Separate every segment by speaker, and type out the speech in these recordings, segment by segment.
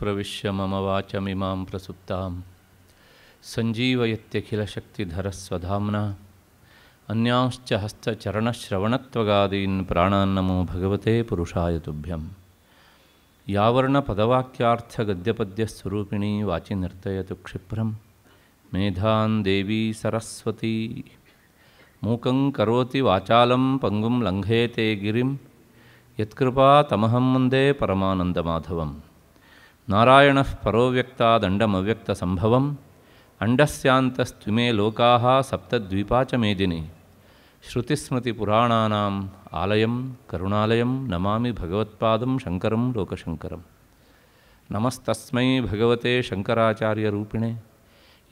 Speaker 1: प्रविश्य मम वाचमीमां प्रसुप्तां सञ्जीवयत्यखिलशक्तिधरस्वधाम्ना अन्यांश्च हस्तचरणश्रवणत्वगादीन् प्राणान्नमो भगवते पुरुषाय तुभ्यं यावर्णपदवाक्यार्थगद्यपद्यस्वरूपिणी वाचि नर्तयतु क्षिप्रं मेधान् देवी सरस्वती मूकं करोति वाचालं पङ्गुं लङ्घयते गिरिं यत्कृपा तमहं वन्दे परमानन्दमाधवम् नारायणः परोव्यक्तादण्डमव्यक्तसम्भवम् अण्डस्यान्तस्त्मे लोकाः सप्तद्विपाचमेदिनि श्रुतिस्मृतिपुराणानाम् आलयं करुणालयं नमामि भगवत्पादं शङ्करं लोकशङ्करं नमस्तस्मै भगवते शङ्कराचार्यरूपिणे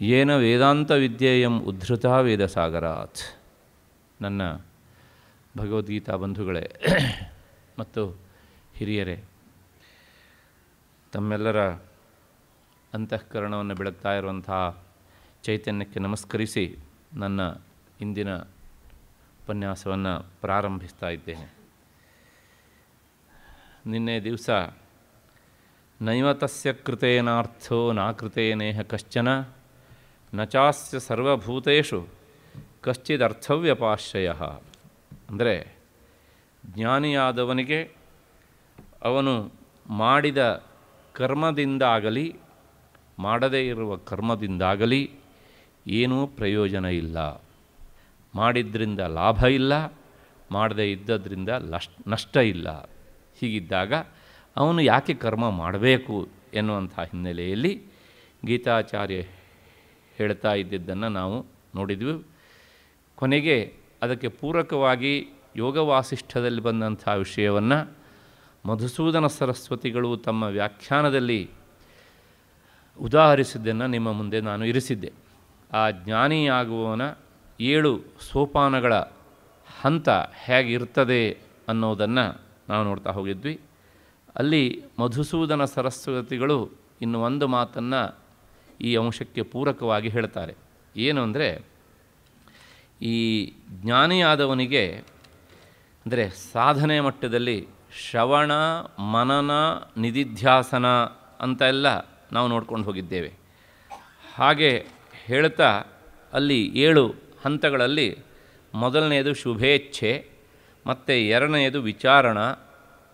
Speaker 1: येन वेदान्तविद्येयम् उद्धृता वेदसागरात् नन्न भगवद्गीताबन्धुगळे मत्तु हिरियरे ತಮ್ಮೆಲ್ಲರ ಅಂತಃಕರಣವನ್ನು ಬೆಳಗ್ತಾ ಇರುವಂತಹ ಚೈತನ್ಯಕ್ಕೆ ನಮಸ್ಕರಿಸಿ ನನ್ನ ಇಂದಿನ ಉಪನ್ಯಾಸವನ್ನು ಪ್ರಾರಂಭಿಸ್ತಾ ಇದ್ದೇನೆ ನಿನ್ನೆ ದಿವಸ ನೈವತಸ್ಯ ತಸ್ಯ ಕೃತೇನಾರ್ಥೋ ನಾಕೃತೇನೇಹ ಕಶ್ಚನ ನಚಾಸ್ಯ ಸರ್ವಭೂತೇಷು ಕಶ್ಚಿದರ್ಥವ್ಯಪಾಶ್ರಯ ಅಂದರೆ ಜ್ಞಾನಿಯಾದವನಿಗೆ ಅವನು ಮಾಡಿದ ಕರ್ಮದಿಂದಾಗಲಿ ಮಾಡದೇ ಇರುವ ಕರ್ಮದಿಂದಾಗಲಿ ಏನೂ ಪ್ರಯೋಜನ ಇಲ್ಲ ಮಾಡಿದ್ರಿಂದ ಲಾಭ ಇಲ್ಲ ಮಾಡದೇ ಇದ್ದದ್ರಿಂದ ಲಷ್ಟ ನಷ್ಟ ಇಲ್ಲ ಹೀಗಿದ್ದಾಗ ಅವನು ಯಾಕೆ ಕರ್ಮ ಮಾಡಬೇಕು ಎನ್ನುವಂಥ ಹಿನ್ನೆಲೆಯಲ್ಲಿ ಗೀತಾಚಾರ್ಯ ಹೇಳ್ತಾ ಇದ್ದಿದ್ದನ್ನು ನಾವು ನೋಡಿದ್ವಿ ಕೊನೆಗೆ ಅದಕ್ಕೆ ಪೂರಕವಾಗಿ ಯೋಗ ವಾಸಿಷ್ಠದಲ್ಲಿ ಬಂದಂಥ ವಿಷಯವನ್ನು ಮಧುಸೂದನ ಸರಸ್ವತಿಗಳು ತಮ್ಮ ವ್ಯಾಖ್ಯಾನದಲ್ಲಿ ಉದಾಹರಿಸಿದ್ದನ್ನು ನಿಮ್ಮ ಮುಂದೆ ನಾನು ಇರಿಸಿದ್ದೆ ಆ ಜ್ಞಾನಿಯಾಗುವವನ ಏಳು ಸೋಪಾನಗಳ ಹಂತ ಹೇಗಿರ್ತದೆ ಅನ್ನೋದನ್ನು ನಾವು ನೋಡ್ತಾ ಹೋಗಿದ್ವಿ ಅಲ್ಲಿ ಮಧುಸೂದನ ಸರಸ್ವತಿಗಳು ಇನ್ನು ಒಂದು ಮಾತನ್ನು ಈ ಅಂಶಕ್ಕೆ ಪೂರಕವಾಗಿ ಹೇಳ್ತಾರೆ ಏನು ಅಂದರೆ ಈ ಜ್ಞಾನಿಯಾದವನಿಗೆ ಅಂದರೆ ಸಾಧನೆ ಮಟ್ಟದಲ್ಲಿ ಶ್ರವಣ ಮನನ ಅಂತ ಎಲ್ಲ ನಾವು ನೋಡ್ಕೊಂಡು ಹೋಗಿದ್ದೇವೆ ಹಾಗೆ ಹೇಳ್ತಾ ಅಲ್ಲಿ ಏಳು ಹಂತಗಳಲ್ಲಿ ಮೊದಲನೆಯದು ಶುಭೇಚ್ಛೆ ಮತ್ತು ಎರಡನೆಯದು ವಿಚಾರಣ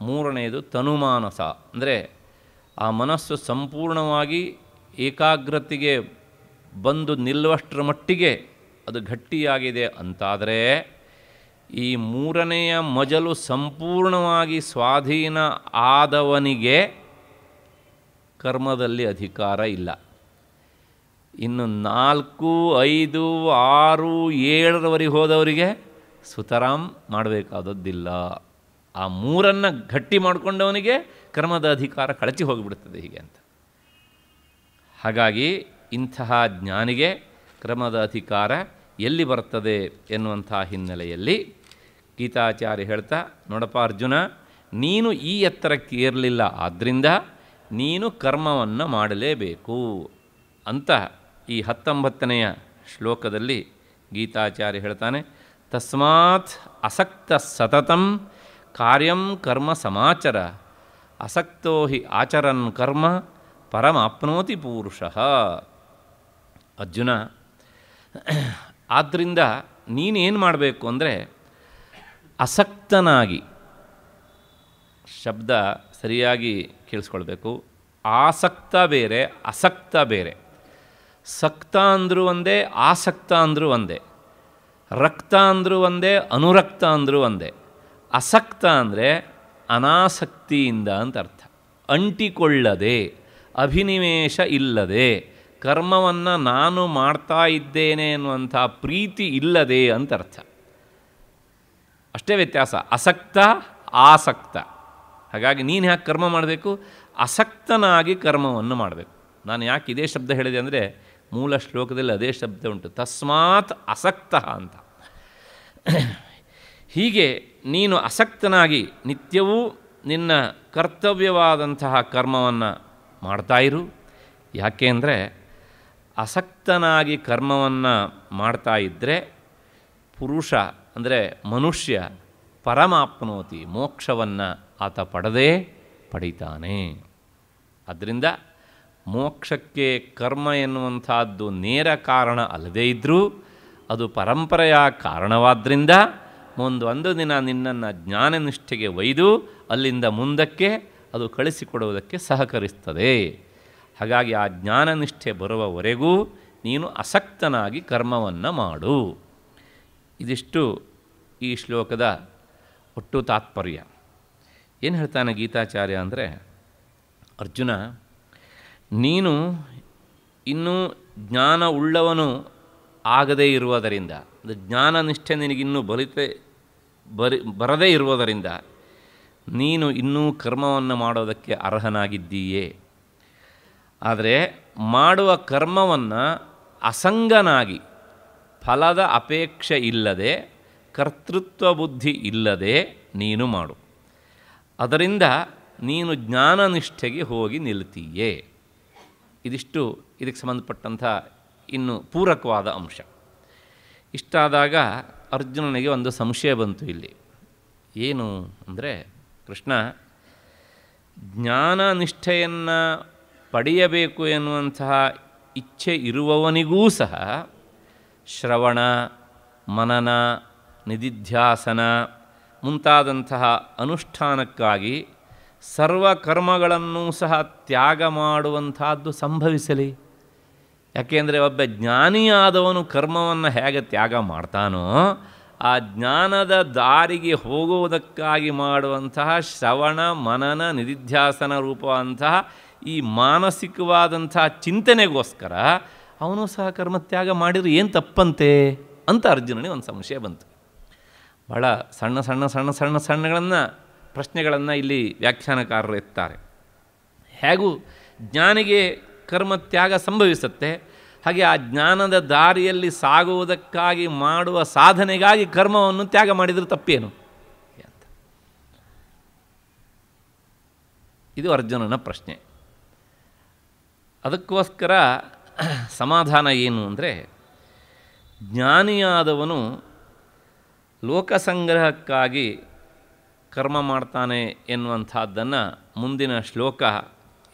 Speaker 1: ಮೂರನೆಯದು ತನುಮಾನಸ ಅಂದರೆ ಆ ಮನಸ್ಸು ಸಂಪೂರ್ಣವಾಗಿ ಏಕಾಗ್ರತೆಗೆ ಬಂದು ನಿಲ್ಲುವಷ್ಟರ ಮಟ್ಟಿಗೆ ಅದು ಗಟ್ಟಿಯಾಗಿದೆ ಅಂತಾದರೆ ಈ ಮೂರನೆಯ ಮಜಲು ಸಂಪೂರ್ಣವಾಗಿ ಸ್ವಾಧೀನ ಆದವನಿಗೆ ಕರ್ಮದಲ್ಲಿ ಅಧಿಕಾರ ಇಲ್ಲ ಇನ್ನು ನಾಲ್ಕು ಐದು ಆರು ಏಳರವರೆಗೆ ಹೋದವರಿಗೆ ಸುತರಾಮ್ ಮಾಡಬೇಕಾದದ್ದಿಲ್ಲ ಆ ಮೂರನ್ನು ಗಟ್ಟಿ ಮಾಡಿಕೊಂಡವನಿಗೆ ಕರ್ಮದ ಅಧಿಕಾರ ಕಳಚಿ ಹೋಗಿಬಿಡುತ್ತದೆ ಹೀಗೆ ಅಂತ ಹಾಗಾಗಿ ಇಂತಹ ಜ್ಞಾನಿಗೆ ಕ್ರಮದ ಅಧಿಕಾರ ಎಲ್ಲಿ ಬರ್ತದೆ ಎನ್ನುವಂಥ ಹಿನ್ನೆಲೆಯಲ್ಲಿ ಗೀತಾಚಾರ್ಯ ಹೇಳ್ತಾ ನೋಡಪ್ಪ ಅರ್ಜುನ ನೀನು ಈ ಎತ್ತರಕ್ಕೆ ಇರಲಿಲ್ಲ ಆದ್ದರಿಂದ ನೀನು ಕರ್ಮವನ್ನು ಮಾಡಲೇಬೇಕು ಅಂತ ಈ ಹತ್ತೊಂಬತ್ತನೆಯ ಶ್ಲೋಕದಲ್ಲಿ ಗೀತಾಚಾರ್ಯ ಹೇಳ್ತಾನೆ ತಸ್ಮಾತ್ ಅಸಕ್ತ ಸತತಂ ಕಾರ್ಯಂ ಕರ್ಮ ಸಮಾಚರ ಅಸಕ್ತೋ ಹಿ ಆಚರನ್ ಕರ್ಮ ಪರಮಾಪ್ನೋತಿ ಪುರುಷ ಅರ್ಜುನ ಆದ್ದರಿಂದ ನೀನೇನು ಮಾಡಬೇಕು ಅಂದರೆ ಅಸಕ್ತನಾಗಿ ಶಬ್ದ ಸರಿಯಾಗಿ ಕೇಳಿಸ್ಕೊಳ್ಬೇಕು ಆಸಕ್ತ ಬೇರೆ ಅಸಕ್ತ ಬೇರೆ ಸಕ್ತ ಅಂದರೂ ಒಂದೇ ಆಸಕ್ತ ಅಂದರೂ ಒಂದೇ ರಕ್ತ ಅಂದರೂ ಒಂದೇ ಅನುರಕ್ತ ಅಂದರೂ ಒಂದೇ ಅಸಕ್ತ ಅಂದರೆ ಅನಾಸಕ್ತಿಯಿಂದ ಅಂತ ಅರ್ಥ ಅಂಟಿಕೊಳ್ಳದೆ ಅಭಿನಿವೇಶ ಇಲ್ಲದೆ ಕರ್ಮವನ್ನು ನಾನು ಮಾಡ್ತಾ ಇದ್ದೇನೆ ಅನ್ನುವಂಥ ಪ್ರೀತಿ ಇಲ್ಲದೆ ಅಂತ ಅರ್ಥ ಅಷ್ಟೇ ವ್ಯತ್ಯಾಸ ಅಸಕ್ತ ಆಸಕ್ತ ಹಾಗಾಗಿ ನೀನು ಯಾಕೆ ಕರ್ಮ ಮಾಡಬೇಕು ಅಸಕ್ತನಾಗಿ ಕರ್ಮವನ್ನು ಮಾಡಬೇಕು ನಾನು ಯಾಕೆ ಇದೇ ಶಬ್ದ ಹೇಳಿದೆ ಅಂದರೆ ಮೂಲ ಶ್ಲೋಕದಲ್ಲಿ ಅದೇ ಶಬ್ದ ಉಂಟು ತಸ್ಮಾತ್ ಅಸಕ್ತ ಅಂತ ಹೀಗೆ ನೀನು ಅಸಕ್ತನಾಗಿ ನಿತ್ಯವೂ ನಿನ್ನ ಕರ್ತವ್ಯವಾದಂತಹ ಕರ್ಮವನ್ನು ಮಾಡ್ತಾಯಿರು ಯಾಕೆ ಅಂದರೆ ಅಸಕ್ತನಾಗಿ ಕರ್ಮವನ್ನು ಮಾಡ್ತಾ ಇದ್ದರೆ ಪುರುಷ ಅಂದರೆ ಮನುಷ್ಯ ಪರಮಾಪ್ನೋತಿ ಮೋಕ್ಷವನ್ನು ಆತ ಪಡೆದೇ ಪಡಿತಾನೆ ಅದರಿಂದ ಮೋಕ್ಷಕ್ಕೆ ಕರ್ಮ ಎನ್ನುವಂಥದ್ದು ನೇರ ಕಾರಣ ಅಲ್ಲದೇ ಇದ್ದರೂ ಅದು ಪರಂಪರೆಯ ಕಾರಣವಾದ್ದರಿಂದ ಒಂದು ದಿನ ನಿನ್ನನ್ನು ಜ್ಞಾನನಿಷ್ಠೆಗೆ ಒಯ್ದು ಅಲ್ಲಿಂದ ಮುಂದಕ್ಕೆ ಅದು ಕಳಿಸಿಕೊಡುವುದಕ್ಕೆ ಸಹಕರಿಸ್ತದೆ ಹಾಗಾಗಿ ಆ ನಿಷ್ಠೆ ಬರುವವರೆಗೂ ನೀನು ಅಸಕ್ತನಾಗಿ ಕರ್ಮವನ್ನು ಮಾಡು ಇದಿಷ್ಟು ಈ ಶ್ಲೋಕದ ಒಟ್ಟು ತಾತ್ಪರ್ಯ ಏನು ಹೇಳ್ತಾನೆ ಗೀತಾಚಾರ್ಯ ಅಂದರೆ ಅರ್ಜುನ ನೀನು ಇನ್ನೂ ಜ್ಞಾನ ಉಳ್ಳವನು ಆಗದೇ ಇರುವುದರಿಂದ ಅಂದರೆ ಜ್ಞಾನ ನಿಷ್ಠೆ ನಿನಗಿನ್ನೂ ಬಲಿತೆ ಬರಿ ಬರದೇ ಇರುವುದರಿಂದ ನೀನು ಇನ್ನೂ ಕರ್ಮವನ್ನು ಮಾಡೋದಕ್ಕೆ ಅರ್ಹನಾಗಿದ್ದೀಯೇ ಆದರೆ ಮಾಡುವ ಕರ್ಮವನ್ನು ಅಸಂಗನಾಗಿ ಫಲದ ಅಪೇಕ್ಷೆ ಇಲ್ಲದೆ ಕರ್ತೃತ್ವ ಬುದ್ಧಿ ಇಲ್ಲದೆ ನೀನು ಮಾಡು ಅದರಿಂದ ನೀನು ನಿಷ್ಠೆಗೆ ಹೋಗಿ ನಿಲ್ತೀಯೇ ಇದಿಷ್ಟು ಇದಕ್ಕೆ ಸಂಬಂಧಪಟ್ಟಂಥ ಇನ್ನು ಪೂರಕವಾದ ಅಂಶ ಇಷ್ಟಾದಾಗ ಅರ್ಜುನನಿಗೆ ಒಂದು ಸಂಶಯ ಬಂತು ಇಲ್ಲಿ ಏನು ಅಂದರೆ ಕೃಷ್ಣ ನಿಷ್ಠೆಯನ್ನು ಪಡೆಯಬೇಕು ಎನ್ನುವಂತಹ ಇಚ್ಛೆ ಇರುವವನಿಗೂ ಸಹ ಶ್ರವಣ ಮನನ ನಿಧಿಧ್ಯಾಸನ ಮುಂತಾದಂತಹ ಅನುಷ್ಠಾನಕ್ಕಾಗಿ ಸರ್ವ ಕರ್ಮಗಳನ್ನು ಸಹ ತ್ಯಾಗ ಮಾಡುವಂತಹದ್ದು ಸಂಭವಿಸಲಿ ಯಾಕೆಂದರೆ ಒಬ್ಬ ಜ್ಞಾನಿಯಾದವನು ಕರ್ಮವನ್ನು ಹೇಗೆ ತ್ಯಾಗ ಮಾಡ್ತಾನೋ ಆ ಜ್ಞಾನದ ದಾರಿಗೆ ಹೋಗುವುದಕ್ಕಾಗಿ ಮಾಡುವಂತಹ ಶ್ರವಣ ಮನನ ನಿಧಿಧ್ಯಾಸನ ರೂಪವಂತಹ ಈ ಮಾನಸಿಕವಾದಂಥ ಚಿಂತನೆಗೋಸ್ಕರ ಅವನು ಸಹ ಕರ್ಮತ್ಯಾಗ ಮಾಡಿದರೆ ಏನು ತಪ್ಪಂತೆ ಅಂತ ಅರ್ಜುನನಿಗೆ ಒಂದು ಸಂಶಯ ಬಂತು ಭಾಳ ಸಣ್ಣ ಸಣ್ಣ ಸಣ್ಣ ಸಣ್ಣ ಸಣ್ಣಗಳನ್ನು ಪ್ರಶ್ನೆಗಳನ್ನು ಇಲ್ಲಿ ವ್ಯಾಖ್ಯಾನಕಾರರು ಎತ್ತಾರೆ ಹೇಗೂ ಜ್ಞಾನಿಗೆ ಕರ್ಮತ್ಯಾಗ ಸಂಭವಿಸುತ್ತೆ ಹಾಗೆ ಆ ಜ್ಞಾನದ ದಾರಿಯಲ್ಲಿ ಸಾಗುವುದಕ್ಕಾಗಿ ಮಾಡುವ ಸಾಧನೆಗಾಗಿ ಕರ್ಮವನ್ನು ತ್ಯಾಗ ಮಾಡಿದರೆ ತಪ್ಪೇನು ಅಂತ ಇದು ಅರ್ಜುನನ ಪ್ರಶ್ನೆ ಅದಕ್ಕೋಸ್ಕರ ಸಮಾಧಾನ ಏನು ಅಂದರೆ ಜ್ಞಾನಿಯಾದವನು ಲೋಕಸಂಗ್ರಹಕ್ಕಾಗಿ ಕರ್ಮ ಮಾಡ್ತಾನೆ ಎನ್ನುವಂಥದ್ದನ್ನು ಮುಂದಿನ ಶ್ಲೋಕ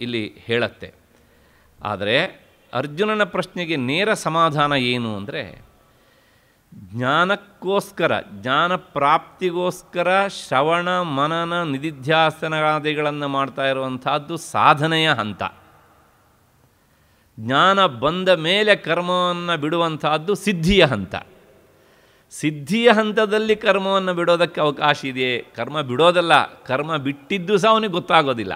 Speaker 1: ಇಲ್ಲಿ ಹೇಳತ್ತೆ ಆದರೆ ಅರ್ಜುನನ ಪ್ರಶ್ನೆಗೆ ನೇರ ಸಮಾಧಾನ ಏನು ಅಂದರೆ ಜ್ಞಾನಕ್ಕೋಸ್ಕರ ಜ್ಞಾನ ಪ್ರಾಪ್ತಿಗೋಸ್ಕರ ಶ್ರವಣ ಮನನ ನಿಧಿಧ್ಯಾಸನಾದಿಗಳನ್ನು ಮಾಡ್ತಾ ಇರುವಂಥದ್ದು ಸಾಧನೆಯ ಹಂತ ಜ್ಞಾನ ಬಂದ ಮೇಲೆ ಕರ್ಮವನ್ನು ಬಿಡುವಂಥದ್ದು ಸಿದ್ಧಿಯ ಹಂತ ಸಿದ್ಧಿಯ ಹಂತದಲ್ಲಿ ಕರ್ಮವನ್ನು ಬಿಡೋದಕ್ಕೆ ಅವಕಾಶ ಇದೆಯೇ ಕರ್ಮ ಬಿಡೋದಲ್ಲ ಕರ್ಮ ಬಿಟ್ಟಿದ್ದು ಸಹ ಅವನಿಗೆ ಗೊತ್ತಾಗೋದಿಲ್ಲ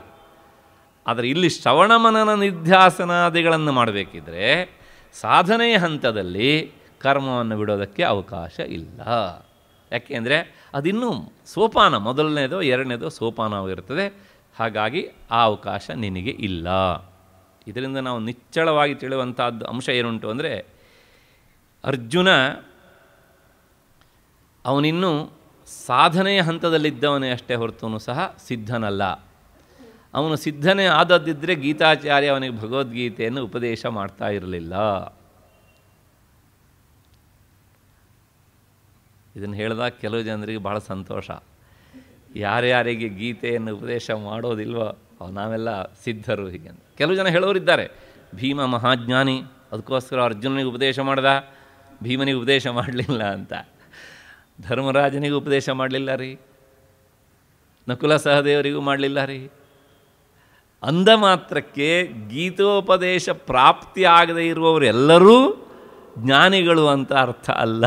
Speaker 1: ಆದರೆ ಇಲ್ಲಿ ಶ್ರವಣ ಮನನ ನಿಧ್ಯಾಸನಾದಿಗಳನ್ನು ಮಾಡಬೇಕಿದ್ರೆ ಸಾಧನೆಯ ಹಂತದಲ್ಲಿ ಕರ್ಮವನ್ನು ಬಿಡೋದಕ್ಕೆ ಅವಕಾಶ ಇಲ್ಲ ಯಾಕೆಂದರೆ ಅದಿನ್ನೂ ಸೋಪಾನ ಮೊದಲನೇದೋ ಎರಡನೇದೋ ಸೋಪಾನವಾಗಿರ್ತದೆ ಹಾಗಾಗಿ ಆ ಅವಕಾಶ ನಿನಗೆ ಇಲ್ಲ ಇದರಿಂದ ನಾವು ನಿಚ್ಚಳವಾಗಿ ತಿಳಿಯುವಂಥದ್ದು ಅಂಶ ಏನುಂಟು ಅಂದರೆ ಅರ್ಜುನ ಅವನಿನ್ನೂ ಸಾಧನೆಯ ಹಂತದಲ್ಲಿದ್ದವನೇ ಅಷ್ಟೇ ಹೊರತೂ ಸಹ ಸಿದ್ಧನಲ್ಲ ಅವನು ಸಿದ್ಧನೇ ಆದದ್ದಿದ್ದರೆ ಗೀತಾಚಾರ್ಯ ಅವನಿಗೆ ಭಗವದ್ಗೀತೆಯನ್ನು ಉಪದೇಶ ಮಾಡ್ತಾ ಇರಲಿಲ್ಲ ಇದನ್ನು ಹೇಳಿದಾಗ ಕೆಲವು ಜನರಿಗೆ ಭಾಳ ಸಂತೋಷ ಯಾರ್ಯಾರಿಗೆ ಗೀತೆಯನ್ನು ಉಪದೇಶ ಮಾಡೋದಿಲ್ವೋ ನಾವೆಲ್ಲ ಸಿದ್ಧರು ಹೀಗೆ ಅಂತ ಕೆಲವು ಜನ ಹೇಳೋರಿದ್ದಾರೆ ಭೀಮ ಮಹಾಜ್ಞಾನಿ ಅದಕ್ಕೋಸ್ಕರ ಅರ್ಜುನನಿಗೆ ಉಪದೇಶ ಮಾಡ್ದ ಭೀಮನಿಗೆ ಉಪದೇಶ ಮಾಡಲಿಲ್ಲ ಅಂತ ಧರ್ಮರಾಜನಿಗೆ ಉಪದೇಶ ಮಾಡಲಿಲ್ಲ ರೀ ನಕುಲ ಸಹದೇವರಿಗೂ ಮಾಡಲಿಲ್ಲ ರೀ ಅಂದ ಮಾತ್ರಕ್ಕೆ ಗೀತೋಪದೇಶ ಪ್ರಾಪ್ತಿ ಆಗದೆ ಇರುವವರೆಲ್ಲರೂ ಜ್ಞಾನಿಗಳು ಅಂತ ಅರ್ಥ ಅಲ್ಲ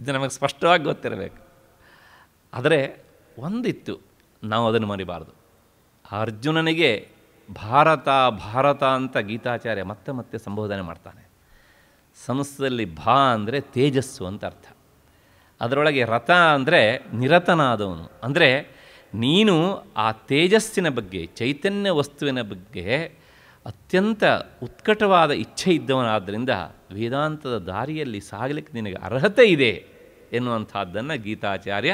Speaker 1: ಇದು ನಮಗೆ ಸ್ಪಷ್ಟವಾಗಿ ಗೊತ್ತಿರಬೇಕು ಆದರೆ ಒಂದಿತ್ತು ನಾವು ಅದನ್ನು ಮರಿಬಾರ್ದು ಅರ್ಜುನನಿಗೆ ಭಾರತ ಭಾರತ ಅಂತ ಗೀತಾಚಾರ್ಯ ಮತ್ತೆ ಮತ್ತೆ ಸಂಬೋಧನೆ ಮಾಡ್ತಾನೆ ಸಂಸ್ಥೆಯಲ್ಲಿ ಭಾ ಅಂದರೆ ತೇಜಸ್ಸು ಅಂತ ಅರ್ಥ ಅದರೊಳಗೆ ರಥ ಅಂದರೆ ನಿರತನಾದವನು ಅಂದರೆ ನೀನು ಆ ತೇಜಸ್ಸಿನ ಬಗ್ಗೆ ಚೈತನ್ಯ ವಸ್ತುವಿನ ಬಗ್ಗೆ ಅತ್ಯಂತ ಉತ್ಕಟವಾದ ಇಚ್ಛೆ ಇದ್ದವನಾದ್ದರಿಂದ ವೇದಾಂತದ ದಾರಿಯಲ್ಲಿ ಸಾಗಲಿಕ್ಕೆ ನಿನಗೆ ಅರ್ಹತೆ ಇದೆ ಎನ್ನುವಂಥದ್ದನ್ನು ಗೀತಾಚಾರ್ಯ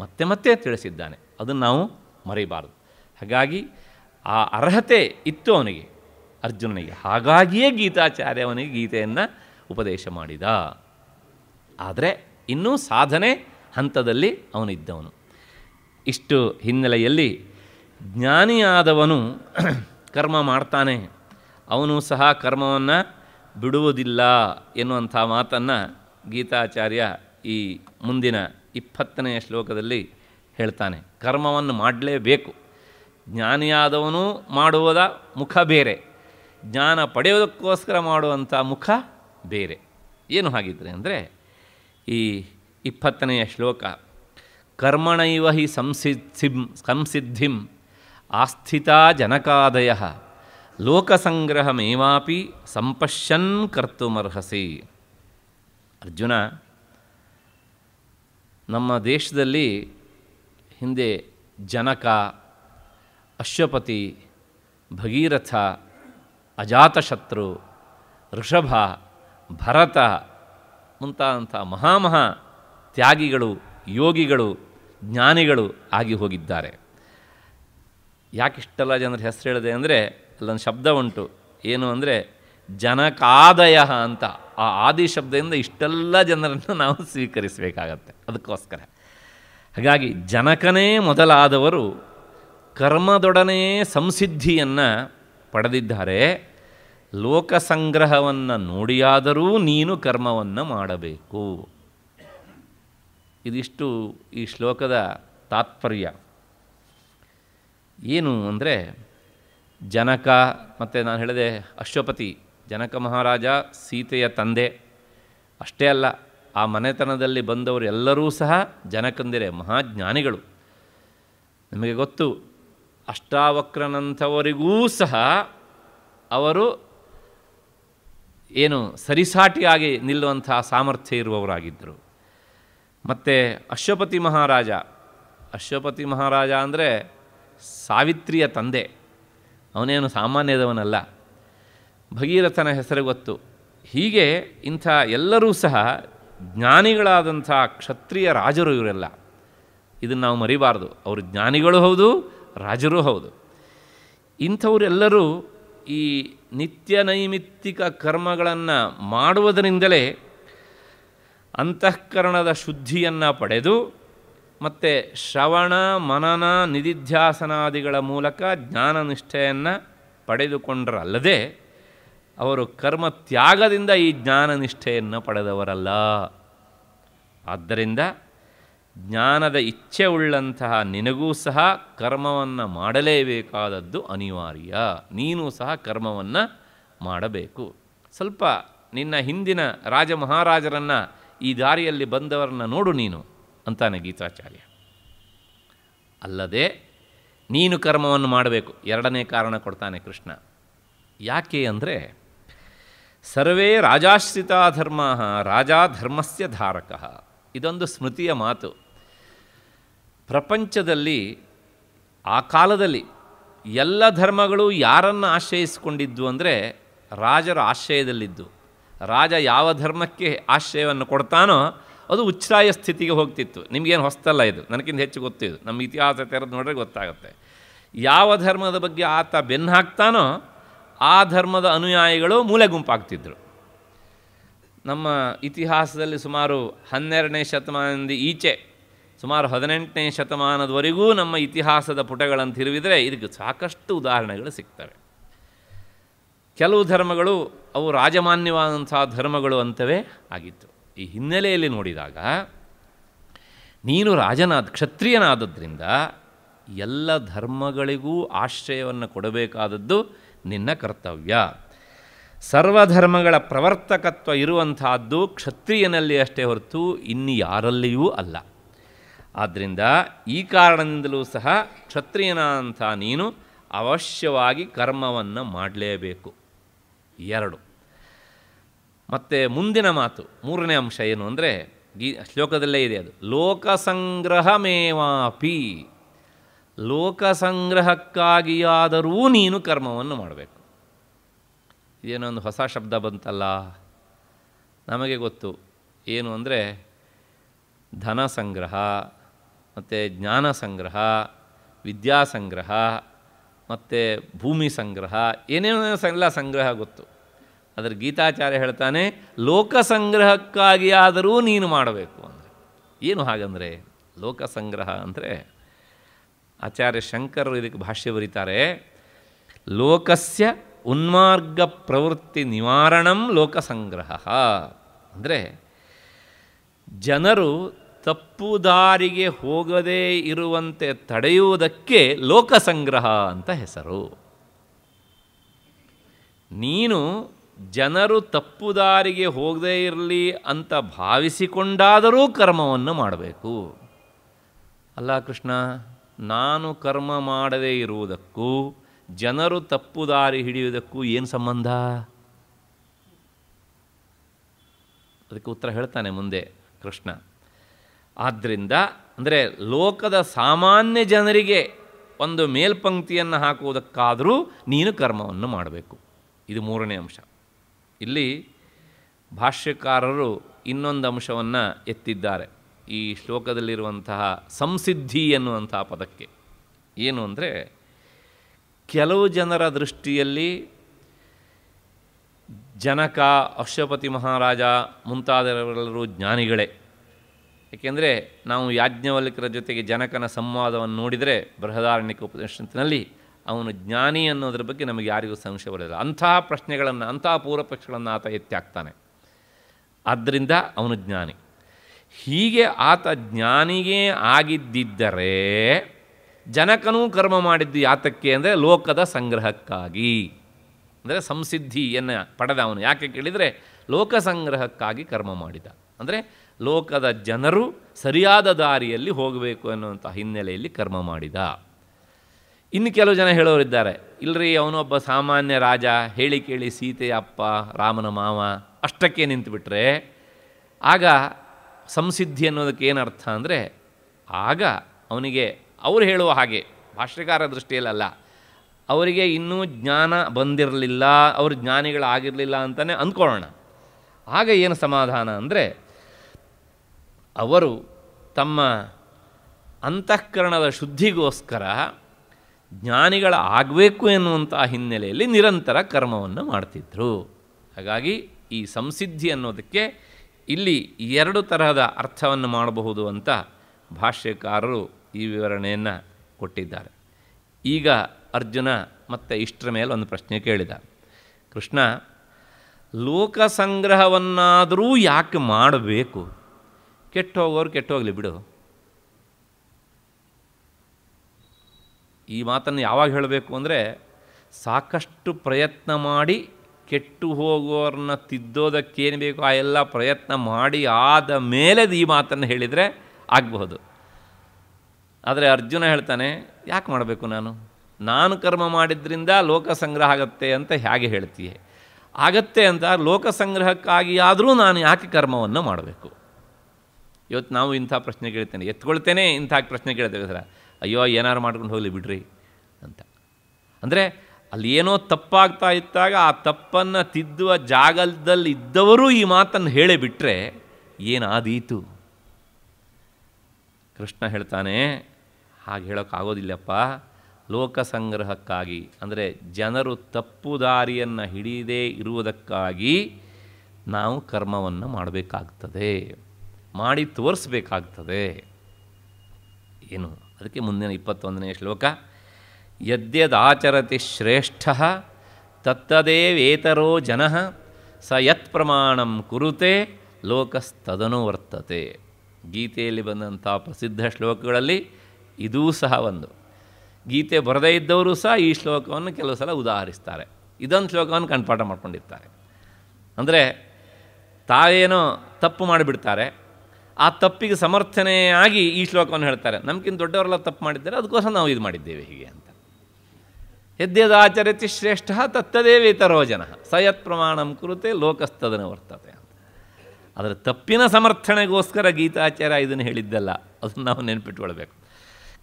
Speaker 1: ಮತ್ತೆ ಮತ್ತೆ ತಿಳಿಸಿದ್ದಾನೆ ಅದನ್ನು ನಾವು ಮರೆಯಬಾರದು ಹಾಗಾಗಿ ಆ ಅರ್ಹತೆ ಇತ್ತು ಅವನಿಗೆ ಅರ್ಜುನನಿಗೆ ಹಾಗಾಗಿಯೇ ಗೀತಾಚಾರ್ಯ ಅವನಿಗೆ ಗೀತೆಯನ್ನು ಉಪದೇಶ ಮಾಡಿದ ಆದರೆ ಇನ್ನೂ ಸಾಧನೆ ಹಂತದಲ್ಲಿ ಅವನಿದ್ದವನು ಇಷ್ಟು ಹಿನ್ನೆಲೆಯಲ್ಲಿ ಜ್ಞಾನಿಯಾದವನು ಕರ್ಮ ಮಾಡ್ತಾನೆ ಅವನು ಸಹ ಕರ್ಮವನ್ನು ಬಿಡುವುದಿಲ್ಲ ಎನ್ನುವಂಥ ಮಾತನ್ನು ಗೀತಾಚಾರ್ಯ ಈ ಮುಂದಿನ ಇಪ್ಪತ್ತನೆಯ ಶ್ಲೋಕದಲ್ಲಿ ಹೇಳ್ತಾನೆ ಕರ್ಮವನ್ನು ಮಾಡಲೇಬೇಕು ಜ್ಞಾನಿಯಾದವನು ಮಾಡುವುದ ಮುಖ ಬೇರೆ ಜ್ಞಾನ ಪಡೆಯೋದಕ್ಕೋಸ್ಕರ ಮಾಡುವಂಥ ಮುಖ ಬೇರೆ ಏನು ಹಾಗಿದ್ರೆ ಅಂದರೆ ಈ ಇಪ್ಪತ್ತನೆಯ ಶ್ಲೋಕ ಕರ್ಮಣೈವ ಹಿ ಸಂಸಿದ್ಧಿಂ ಸಂಸಿದ್ಧಿಂ ಆಸ್ಥಿತ ಜನಕಾದಯ ಲೋಕಸಂಗ್ರಹಮೇವಾಪಿ ಸಂಪಶ್ಯನ್ ಕರ್ತುಮರ್ಹಸಿ ಅರ್ಜುನ ನಮ್ಮ ದೇಶದಲ್ಲಿ ಹಿಂದೆ ಜನಕ ಅಶ್ವಪತಿ ಭಗೀರಥ ಅಜಾತಶತ್ರು ಋಷಭ ಭರತ ಮುಂತಾದಂಥ ಮಹಾಮಹಾ ತ್ಯಾಗಿಗಳು ಯೋಗಿಗಳು ಜ್ಞಾನಿಗಳು ಆಗಿ ಹೋಗಿದ್ದಾರೆ ಯಾಕಿಷ್ಟೆಲ್ಲ ಜನರ ಹೆಸರು ಹೇಳಿದೆ ಅಂದರೆ ಅಲ್ಲೊಂದು ಶಬ್ದ ಉಂಟು ಏನು ಅಂದರೆ ಜನಕಾದಯ ಅಂತ ಆ ಆದಿ ಶಬ್ದದಿಂದ ಇಷ್ಟೆಲ್ಲ ಜನರನ್ನು ನಾವು ಸ್ವೀಕರಿಸಬೇಕಾಗತ್ತೆ ಅದಕ್ಕೋಸ್ಕರ ಹಾಗಾಗಿ ಜನಕನೇ ಮೊದಲಾದವರು ಕರ್ಮದೊಡನೆ ಸಂಸಿದ್ಧಿಯನ್ನು ಪಡೆದಿದ್ದಾರೆ ಲೋಕ ಸಂಗ್ರಹವನ್ನು ನೋಡಿಯಾದರೂ ನೀನು ಕರ್ಮವನ್ನು ಮಾಡಬೇಕು ಇದಿಷ್ಟು ಈ ಶ್ಲೋಕದ ತಾತ್ಪರ್ಯ ಏನು ಅಂದರೆ ಜನಕ ಮತ್ತು ನಾನು ಹೇಳಿದೆ ಅಶ್ವಪತಿ ಜನಕ ಮಹಾರಾಜ ಸೀತೆಯ ತಂದೆ ಅಷ್ಟೇ ಅಲ್ಲ ಆ ಮನೆತನದಲ್ಲಿ ಬಂದವರು ಎಲ್ಲರೂ ಸಹ ಜನಕಂದಿರೆ ಮಹಾಜ್ಞಾನಿಗಳು ನಮಗೆ ಗೊತ್ತು ಅಷ್ಟಾವಕ್ರನಂಥವರಿಗೂ ಸಹ ಅವರು ಏನು ಸರಿಸಾಟಿಯಾಗಿ ನಿಲ್ಲುವಂತಹ ಸಾಮರ್ಥ್ಯ ಇರುವವರಾಗಿದ್ದರು ಮತ್ತು ಅಶ್ವಪತಿ ಮಹಾರಾಜ ಅಶ್ವಪತಿ ಮಹಾರಾಜ ಅಂದರೆ ಸಾವಿತ್ರಿಯ ತಂದೆ ಅವನೇನು ಸಾಮಾನ್ಯದವನಲ್ಲ ಭಗೀರಥನ ಹೆಸರು ಗೊತ್ತು ಹೀಗೆ ಇಂಥ ಎಲ್ಲರೂ ಸಹ ಜ್ಞಾನಿಗಳಾದಂಥ ಕ್ಷತ್ರಿಯ ರಾಜರು ಇವರೆಲ್ಲ ಇದನ್ನು ನಾವು ಮರಿಬಾರ್ದು ಅವರು ಜ್ಞಾನಿಗಳು ಹೌದು ರಾಜರೂ ಹೌದು ಇಂಥವರೆಲ್ಲರೂ ಈ ನಿತ್ಯ ನೈಮಿತ್ತಿಕ ಕರ್ಮಗಳನ್ನು ಮಾಡುವುದರಿಂದಲೇ ಅಂತಃಕರಣದ ಶುದ್ಧಿಯನ್ನು ಪಡೆದು ಮತ್ತು ಶ್ರವಣ ಮನನ ನಿಧಿಧ್ಯಾಸನಾದಿಗಳ ಮೂಲಕ ಜ್ಞಾನ ನಿಷ್ಠೆಯನ್ನು ಪಡೆದುಕೊಂಡರಲ್ಲದೆ ಅವರು ಕರ್ಮ ತ್ಯಾಗದಿಂದ ಈ ಜ್ಞಾನ ನಿಷ್ಠೆಯನ್ನು ಪಡೆದವರಲ್ಲ ಆದ್ದರಿಂದ ಜ್ಞಾನದ ಇಚ್ಛೆ ಉಳ್ಳಂತಹ ನಿನಗೂ ಸಹ ಕರ್ಮವನ್ನು ಮಾಡಲೇಬೇಕಾದದ್ದು ಅನಿವಾರ್ಯ ನೀನು ಸಹ ಕರ್ಮವನ್ನು ಮಾಡಬೇಕು ಸ್ವಲ್ಪ ನಿನ್ನ ಹಿಂದಿನ ರಾಜ ಮಹಾರಾಜರನ್ನು ಈ ದಾರಿಯಲ್ಲಿ ಬಂದವರನ್ನು ನೋಡು ನೀನು ಅಂತಾನೆ ಗೀತಾಚಾರ್ಯ ಅಲ್ಲದೆ ನೀನು ಕರ್ಮವನ್ನು ಮಾಡಬೇಕು ಎರಡನೇ ಕಾರಣ ಕೊಡ್ತಾನೆ ಕೃಷ್ಣ ಯಾಕೆ ಅಂದರೆ ಸರ್ವೇ ರಾಜಾಶ್ರಿತ ಧರ್ಮ ರಾಜಾ ಧರ್ಮಸ್ಯ ಧಾರಕ ಇದೊಂದು ಸ್ಮೃತಿಯ ಮಾತು ಪ್ರಪಂಚದಲ್ಲಿ ಆ ಕಾಲದಲ್ಲಿ ಎಲ್ಲ ಧರ್ಮಗಳು ಯಾರನ್ನು ಆಶ್ರಯಿಸಿಕೊಂಡಿದ್ದು ಅಂದರೆ ರಾಜರ ಆಶ್ರಯದಲ್ಲಿದ್ದು ರಾಜ ಯಾವ ಧರ್ಮಕ್ಕೆ ಆಶ್ರಯವನ್ನು ಕೊಡ್ತಾನೋ ಅದು ಉಚ್ಛ್ರಾಯ ಸ್ಥಿತಿಗೆ ಹೋಗ್ತಿತ್ತು ನಿಮಗೇನು ಹೊಸ್ತಲ್ಲ ಇದು ನನಗಿಂತ ಹೆಚ್ಚು ಗೊತ್ತಿದ್ದು ನಮ್ಮ ಇತಿಹಾಸ ತೆರೆದು ನೋಡಿದ್ರೆ ಗೊತ್ತಾಗುತ್ತೆ ಯಾವ ಧರ್ಮದ ಬಗ್ಗೆ ಆತ ಬೆನ್ನು ಹಾಕ್ತಾನೋ ಆ ಧರ್ಮದ ಅನುಯಾಯಿಗಳು ಮೂಲೆ ಗುಂಪಾಗ್ತಿದ್ದರು ನಮ್ಮ ಇತಿಹಾಸದಲ್ಲಿ ಸುಮಾರು ಹನ್ನೆರಡನೇ ಶತಮಾನದಿಂದ ಈಚೆ ಸುಮಾರು ಹದಿನೆಂಟನೇ ಶತಮಾನದವರೆಗೂ ನಮ್ಮ ಇತಿಹಾಸದ ಪುಟಗಳನ್ನು ತಿರುವಿದರೆ ಇದಕ್ಕೆ ಸಾಕಷ್ಟು ಉದಾಹರಣೆಗಳು ಸಿಗ್ತವೆ ಕೆಲವು ಧರ್ಮಗಳು ಅವು ರಾಜಮಾನ್ಯವಾದಂಥ ಧರ್ಮಗಳು ಅಂತವೇ ಆಗಿತ್ತು ಈ ಹಿನ್ನೆಲೆಯಲ್ಲಿ ನೋಡಿದಾಗ ನೀನು ರಾಜನಾದ ಕ್ಷತ್ರಿಯನಾದದ್ರಿಂದ ಎಲ್ಲ ಧರ್ಮಗಳಿಗೂ ಆಶ್ರಯವನ್ನು ಕೊಡಬೇಕಾದದ್ದು ನಿನ್ನ ಕರ್ತವ್ಯ ಸರ್ವಧರ್ಮಗಳ ಪ್ರವರ್ತಕತ್ವ ಇರುವಂತಹದ್ದು ಕ್ಷತ್ರಿಯನಲ್ಲಿ ಅಷ್ಟೇ ಹೊರತು ಇನ್ನು ಯಾರಲ್ಲಿಯೂ ಅಲ್ಲ ಆದ್ದರಿಂದ ಈ ಕಾರಣದಿಂದಲೂ ಸಹ ಕ್ಷತ್ರಿಯನ ಅಂತ ನೀನು ಅವಶ್ಯವಾಗಿ ಕರ್ಮವನ್ನು ಮಾಡಲೇಬೇಕು ಎರಡು ಮತ್ತು ಮುಂದಿನ ಮಾತು ಮೂರನೇ ಅಂಶ ಏನು ಅಂದರೆ ಗೀ ಶ್ಲೋಕದಲ್ಲೇ ಇದೆ ಅದು ಲೋಕಸಂಗ್ರಹಮೇವಾಪಿ ಲೋಕಸಂಗ್ರಹಕ್ಕಾಗಿಯಾದರೂ ನೀನು ಕರ್ಮವನ್ನು ಮಾಡಬೇಕು ಇದೇನೊಂದು ಹೊಸ ಶಬ್ದ ಬಂತಲ್ಲ ನಮಗೆ ಗೊತ್ತು ಏನು ಅಂದರೆ ಧನ ಸಂಗ್ರಹ ಮತ್ತು ಜ್ಞಾನ ಸಂಗ್ರಹ ವಿದ್ಯಾ ಸಂಗ್ರಹ ಮತ್ತು ಭೂಮಿ ಸಂಗ್ರಹ ಏನೇನೋ ಎಲ್ಲ ಸಂಗ್ರಹ ಗೊತ್ತು ಅದರ ಗೀತಾಚಾರ್ಯ ಹೇಳ್ತಾನೆ ಲೋಕ ನೀನು ಮಾಡಬೇಕು ಅಂದರೆ ಏನು ಹಾಗಂದರೆ ಲೋಕ ಸಂಗ್ರಹ ಅಂದರೆ ಆಚಾರ್ಯ ಶಂಕರರು ಇದಕ್ಕೆ ಭಾಷ್ಯ ಬರೀತಾರೆ ಲೋಕಸ್ಯ ಉನ್ಮಾರ್ಗ ಪ್ರವೃತ್ತಿ ನಿವಾರಣಂ ಲೋಕಸಂಗ್ರಹ ಅಂದರೆ ಜನರು ತಪ್ಪು ದಾರಿಗೆ ಹೋಗದೇ ಇರುವಂತೆ ತಡೆಯುವುದಕ್ಕೆ ಲೋಕಸಂಗ್ರಹ ಅಂತ ಹೆಸರು ನೀನು ಜನರು ತಪ್ಪುದಾರಿಗೆ ಹೋಗದೇ ಇರಲಿ ಅಂತ ಭಾವಿಸಿಕೊಂಡಾದರೂ ಕರ್ಮವನ್ನು ಮಾಡಬೇಕು ಅಲ್ಲ ಕೃಷ್ಣ ನಾನು ಕರ್ಮ ಮಾಡದೇ ಇರುವುದಕ್ಕೂ ಜನರು ತಪ್ಪು ದಾರಿ ಹಿಡಿಯುವುದಕ್ಕೂ ಏನು ಸಂಬಂಧ ಅದಕ್ಕೆ ಉತ್ತರ ಹೇಳ್ತಾನೆ ಮುಂದೆ ಕೃಷ್ಣ ಆದ್ದರಿಂದ ಅಂದರೆ ಲೋಕದ ಸಾಮಾನ್ಯ ಜನರಿಗೆ ಒಂದು ಮೇಲ್ಪಂಕ್ತಿಯನ್ನು ಹಾಕುವುದಕ್ಕಾದರೂ ನೀನು ಕರ್ಮವನ್ನು ಮಾಡಬೇಕು ಇದು ಮೂರನೇ ಅಂಶ ಇಲ್ಲಿ ಭಾಷ್ಯಕಾರರು ಇನ್ನೊಂದು ಅಂಶವನ್ನು ಎತ್ತಿದ್ದಾರೆ ಈ ಶ್ಲೋಕದಲ್ಲಿರುವಂತಹ ಸಂಸಿದ್ಧಿ ಎನ್ನುವಂತಹ ಪದಕ್ಕೆ ಏನು ಅಂದರೆ ಕೆಲವು ಜನರ ದೃಷ್ಟಿಯಲ್ಲಿ ಜನಕ ಅಶ್ವಪತಿ ಮಹಾರಾಜ ಮುಂತಾದವರೆಲ್ಲರೂ ಜ್ಞಾನಿಗಳೇ ಏಕೆಂದರೆ ನಾವು ಯಾಜ್ಞವಲ್ಕರ ಜೊತೆಗೆ ಜನಕನ ಸಂವಾದವನ್ನು ನೋಡಿದರೆ ಬೃಹದಾರಣ್ಯಕ ಉಪನಿಷತ್ತಿನಲ್ಲಿ ಅವನು ಜ್ಞಾನಿ ಅನ್ನೋದ್ರ ಬಗ್ಗೆ ನಮಗೆ ಯಾರಿಗೂ ಸಂಶಯ ಬರಲಿಲ್ಲ ಅಂತಹ ಪ್ರಶ್ನೆಗಳನ್ನು ಅಂತಹ ಪಕ್ಷಗಳನ್ನು ಆತ ಎತ್ತಿ ಹಾಕ್ತಾನೆ ಆದ್ದರಿಂದ ಅವನು ಜ್ಞಾನಿ ಹೀಗೆ ಆತ ಜ್ಞಾನಿಯೇ ಆಗಿದ್ದಿದ್ದರೆ ಜನಕನೂ ಕರ್ಮ ಮಾಡಿದ್ದು ಯಾತಕ್ಕೆ ಅಂದರೆ ಲೋಕದ ಸಂಗ್ರಹಕ್ಕಾಗಿ ಅಂದರೆ ಸಂಸಿದ್ಧಿಯನ್ನು ಪಡೆದ ಅವನು ಯಾಕೆ ಕೇಳಿದರೆ ಲೋಕ ಸಂಗ್ರಹಕ್ಕಾಗಿ ಕರ್ಮ ಮಾಡಿದ ಅಂದರೆ ಲೋಕದ ಜನರು ಸರಿಯಾದ ದಾರಿಯಲ್ಲಿ ಹೋಗಬೇಕು ಅನ್ನುವಂಥ ಹಿನ್ನೆಲೆಯಲ್ಲಿ ಕರ್ಮ ಮಾಡಿದ ಇನ್ನು ಕೆಲವು ಜನ ಹೇಳೋರಿದ್ದಾರೆ ಇಲ್ಲರಿ ಅವನೊಬ್ಬ ಸಾಮಾನ್ಯ ರಾಜ ಹೇಳಿ ಕೇಳಿ ಸೀತೆಯ ಅಪ್ಪ ರಾಮನ ಮಾವ ಅಷ್ಟಕ್ಕೆ ನಿಂತುಬಿಟ್ರೆ ಆಗ ಸಂಸಿದ್ಧಿ ಅನ್ನೋದಕ್ಕೆ ಏನರ್ಥ ಅಂದರೆ ಆಗ ಅವನಿಗೆ ಅವರು ಹೇಳುವ ಹಾಗೆ ಭಾಷ್ಯಕಾರ ದೃಷ್ಟಿಯಲ್ಲ ಅವರಿಗೆ ಇನ್ನೂ ಜ್ಞಾನ ಬಂದಿರಲಿಲ್ಲ ಅವರು ಜ್ಞಾನಿಗಳಾಗಿರಲಿಲ್ಲ ಅಂತಲೇ ಅಂದ್ಕೊಳ್ಳೋಣ ಆಗ ಏನು ಸಮಾಧಾನ ಅಂದರೆ ಅವರು ತಮ್ಮ ಅಂತಃಕರಣದ ಶುದ್ಧಿಗೋಸ್ಕರ ಜ್ಞಾನಿಗಳಾಗಬೇಕು ಎನ್ನುವಂಥ ಹಿನ್ನೆಲೆಯಲ್ಲಿ ನಿರಂತರ ಕರ್ಮವನ್ನು ಮಾಡ್ತಿದ್ದರು ಹಾಗಾಗಿ ಈ ಸಂಸಿದ್ಧಿ ಅನ್ನೋದಕ್ಕೆ ಇಲ್ಲಿ ಎರಡು ತರಹದ ಅರ್ಥವನ್ನು ಮಾಡಬಹುದು ಅಂತ ಭಾಷ್ಯಕಾರರು ಈ ವಿವರಣೆಯನ್ನು ಕೊಟ್ಟಿದ್ದಾರೆ ಈಗ ಅರ್ಜುನ ಮತ್ತೆ ಇಷ್ಟರ ಮೇಲೆ ಒಂದು ಪ್ರಶ್ನೆ ಕೇಳಿದ ಕೃಷ್ಣ ಲೋಕ ಸಂಗ್ರಹವನ್ನಾದರೂ ಯಾಕೆ ಮಾಡಬೇಕು ಕೆಟ್ಟು ಹೋಗೋರು ಕೆಟ್ಟೋಗಲಿ ಬಿಡು ಈ ಮಾತನ್ನು ಯಾವಾಗ ಹೇಳಬೇಕು ಅಂದರೆ ಸಾಕಷ್ಟು ಪ್ರಯತ್ನ ಮಾಡಿ ಕೆಟ್ಟು ಹೋಗೋರನ್ನ ತಿದ್ದೋದಕ್ಕೇನು ಬೇಕೋ ಆ ಎಲ್ಲ ಪ್ರಯತ್ನ ಮಾಡಿ ಆದ ಮೇಲೆ ಈ ಮಾತನ್ನು ಹೇಳಿದರೆ ಆಗಬಹುದು ಆದರೆ ಅರ್ಜುನ ಹೇಳ್ತಾನೆ ಯಾಕೆ ಮಾಡಬೇಕು ನಾನು ನಾನು ಕರ್ಮ ಮಾಡಿದ್ರಿಂದ ಲೋಕ ಸಂಗ್ರಹ ಆಗತ್ತೆ ಅಂತ ಹೇಗೆ ಹೇಳ್ತೀಯೆ ಆಗತ್ತೆ ಅಂತ ಲೋಕ ಸಂಗ್ರಹಕ್ಕಾಗಿ ಆದರೂ ನಾನು ಯಾಕೆ ಕರ್ಮವನ್ನು ಮಾಡಬೇಕು ಇವತ್ತು ನಾವು ಇಂಥ ಪ್ರಶ್ನೆ ಕೇಳ್ತೇನೆ ಎತ್ಕೊಳ್ತೇನೆ ಇಂಥ ಪ್ರಶ್ನೆ ಕೇಳ್ತೇವೆ ಸರ ಅಯ್ಯೋ ಏನಾರು ಮಾಡ್ಕೊಂಡು ಹೋಗಲಿ ಬಿಡ್ರಿ ಅಂತ ಅಂದರೆ ಅಲ್ಲಿ ಏನೋ ತಪ್ಪಾಗ್ತಾ ಇದ್ದಾಗ ಆ ತಪ್ಪನ್ನು ತಿದ್ದುವ ಜಾಗದಲ್ಲಿ ಇದ್ದವರು ಈ ಮಾತನ್ನು ಹೇಳಿಬಿಟ್ರೆ ಏನಾದೀತು ಕೃಷ್ಣ ಹೇಳ್ತಾನೆ ಹಾಗೆ ಹೇಳೋಕ್ಕಾಗೋದಿಲ್ಲಪ್ಪ ಲೋಕ ಸಂಗ್ರಹಕ್ಕಾಗಿ ಅಂದರೆ ಜನರು ತಪ್ಪು ದಾರಿಯನ್ನು ಹಿಡಿಯದೇ ಇರುವುದಕ್ಕಾಗಿ ನಾವು ಕರ್ಮವನ್ನು ಮಾಡಬೇಕಾಗ್ತದೆ ಮಾಡಿ ತೋರಿಸ್ಬೇಕಾಗ್ತದೆ ಏನು ಅದಕ್ಕೆ ಮುಂದಿನ ಇಪ್ಪತ್ತೊಂದನೇ ಶ್ಲೋಕ ಯದ್ಯದಾಚರತಿ ಶ್ರೇಷ್ಠ ತತ್ತದೇವೇತರೋ ಜನ ಸ ಯತ್ ಪ್ರಮಾಣ ಕುರುತೆ ಲೋಕಸ್ತದನು ವರ್ತತೆ ಗೀತೆಯಲ್ಲಿ ಬಂದಂಥ ಪ್ರಸಿದ್ಧ ಶ್ಲೋಕಗಳಲ್ಲಿ ಇದೂ ಸಹ ಒಂದು ಗೀತೆ ಬರದೇ ಇದ್ದವರು ಸಹ ಈ ಶ್ಲೋಕವನ್ನು ಕೆಲವು ಸಲ ಉದಾಹರಿಸ್ತಾರೆ ಇದೊಂದು ಶ್ಲೋಕವನ್ನು ಕಣ್ಪಾಠ ಮಾಡ್ಕೊಂಡಿರ್ತಾರೆ ಅಂದರೆ ತಾವೇನೋ ತಪ್ಪು ಮಾಡಿಬಿಡ್ತಾರೆ ಆ ತಪ್ಪಿಗೆ ಸಮರ್ಥನೆಯಾಗಿ ಈ ಶ್ಲೋಕವನ್ನು ಹೇಳ್ತಾರೆ ನಮಗಿಂತ ದೊಡ್ಡವರೆಲ್ಲ ತಪ್ಪು ಮಾಡಿದ್ದಾರೆ ಅದಕ್ಕೋಸ್ಕರ ನಾವು ಇದು ಮಾಡಿದ್ದೇವೆ ಹೀಗೆ ಅಂತ ಯದ್ಯದಾಚರತಿ ಶ್ರೇಷ್ಠ ತತ್ತದೇವೇತರೋ ಜನ ಸಯತ್ ಪ್ರಮಾಣ ಕುರುತೆ ಲೋಕಸ್ತದನ ವರ್ತತೆ ಅಂತ ಅದರ ತಪ್ಪಿನ ಸಮರ್ಥನೆಗೋಸ್ಕರ ಗೀತಾಚಾರ್ಯ ಇದನ್ನು ಹೇಳಿದ್ದಲ್ಲ ಅದನ್ನು ನಾವು ನೆನ್ಪಿಟ್ಕೊಳ್ಬೇಕು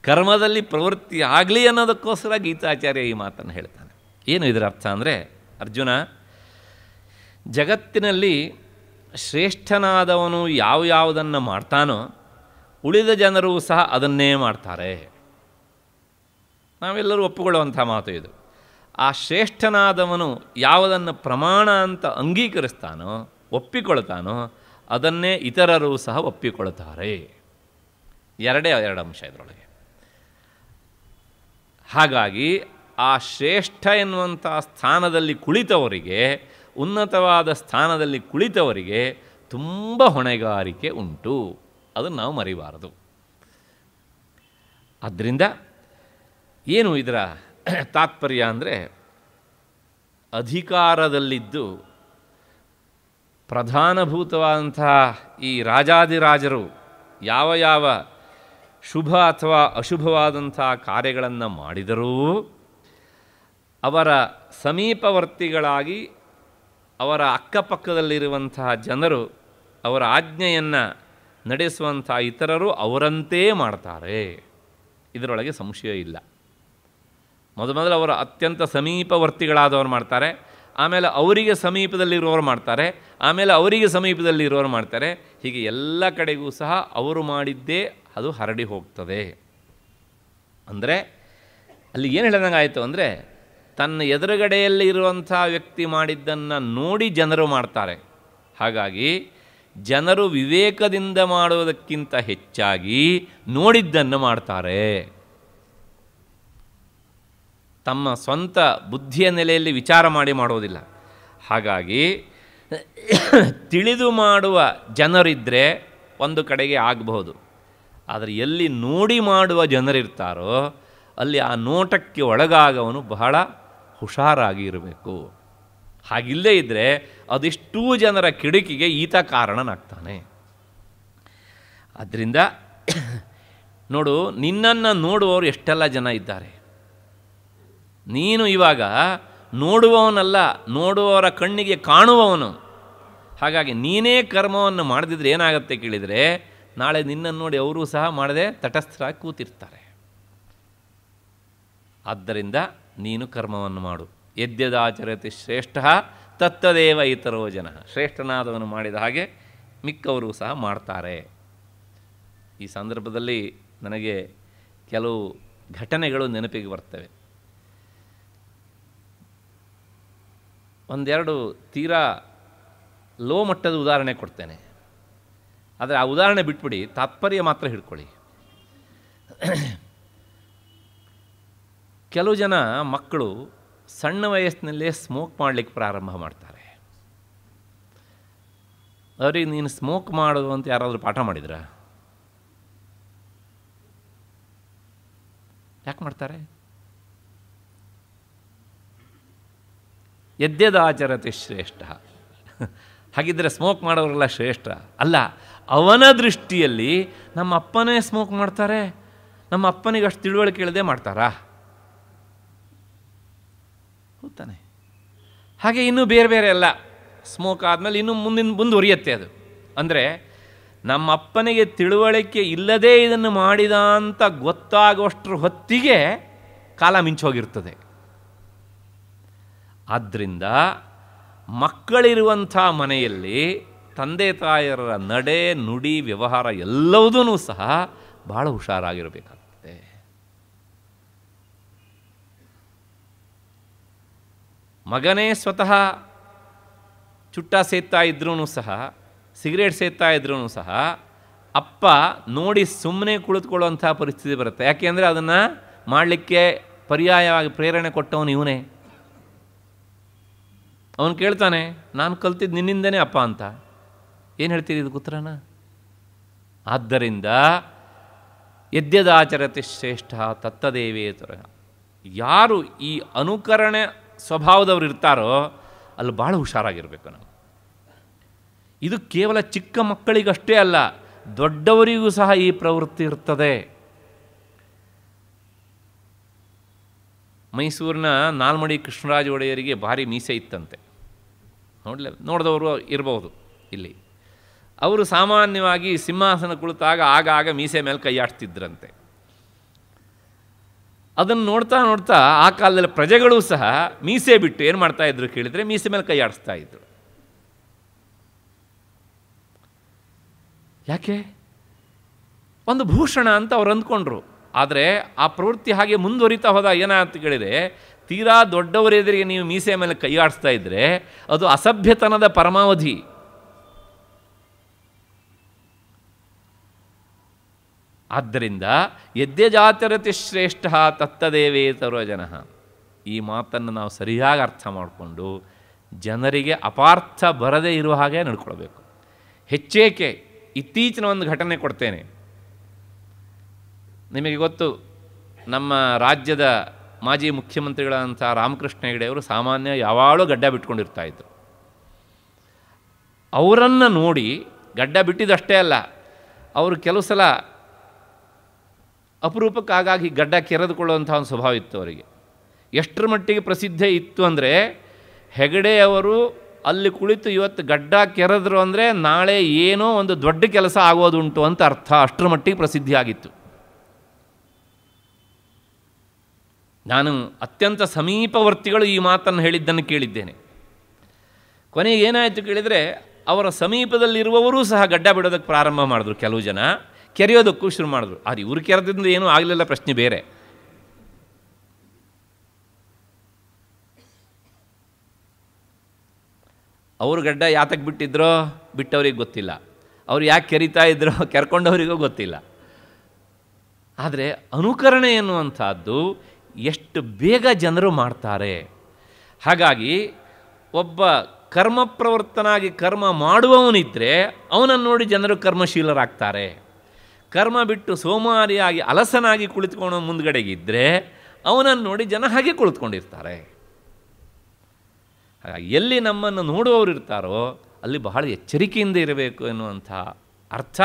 Speaker 1: ಕರ್ಮದಲ್ಲಿ ಪ್ರವೃತ್ತಿ ಆಗಲಿ ಅನ್ನೋದಕ್ಕೋಸ್ಕರ ಗೀತಾಚಾರ್ಯ ಈ ಮಾತನ್ನು ಹೇಳ್ತಾನೆ ಏನು ಇದರ ಅರ್ಥ ಅಂದರೆ ಅರ್ಜುನ ಜಗತ್ತಿನಲ್ಲಿ ಶ್ರೇಷ್ಠನಾದವನು ಯಾವ ಯಾವುದನ್ನು ಮಾಡ್ತಾನೋ ಉಳಿದ ಜನರೂ ಸಹ ಅದನ್ನೇ ಮಾಡ್ತಾರೆ ನಾವೆಲ್ಲರೂ ಒಪ್ಪಿಕೊಳ್ಳುವಂಥ ಮಾತು ಇದು ಆ ಶ್ರೇಷ್ಠನಾದವನು ಯಾವುದನ್ನು ಪ್ರಮಾಣ ಅಂತ ಅಂಗೀಕರಿಸ್ತಾನೋ ಒಪ್ಪಿಕೊಳ್ತಾನೋ ಅದನ್ನೇ ಇತರರು ಸಹ ಒಪ್ಪಿಕೊಳ್ತಾರೆ ಎರಡೇ ಎರಡು ಅಂಶ ಇದರೊಳಗೆ ಹಾಗಾಗಿ ಆ ಶ್ರೇಷ್ಠ ಎನ್ನುವಂಥ ಸ್ಥಾನದಲ್ಲಿ ಕುಳಿತವರಿಗೆ ಉನ್ನತವಾದ ಸ್ಥಾನದಲ್ಲಿ ಕುಳಿತವರಿಗೆ ತುಂಬ ಹೊಣೆಗಾರಿಕೆ ಉಂಟು ಅದನ್ನು ನಾವು ಮರಿಬಾರದು ಅದರಿಂದ ಏನು ಇದರ ತಾತ್ಪರ್ಯ ಅಂದರೆ ಅಧಿಕಾರದಲ್ಲಿದ್ದು ಪ್ರಧಾನಭೂತವಾದಂತಹ ಈ ರಾಜಾದಿರಾಜರು ಯಾವ ಯಾವ ಶುಭ ಅಥವಾ ಅಶುಭವಾದಂಥ ಕಾರ್ಯಗಳನ್ನು ಮಾಡಿದರೂ ಅವರ ಸಮೀಪವರ್ತಿಗಳಾಗಿ ಅವರ ಅಕ್ಕಪಕ್ಕದಲ್ಲಿರುವಂತಹ ಜನರು ಅವರ ಆಜ್ಞೆಯನ್ನು ನಡೆಸುವಂಥ ಇತರರು ಅವರಂತೆ ಮಾಡ್ತಾರೆ ಇದರೊಳಗೆ ಸಂಶಯ ಇಲ್ಲ ಮೊದ ಮೊದಲು ಅವರು ಅತ್ಯಂತ ಸಮೀಪವರ್ತಿಗಳಾದವರು ಮಾಡ್ತಾರೆ ಆಮೇಲೆ ಅವರಿಗೆ ಸಮೀಪದಲ್ಲಿರುವವರು ಮಾಡ್ತಾರೆ ಆಮೇಲೆ ಅವರಿಗೆ ಸಮೀಪದಲ್ಲಿರುವವರು ಮಾಡ್ತಾರೆ ಹೀಗೆ ಎಲ್ಲ ಕಡೆಗೂ ಸಹ ಅವರು ಮಾಡಿದ್ದೇ ಅದು ಹರಡಿ ಹೋಗ್ತದೆ ಅಂದರೆ ಅಲ್ಲಿ ಏನು ಹೇಳಿದಂಗಾಯಿತು ಅಂದರೆ ತನ್ನ ಎದುರುಗಡೆಯಲ್ಲಿ ಇರುವಂಥ ವ್ಯಕ್ತಿ ಮಾಡಿದ್ದನ್ನು ನೋಡಿ ಜನರು ಮಾಡ್ತಾರೆ ಹಾಗಾಗಿ ಜನರು ವಿವೇಕದಿಂದ ಮಾಡುವುದಕ್ಕಿಂತ ಹೆಚ್ಚಾಗಿ ನೋಡಿದ್ದನ್ನು ಮಾಡ್ತಾರೆ ತಮ್ಮ ಸ್ವಂತ ಬುದ್ಧಿಯ ನೆಲೆಯಲ್ಲಿ ವಿಚಾರ ಮಾಡಿ ಮಾಡೋದಿಲ್ಲ ಹಾಗಾಗಿ ತಿಳಿದು ಮಾಡುವ ಜನರಿದ್ದರೆ ಒಂದು ಕಡೆಗೆ ಆಗಬಹುದು ಆದರೆ ಎಲ್ಲಿ ನೋಡಿ ಮಾಡುವ ಜನರಿರ್ತಾರೋ ಅಲ್ಲಿ ಆ ನೋಟಕ್ಕೆ ಒಳಗಾಗವನು ಬಹಳ ಹುಷಾರಾಗಿ ಇರಬೇಕು ಹಾಗಿಲ್ಲದೇ ಇದ್ದರೆ ಅದೆಷ್ಟೂ ಜನರ ಕಿಡುಕಿಗೆ ಈತ ಕಾರಣನಾಗ್ತಾನೆ ಆದ್ದರಿಂದ ನೋಡು ನಿನ್ನನ್ನು ನೋಡುವವರು ಎಷ್ಟೆಲ್ಲ ಜನ ಇದ್ದಾರೆ ನೀನು ಇವಾಗ ನೋಡುವವನಲ್ಲ ನೋಡುವವರ ಕಣ್ಣಿಗೆ ಕಾಣುವವನು ಹಾಗಾಗಿ ನೀನೇ ಕರ್ಮವನ್ನು ಮಾಡದಿದ್ರೆ ಏನಾಗುತ್ತೆ ಕೇಳಿದರೆ ನಾಳೆ ನಿನ್ನನ್ನು ನೋಡಿ ಅವರೂ ಸಹ ಮಾಡದೆ ತಟಸ್ಥರಾಗಿ ಕೂತಿರ್ತಾರೆ ಆದ್ದರಿಂದ ನೀನು ಕರ್ಮವನ್ನು ಮಾಡು ಯದ್ಯದಾಚರತಿ ಶ್ರೇಷ್ಠ ತತ್ತದೇವ ಇತರೋ ಜನ ಶ್ರೇಷ್ಠನಾದವನು ಮಾಡಿದ ಹಾಗೆ ಮಿಕ್ಕವರು ಸಹ ಮಾಡ್ತಾರೆ ಈ ಸಂದರ್ಭದಲ್ಲಿ ನನಗೆ ಕೆಲವು ಘಟನೆಗಳು ನೆನಪಿಗೆ ಬರ್ತವೆ ಒಂದೆರಡು ತೀರಾ ಲೋ ಮಟ್ಟದ ಉದಾಹರಣೆ ಕೊಡ್ತೇನೆ ಆದರೆ ಆ ಉದಾಹರಣೆ ಬಿಟ್ಬಿಡಿ ತಾತ್ಪರ್ಯ ಮಾತ್ರ ಹಿಡ್ಕೊಳ್ಳಿ ಕೆಲವು ಜನ ಮಕ್ಕಳು ಸಣ್ಣ ವಯಸ್ಸಿನಲ್ಲೇ ಸ್ಮೋಕ್ ಮಾಡಲಿಕ್ಕೆ ಪ್ರಾರಂಭ ಮಾಡ್ತಾರೆ ಅವ್ರಿಗೆ ನೀನು ಸ್ಮೋಕ್ ಮಾಡೋದು ಅಂತ ಯಾರಾದರೂ ಪಾಠ ಮಾಡಿದ್ರಾ ಯಾಕೆ ಮಾಡ್ತಾರೆ ಯದ್ಯದಾಚರತಿ ಶ್ರೇಷ್ಠ ಹಾಗಿದ್ದರೆ ಸ್ಮೋಕ್ ಮಾಡೋರೆಲ್ಲ ಶ್ರೇಷ್ಠ ಅಲ್ಲ ಅವನ ದೃಷ್ಟಿಯಲ್ಲಿ ನಮ್ಮ ಅಪ್ಪನೇ ಸ್ಮೋಕ್ ಮಾಡ್ತಾರೆ ನಮ್ಮ ಅಪ್ಪನಿಗೆ ಅಷ್ಟು ತಿಳುವಳಿಕೆ ಇಳದೆ ಮಾಡ್ತಾರಾ ಹೋಗ್ತಾನೆ ಹಾಗೆ ಇನ್ನೂ ಬೇರೆ ಬೇರೆ ಅಲ್ಲ ಸ್ಮೋಕ್ ಆದಮೇಲೆ ಇನ್ನೂ ಮುಂದಿನ ಮುಂದುವರಿಯುತ್ತೆ ಅದು ಅಂದರೆ ನಮ್ಮ ಅಪ್ಪನಿಗೆ ತಿಳುವಳಿಕೆ ಇಲ್ಲದೇ ಇದನ್ನು ಮಾಡಿದ ಅಂತ ಗೊತ್ತಾಗುವಷ್ಟರ ಹೊತ್ತಿಗೆ ಕಾಲ ಮಿಂಚೋಗಿರ್ತದೆ ಆದ್ದರಿಂದ ಮಕ್ಕಳಿರುವಂಥ ಮನೆಯಲ್ಲಿ ತಂದೆ ತಾಯರ ನಡೆ ನುಡಿ ವ್ಯವಹಾರ ಎಲ್ಲವುದೂ ಸಹ ಭಾಳ ಹುಷಾರಾಗಿರಬೇಕಾಗುತ್ತೆ ಮಗನೇ ಸ್ವತಃ ಚುಟ್ಟ ಸೇತಾ ಇದ್ರೂ ಸಹ ಸಿಗರೇಟ್ ಸೇತಾ ಇದ್ರೂ ಸಹ ಅಪ್ಪ ನೋಡಿ ಸುಮ್ಮನೆ ಕುಳಿತುಕೊಳ್ಳುವಂಥ ಪರಿಸ್ಥಿತಿ ಬರುತ್ತೆ ಯಾಕೆಂದರೆ ಅದನ್ನು ಮಾಡಲಿಕ್ಕೆ ಪರ್ಯಾಯವಾಗಿ ಪ್ರೇರಣೆ ಕೊಟ್ಟವನು ಇವನೇ ಅವನು ಕೇಳ್ತಾನೆ ನಾನು ಕಲ್ತಿದ್ದು ನಿನ್ನಿಂದನೇ ಅಪ್ಪ ಅಂತ ಏನು ಹೇಳ್ತೀರಿ ಇದು ಕುತ್ರನ ಆದ್ದರಿಂದ ಯದ್ಯದಾಚರತೆ ಶ್ರೇಷ್ಠ ತತ್ತದೇವೇತರ ಯಾರು ಈ ಅನುಕರಣೆ ಸ್ವಭಾವದವ್ರು ಇರ್ತಾರೋ ಅಲ್ಲಿ ಭಾಳ ಹುಷಾರಾಗಿರಬೇಕು ನಾವು ಇದು ಕೇವಲ ಚಿಕ್ಕ ಮಕ್ಕಳಿಗಷ್ಟೇ ಅಲ್ಲ ದೊಡ್ಡವರಿಗೂ ಸಹ ಈ ಪ್ರವೃತ್ತಿ ಇರ್ತದೆ ಮೈಸೂರಿನ ನಾಲ್ಮಡಿ ಕೃಷ್ಣರಾಜ ಒಡೆಯರಿಗೆ ಭಾರಿ ಮೀಸೆ ಇತ್ತಂತೆ ನೋಡಲೇ ನೋಡಿದವರು ಇರಬಹುದು ಇಲ್ಲಿ ಅವರು ಸಾಮಾನ್ಯವಾಗಿ ಸಿಂಹಾಸನ ಕುಳಿತಾಗ ಆಗಾಗ ಮೀಸೆ ಮೇಲೆ ಕೈಯಾಡ್ತಿದ್ರಂತೆ ಅದನ್ನು ನೋಡ್ತಾ ನೋಡ್ತಾ ಆ ಕಾಲದಲ್ಲಿ ಪ್ರಜೆಗಳು ಸಹ ಮೀಸೆ ಬಿಟ್ಟು ಏನು ಮಾಡ್ತಾ ಇದ್ರು ಕೇಳಿದರೆ ಮೀಸೆ ಮೇಲೆ ಆಡಿಸ್ತಾ ಇದ್ರು ಯಾಕೆ ಒಂದು ಭೂಷಣ ಅಂತ ಅವ್ರು ಅಂದ್ಕೊಂಡ್ರು ಆದರೆ ಆ ಪ್ರವೃತ್ತಿ ಹಾಗೆ ಮುಂದುವರಿತಾ ಹೋದ ಏನಾಗುತ್ತೆ ಕೇಳಿದರೆ ತೀರಾ ದೊಡ್ಡವರೆದರಿಗೆ ನೀವು ಮೀಸೆ ಮೇಲೆ ಕೈಯಾಡಿಸ್ತಾ ಇದ್ದರೆ ಅದು ಅಸಭ್ಯತನದ ಪರಮಾವಧಿ ಆದ್ದರಿಂದ ಯದ್ಯ ಜಾತಿರತಿ ಶ್ರೇಷ್ಠ ತತ್ತದೇವೇ ಜನ ಈ ಮಾತನ್ನು ನಾವು ಸರಿಯಾಗಿ ಅರ್ಥ ಮಾಡಿಕೊಂಡು ಜನರಿಗೆ ಅಪಾರ್ಥ ಬರದೇ ಇರುವ ಹಾಗೆ ನಡ್ಕೊಳ್ಬೇಕು ಹೆಚ್ಚೇಕೆ ಇತ್ತೀಚಿನ ಒಂದು ಘಟನೆ ಕೊಡ್ತೇನೆ ನಿಮಗೆ ಗೊತ್ತು ನಮ್ಮ ರಾಜ್ಯದ ಮಾಜಿ ಮುಖ್ಯಮಂತ್ರಿಗಳಾದಂಥ ರಾಮಕೃಷ್ಣ ಹೆಗಡೆಯವರು ಸಾಮಾನ್ಯ ಯಾವಾಗಲೂ ಗಡ್ಡ ಬಿಟ್ಕೊಂಡಿರ್ತಾಯಿದ್ರು ಅವರನ್ನು ನೋಡಿ ಗಡ್ಡ ಬಿಟ್ಟಿದ್ದಷ್ಟೇ ಅಲ್ಲ ಅವರು ಕೆಲವು ಸಲ ಅಪರೂಪಕ್ಕಾಗಿ ಗಡ್ಡ ಕೆರೆದುಕೊಳ್ಳುವಂಥ ಒಂದು ಸ್ವಭಾವ ಇತ್ತು ಅವರಿಗೆ ಎಷ್ಟರ ಮಟ್ಟಿಗೆ ಪ್ರಸಿದ್ಧ ಇತ್ತು ಅಂದರೆ ಹೆಗಡೆಯವರು ಅಲ್ಲಿ ಕುಳಿತು ಇವತ್ತು ಗಡ್ಡ ಕೆರೆದ್ರು ಅಂದರೆ ನಾಳೆ ಏನೋ ಒಂದು ದೊಡ್ಡ ಕೆಲಸ ಆಗೋದುಂಟು ಅಂತ ಅರ್ಥ ಅಷ್ಟರ ಮಟ್ಟಿಗೆ ಪ್ರಸಿದ್ಧಿಯಾಗಿತ್ತು ನಾನು ಅತ್ಯಂತ ಸಮೀಪವರ್ತಿಗಳು ಈ ಮಾತನ್ನು ಹೇಳಿದ್ದನ್ನು ಕೇಳಿದ್ದೇನೆ ಕೊನೆಗೆ ಏನಾಯಿತು ಕೇಳಿದರೆ ಅವರ ಸಮೀಪದಲ್ಲಿರುವವರೂ ಸಹ ಗಡ್ಡ ಬಿಡೋದಕ್ಕೆ ಪ್ರಾರಂಭ ಮಾಡಿದ್ರು ಕೆಲವು ಜನ ಕೆರೆಯೋದಕ್ಕೂ ಶುರು ಮಾಡಿದ್ರು ಅದು ಇವರು ಕೆರೆದಿಂದ ಏನೂ ಆಗಲಿಲ್ಲ ಪ್ರಶ್ನೆ ಬೇರೆ ಅವರು ಗಡ್ಡ ಯಾತಕ್ಕೆ ಬಿಟ್ಟಿದ್ರೋ ಬಿಟ್ಟವ್ರಿಗೆ ಗೊತ್ತಿಲ್ಲ ಅವ್ರು ಯಾಕೆ ಕೆರಿತಾ ಇದ್ರೋ ಕೆರ್ಕೊಂಡವರಿಗೂ ಗೊತ್ತಿಲ್ಲ ಆದರೆ ಅನುಕರಣೆ ಎನ್ನುವಂಥದ್ದು ಎಷ್ಟು ಬೇಗ ಜನರು ಮಾಡ್ತಾರೆ ಹಾಗಾಗಿ ಒಬ್ಬ ಕರ್ಮ ಪ್ರವರ್ತನಾಗಿ ಕರ್ಮ ಮಾಡುವವನಿದ್ದರೆ ಅವನನ್ನು ನೋಡಿ ಜನರು ಕರ್ಮಶೀಲರಾಗ್ತಾರೆ ಕರ್ಮ ಬಿಟ್ಟು ಸೋಮಾರಿಯಾಗಿ ಅಲಸನಾಗಿ ಕುಳಿತುಕೊಳ್ಳೋ ಇದ್ದರೆ ಅವನನ್ನು ನೋಡಿ ಜನ ಹಾಗೆ ಕುಳಿತುಕೊಂಡಿರ್ತಾರೆ ಹಾಗಾಗಿ ಎಲ್ಲಿ ನಮ್ಮನ್ನು ನೋಡುವವರು ಇರ್ತಾರೋ ಅಲ್ಲಿ ಬಹಳ ಎಚ್ಚರಿಕೆಯಿಂದ ಇರಬೇಕು ಎನ್ನುವಂಥ ಅರ್ಥ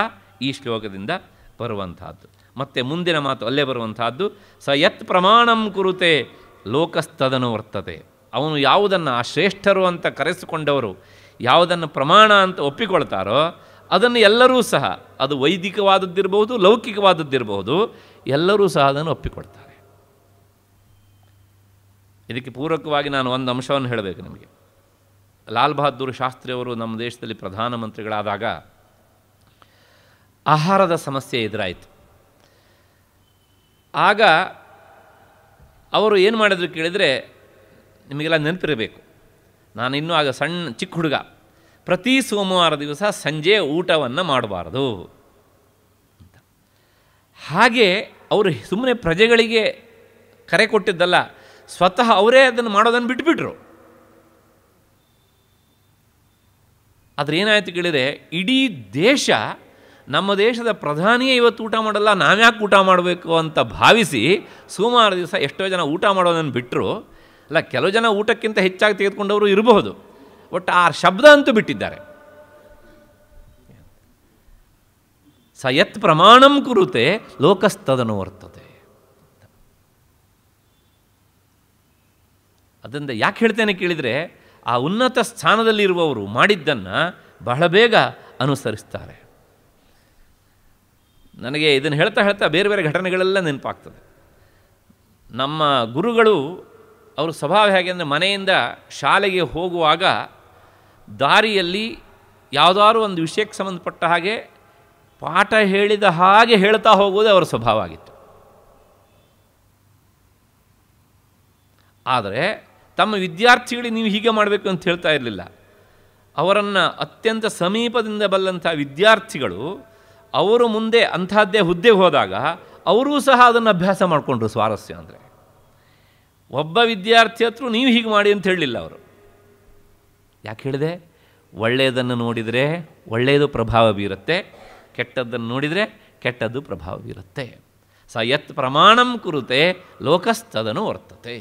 Speaker 1: ಈ ಶ್ಲೋಕದಿಂದ ಬರುವಂತಹದ್ದು ಮತ್ತೆ ಮುಂದಿನ ಮಾತು ಅಲ್ಲೇ ಬರುವಂತಹದ್ದು ಸ ಯತ್ ಪ್ರಮಾಣಂ ಕುರುತೆ ಲೋಕಸ್ತದನು ವರ್ತದೆ ಅವನು ಯಾವುದನ್ನು ಆ ಶ್ರೇಷ್ಠರು ಅಂತ ಕರೆಸಿಕೊಂಡವರು ಯಾವುದನ್ನು ಪ್ರಮಾಣ ಅಂತ ಒಪ್ಪಿಕೊಳ್ತಾರೋ ಅದನ್ನು ಎಲ್ಲರೂ ಸಹ ಅದು ವೈದಿಕವಾದದ್ದಿರಬಹುದು ಲೌಕಿಕವಾದದ್ದಿರಬಹುದು ಎಲ್ಲರೂ ಸಹ ಅದನ್ನು ಒಪ್ಪಿಕೊಳ್ತಾರೆ ಇದಕ್ಕೆ ಪೂರಕವಾಗಿ ನಾನು ಒಂದು ಅಂಶವನ್ನು ಹೇಳಬೇಕು ನಿಮಗೆ ಲಾಲ್ ಬಹದ್ದೂರ್ ಶಾಸ್ತ್ರಿಯವರು ನಮ್ಮ ದೇಶದಲ್ಲಿ ಪ್ರಧಾನಮಂತ್ರಿಗಳಾದಾಗ ಆಹಾರದ ಸಮಸ್ಯೆ ಎದುರಾಯಿತು ಆಗ ಅವರು ಏನು ಮಾಡಿದ್ರು ಕೇಳಿದರೆ ನಿಮಗೆಲ್ಲ ನೆನಪಿರಬೇಕು ನಾನು ಇನ್ನೂ ಆಗ ಸಣ್ಣ ಚಿಕ್ಕ ಹುಡುಗ ಪ್ರತಿ ಸೋಮವಾರ ದಿವಸ ಸಂಜೆ ಊಟವನ್ನು ಮಾಡಬಾರ್ದು ಅಂತ ಹಾಗೆ ಅವರು ಸುಮ್ಮನೆ ಪ್ರಜೆಗಳಿಗೆ ಕರೆ ಕೊಟ್ಟಿದ್ದಲ್ಲ ಸ್ವತಃ ಅವರೇ ಅದನ್ನು ಮಾಡೋದನ್ನು ಬಿಟ್ಬಿಟ್ರು ಆದರೆ ಏನಾಯಿತು ಕೇಳಿದರೆ ಇಡೀ ದೇಶ ನಮ್ಮ ದೇಶದ ಪ್ರಧಾನಿಯೇ ಇವತ್ತು ಊಟ ಮಾಡಲ್ಲ ನಾವ್ಯಾಕೆ ಊಟ ಮಾಡಬೇಕು ಅಂತ ಭಾವಿಸಿ ಸುಮಾರು ದಿವಸ ಎಷ್ಟೋ ಜನ ಊಟ ಮಾಡೋದನ್ನು ಬಿಟ್ಟರು ಅಲ್ಲ ಕೆಲವು ಜನ ಊಟಕ್ಕಿಂತ ಹೆಚ್ಚಾಗಿ ತೆಗೆದುಕೊಂಡವರು ಇರಬಹುದು ಬಟ್ ಆ ಶಬ್ದ ಅಂತೂ ಬಿಟ್ಟಿದ್ದಾರೆ ಸಯತ್ ಪ್ರಮಾಣಂ ಕುರುತೆ ಲೋಕಸ್ತದನು ವರ್ತದೆ ಅದರಿಂದ ಯಾಕೆ ಹೇಳ್ತೇನೆ ಕೇಳಿದರೆ ಆ ಉನ್ನತ ಸ್ಥಾನದಲ್ಲಿರುವವರು ಮಾಡಿದ್ದನ್ನು ಬಹಳ ಬೇಗ ಅನುಸರಿಸ್ತಾರೆ ನನಗೆ ಇದನ್ನು ಹೇಳ್ತಾ ಹೇಳ್ತಾ ಬೇರೆ ಬೇರೆ ಘಟನೆಗಳೆಲ್ಲ ನೆನಪಾಗ್ತದೆ ನಮ್ಮ ಗುರುಗಳು ಅವರ ಸ್ವಭಾವ ಹೇಗೆ ಅಂದರೆ ಮನೆಯಿಂದ ಶಾಲೆಗೆ ಹೋಗುವಾಗ ದಾರಿಯಲ್ಲಿ ಯಾವುದಾದ್ರೂ ಒಂದು ವಿಷಯಕ್ಕೆ ಸಂಬಂಧಪಟ್ಟ ಹಾಗೆ ಪಾಠ ಹೇಳಿದ ಹಾಗೆ ಹೇಳ್ತಾ ಹೋಗೋದು ಅವರ ಸ್ವಭಾವ ಆಗಿತ್ತು ಆದರೆ ತಮ್ಮ ವಿದ್ಯಾರ್ಥಿಗಳಿಗೆ ನೀವು ಹೀಗೆ ಮಾಡಬೇಕು ಅಂತ ಹೇಳ್ತಾ ಇರಲಿಲ್ಲ ಅವರನ್ನು ಅತ್ಯಂತ ಸಮೀಪದಿಂದ ಬಲ್ಲಂಥ ವಿದ್ಯಾರ್ಥಿಗಳು ಅವರು ಮುಂದೆ ಅಂಥದ್ದೇ ಹುದ್ದೆಗೆ ಹೋದಾಗ ಅವರೂ ಸಹ ಅದನ್ನು ಅಭ್ಯಾಸ ಮಾಡಿಕೊಂಡ್ರು ಸ್ವಾರಸ್ಯ ಅಂದರೆ ಒಬ್ಬ ವಿದ್ಯಾರ್ಥಿ ಹತ್ರ ನೀವು ಹೀಗೆ ಮಾಡಿ ಅಂತ ಹೇಳಲಿಲ್ಲ ಅವರು ಯಾಕೆ ಹೇಳಿದೆ ಒಳ್ಳೆಯದನ್ನು ನೋಡಿದರೆ ಒಳ್ಳೆಯದು ಪ್ರಭಾವ ಬೀರುತ್ತೆ ಕೆಟ್ಟದ್ದನ್ನು ನೋಡಿದರೆ ಕೆಟ್ಟದ್ದು ಪ್ರಭಾವ ಬೀರುತ್ತೆ ಸ ಯತ್ ಪ್ರಮಾಣಂ ಕುರುತೆ ಲೋಕಸ್ತದನು ವರ್ತತೆ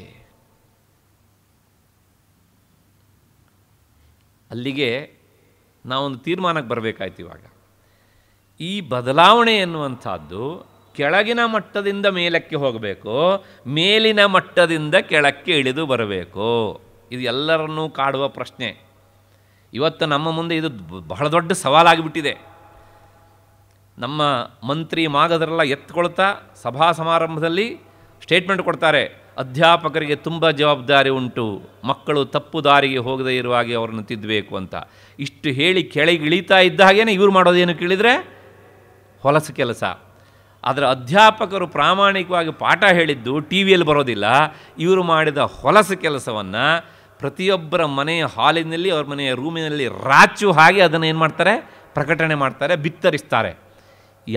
Speaker 1: ಅಲ್ಲಿಗೆ ನಾವೊಂದು ತೀರ್ಮಾನಕ್ಕೆ ಬರಬೇಕಾಯ್ತು ಇವಾಗ ಈ ಬದಲಾವಣೆ ಎನ್ನುವಂಥದ್ದು ಕೆಳಗಿನ ಮಟ್ಟದಿಂದ ಮೇಲಕ್ಕೆ ಹೋಗಬೇಕು ಮೇಲಿನ ಮಟ್ಟದಿಂದ ಕೆಳಕ್ಕೆ ಇಳಿದು ಬರಬೇಕು ಇದು ಎಲ್ಲರನ್ನೂ ಕಾಡುವ ಪ್ರಶ್ನೆ ಇವತ್ತು ನಮ್ಮ ಮುಂದೆ ಇದು ಬಹಳ ದೊಡ್ಡ ಸವಾಲಾಗಿಬಿಟ್ಟಿದೆ ನಮ್ಮ ಮಂತ್ರಿ ಮಾಗದರೆಲ್ಲ ಎತ್ಕೊಳ್ತಾ ಸಭಾ ಸಮಾರಂಭದಲ್ಲಿ ಸ್ಟೇಟ್ಮೆಂಟ್ ಕೊಡ್ತಾರೆ ಅಧ್ಯಾಪಕರಿಗೆ ತುಂಬ ಜವಾಬ್ದಾರಿ ಉಂಟು ಮಕ್ಕಳು ತಪ್ಪು ದಾರಿಗೆ ಹೋಗದೇ ಇರುವಾಗೆ ಅವರನ್ನು ತಿದ್ದಬೇಕು ಅಂತ ಇಷ್ಟು ಹೇಳಿ ಕೆಳಗೆ ಇಳಿತಾ ಇದ್ದ ಹಾಗೇನೆ ಇವ್ರು ಮಾಡೋದೇನು ಕೇಳಿದರೆ ಹೊಲಸ ಕೆಲಸ ಆದರೆ ಅಧ್ಯಾಪಕರು ಪ್ರಾಮಾಣಿಕವಾಗಿ ಪಾಠ ಹೇಳಿದ್ದು ಟಿ ವಿಯಲ್ಲಿ ಬರೋದಿಲ್ಲ ಇವರು ಮಾಡಿದ ಹೊಲಸ ಕೆಲಸವನ್ನು ಪ್ರತಿಯೊಬ್ಬರ ಮನೆಯ ಹಾಲಿನಲ್ಲಿ ಅವ್ರ ಮನೆಯ ರೂಮಿನಲ್ಲಿ ರಾಚು ಹಾಗೆ ಅದನ್ನು ಏನು ಮಾಡ್ತಾರೆ ಪ್ರಕಟಣೆ ಮಾಡ್ತಾರೆ ಬಿತ್ತರಿಸ್ತಾರೆ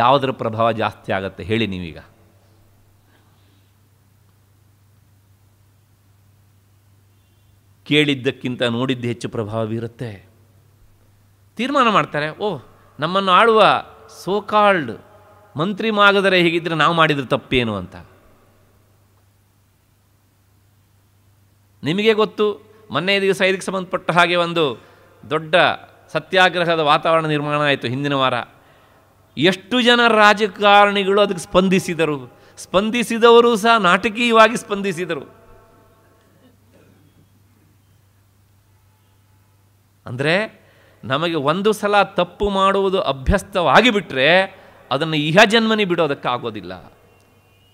Speaker 1: ಯಾವುದರ ಪ್ರಭಾವ ಜಾಸ್ತಿ ಆಗುತ್ತೆ ಹೇಳಿ ನೀವೀಗ ಕೇಳಿದ್ದಕ್ಕಿಂತ ನೋಡಿದ್ದು ಹೆಚ್ಚು ಪ್ರಭಾವ ಬೀರುತ್ತೆ ತೀರ್ಮಾನ ಮಾಡ್ತಾರೆ ಓ ನಮ್ಮನ್ನು ಆಳುವ ಸೋಕಾಲ್ಡ್ ಮಂತ್ರಿ ಮಾಗದರೆ ಹೀಗಿದ್ರೆ ನಾವು ಮಾಡಿದರೆ ತಪ್ಪೇನು ಅಂತ ನಿಮಗೆ ಗೊತ್ತು ಮೊನ್ನೆ ದಿವಸ ಇದಕ್ಕೆ ಸಂಬಂಧಪಟ್ಟ ಹಾಗೆ ಒಂದು ದೊಡ್ಡ ಸತ್ಯಾಗ್ರಹದ ವಾತಾವರಣ ನಿರ್ಮಾಣ ಆಯಿತು ಹಿಂದಿನ ವಾರ ಎಷ್ಟು ಜನ ರಾಜಕಾರಣಿಗಳು ಅದಕ್ಕೆ ಸ್ಪಂದಿಸಿದರು ಸ್ಪಂದಿಸಿದವರು ಸಹ ನಾಟಕೀಯವಾಗಿ ಸ್ಪಂದಿಸಿದರು ಅಂದರೆ ನಮಗೆ ಒಂದು ಸಲ ತಪ್ಪು ಮಾಡುವುದು ಅಭ್ಯಸ್ತವಾಗಿಬಿಟ್ರೆ ಅದನ್ನು ಇಹ ಜನ್ಮನಿ ಬಿಡೋದಕ್ಕಾಗೋದಿಲ್ಲ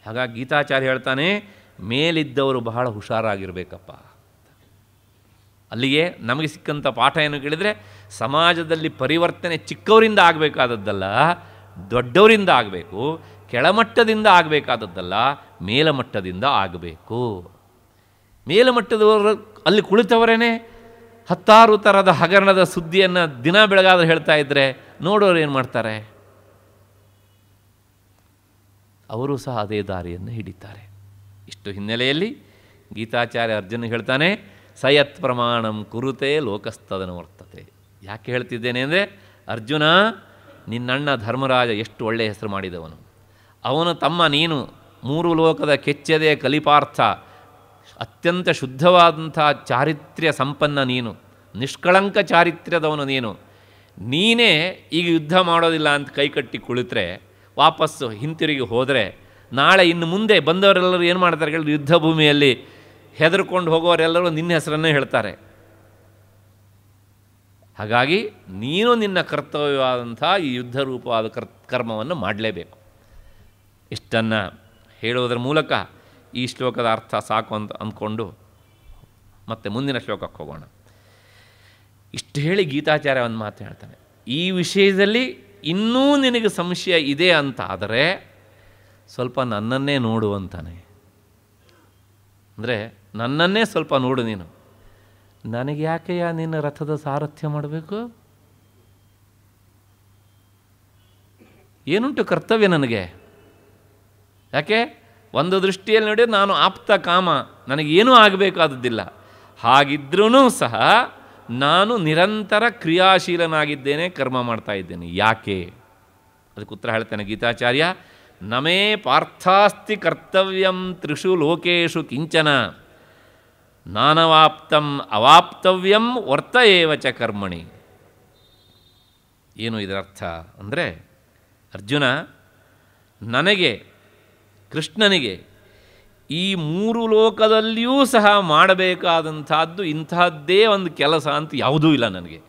Speaker 1: ಹಾಗಾಗಿ ಗೀತಾಚಾರ್ಯ ಹೇಳ್ತಾನೆ ಮೇಲಿದ್ದವರು ಬಹಳ ಹುಷಾರಾಗಿರಬೇಕಪ್ಪ ಅಲ್ಲಿಗೆ ನಮಗೆ ಸಿಕ್ಕಂಥ ಪಾಠ ಏನು ಕೇಳಿದರೆ ಸಮಾಜದಲ್ಲಿ ಪರಿವರ್ತನೆ ಚಿಕ್ಕವರಿಂದ ಆಗಬೇಕಾದದ್ದಲ್ಲ ದೊಡ್ಡವರಿಂದ ಆಗಬೇಕು ಕೆಳಮಟ್ಟದಿಂದ ಆಗಬೇಕಾದದ್ದಲ್ಲ ಮೇಲಮಟ್ಟದಿಂದ ಆಗಬೇಕು ಮೇಲಮಟ್ಟದವರು ಅಲ್ಲಿ ಕುಳಿತವರೇ ಹತ್ತಾರು ಥರದ ಹಗರಣದ ಸುದ್ದಿಯನ್ನು ದಿನ ಬೆಳಗಾದ್ರೆ ಹೇಳ್ತಾ ಇದ್ದರೆ ನೋಡೋರು ಏನು ಮಾಡ್ತಾರೆ ಅವರು ಸಹ ಅದೇ ದಾರಿಯನ್ನು ಹಿಡಿತಾರೆ ಇಷ್ಟು ಹಿನ್ನೆಲೆಯಲ್ಲಿ ಗೀತಾಚಾರ್ಯ ಅರ್ಜುನ ಹೇಳ್ತಾನೆ ಸಯತ್ ಪ್ರಮಾಣಂ ಕುರುತೆ ಲೋಕಸ್ತದನ ವರ್ತತೆ ಯಾಕೆ ಹೇಳ್ತಿದ್ದೇನೆ ಅಂದರೆ ಅರ್ಜುನ ನಿನ್ನಣ್ಣ ಧರ್ಮರಾಜ ಎಷ್ಟು ಒಳ್ಳೆಯ ಹೆಸರು ಮಾಡಿದವನು ಅವನು ತಮ್ಮ ನೀನು ಮೂರು ಲೋಕದ ಕೆಚ್ಚದೆ ಕಲಿಪಾರ್ಥ ಅತ್ಯಂತ ಶುದ್ಧವಾದಂಥ ಚಾರಿತ್ರ್ಯ ಸಂಪನ್ನ ನೀನು ನಿಷ್ಕಳಂಕ ಚಾರಿತ್ರ್ಯದವನು ನೀನು ನೀನೇ ಈಗ ಯುದ್ಧ ಮಾಡೋದಿಲ್ಲ ಅಂತ ಕೈಕಟ್ಟಿ ಕುಳಿತರೆ ವಾಪಸ್ಸು ಹಿಂತಿರುಗಿ ಹೋದರೆ ನಾಳೆ ಇನ್ನು ಮುಂದೆ ಬಂದವರೆಲ್ಲರೂ ಏನು ಮಾಡ್ತಾರೆ ಕೇಳಿದ್ರೆ ಯುದ್ಧ ಭೂಮಿಯಲ್ಲಿ ಹೆದರ್ಕೊಂಡು ಹೋಗೋರೆಲ್ಲರೂ ನಿನ್ನ ಹೆಸರನ್ನೇ ಹೇಳ್ತಾರೆ ಹಾಗಾಗಿ ನೀನು ನಿನ್ನ ಕರ್ತವ್ಯವಾದಂಥ ಈ ಯುದ್ಧ ರೂಪವಾದ ಕರ್ ಕರ್ಮವನ್ನು ಮಾಡಲೇಬೇಕು ಇಷ್ಟನ್ನು ಹೇಳುವುದರ ಮೂಲಕ ಈ ಶ್ಲೋಕದ ಅರ್ಥ ಸಾಕು ಅಂತ ಅಂದ್ಕೊಂಡು ಮತ್ತೆ ಮುಂದಿನ ಶ್ಲೋಕಕ್ಕೆ ಹೋಗೋಣ ಇಷ್ಟು ಹೇಳಿ ಗೀತಾಚಾರ್ಯ ಒಂದು ಮಾತು ಹೇಳ್ತಾನೆ ಈ ವಿಷಯದಲ್ಲಿ ಇನ್ನೂ ನಿನಗೆ ಸಂಶಯ ಇದೆ ಅಂತಾದರೆ ಸ್ವಲ್ಪ ನನ್ನನ್ನೇ ನೋಡು ಅಂತಾನೆ ಅಂದರೆ ನನ್ನನ್ನೇ ಸ್ವಲ್ಪ ನೋಡು ನೀನು ನನಗೆ ಯಾಕೆಯ ನಿನ್ನ ರಥದ ಸಾರಥ್ಯ ಮಾಡಬೇಕು ಏನುಂಟು ಕರ್ತವ್ಯ ನನಗೆ ಯಾಕೆ ಒಂದು ದೃಷ್ಟಿಯಲ್ಲಿ ನೋಡಿ ನಾನು ಆಪ್ತ ಕಾಮ ನನಗೇನೂ ಆಗಬೇಕಾದದ್ದಿಲ್ಲ ಹಾಗಿದ್ರೂ ಸಹ ನಾನು ನಿರಂತರ ಕ್ರಿಯಾಶೀಲನಾಗಿದ್ದೇನೆ ಕರ್ಮ ಮಾಡ್ತಾ ಇದ್ದೇನೆ ಯಾಕೆ ಅದಕ್ಕೆ ಉತ್ತರ ಹೇಳ್ತೇನೆ ಗೀತಾಚಾರ್ಯ ನಮೇ ಪಾರ್ಥಾಸ್ತಿ ಕರ್ತವ್ಯಂ ತ್ರಿಷು ಲೋಕೇಶು ಕಿಂಚನ ನಾನವಾಪ್ತಂ ಅವಾಪ್ತವ್ಯಂ ವರ್ತ ಏವಚ ಕರ್ಮಣಿ ಏನು ಇದರರ್ಥ ಅಂದರೆ ಅರ್ಜುನ ನನಗೆ ಕೃಷ್ಣನಿಗೆ ಈ ಮೂರು ಲೋಕದಲ್ಲಿಯೂ ಸಹ ಮಾಡಬೇಕಾದಂಥದ್ದು ಇಂಥದ್ದೇ ಒಂದು ಕೆಲಸ ಅಂತ ಯಾವುದೂ ಇಲ್ಲ ನನಗೆ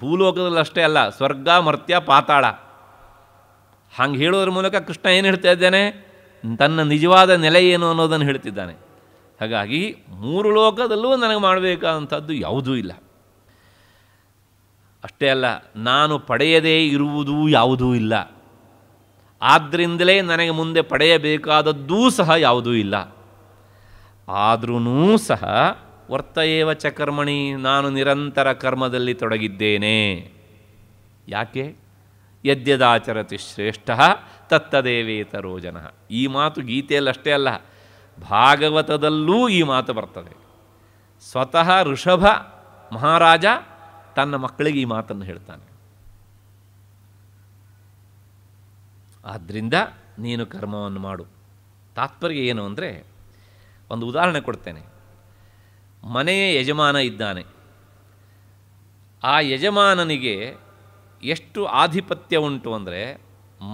Speaker 1: ಭೂಲೋಕದಲ್ಲಿ ಅಷ್ಟೇ ಅಲ್ಲ ಸ್ವರ್ಗ ಮರ್ತ್ಯ ಪಾತಾಳ ಹಂಗೆ ಹೇಳೋದ್ರ ಮೂಲಕ ಕೃಷ್ಣ ಏನು ಹೇಳ್ತಾ ಇದ್ದಾನೆ ತನ್ನ ನಿಜವಾದ ನೆಲೆ ಏನು ಅನ್ನೋದನ್ನು ಹೇಳ್ತಿದ್ದಾನೆ ಹಾಗಾಗಿ ಮೂರು ಲೋಕದಲ್ಲೂ ನನಗೆ ಮಾಡಬೇಕಾದಂಥದ್ದು ಯಾವುದೂ ಇಲ್ಲ ಅಷ್ಟೇ ಅಲ್ಲ ನಾನು ಪಡೆಯದೇ ಇರುವುದೂ ಯಾವುದೂ ಇಲ್ಲ ಆದ್ದರಿಂದಲೇ ನನಗೆ ಮುಂದೆ ಪಡೆಯಬೇಕಾದದ್ದೂ ಸಹ ಯಾವುದೂ ಇಲ್ಲ ಆದ್ರೂ ಸಹ ವರ್ತಯೇವ ಚಕರ್ಮಣಿ ನಾನು ನಿರಂತರ ಕರ್ಮದಲ್ಲಿ ತೊಡಗಿದ್ದೇನೆ ಯಾಕೆ ಯದ್ಯದಾಚರತಿ ಶ್ರೇಷ್ಠ ತತ್ತದೇವೇತ ರೋಜನ ಈ ಮಾತು ಗೀತೆಯಲ್ಲಷ್ಟೇ ಅಲ್ಲ ಭಾಗವತದಲ್ಲೂ ಈ ಮಾತು ಬರ್ತದೆ ಸ್ವತಃ ಋಷಭ ಮಹಾರಾಜ ತನ್ನ ಮಕ್ಕಳಿಗೆ ಈ ಮಾತನ್ನು ಹೇಳ್ತಾನೆ ಆದ್ದರಿಂದ ನೀನು ಕರ್ಮವನ್ನು ಮಾಡು ತಾತ್ಪರ್ಯ ಏನು ಅಂದರೆ ಒಂದು ಉದಾಹರಣೆ ಕೊಡ್ತೇನೆ ಮನೆಯ ಯಜಮಾನ ಇದ್ದಾನೆ ಆ ಯಜಮಾನನಿಗೆ ಎಷ್ಟು ಆಧಿಪತ್ಯ ಉಂಟು ಅಂದರೆ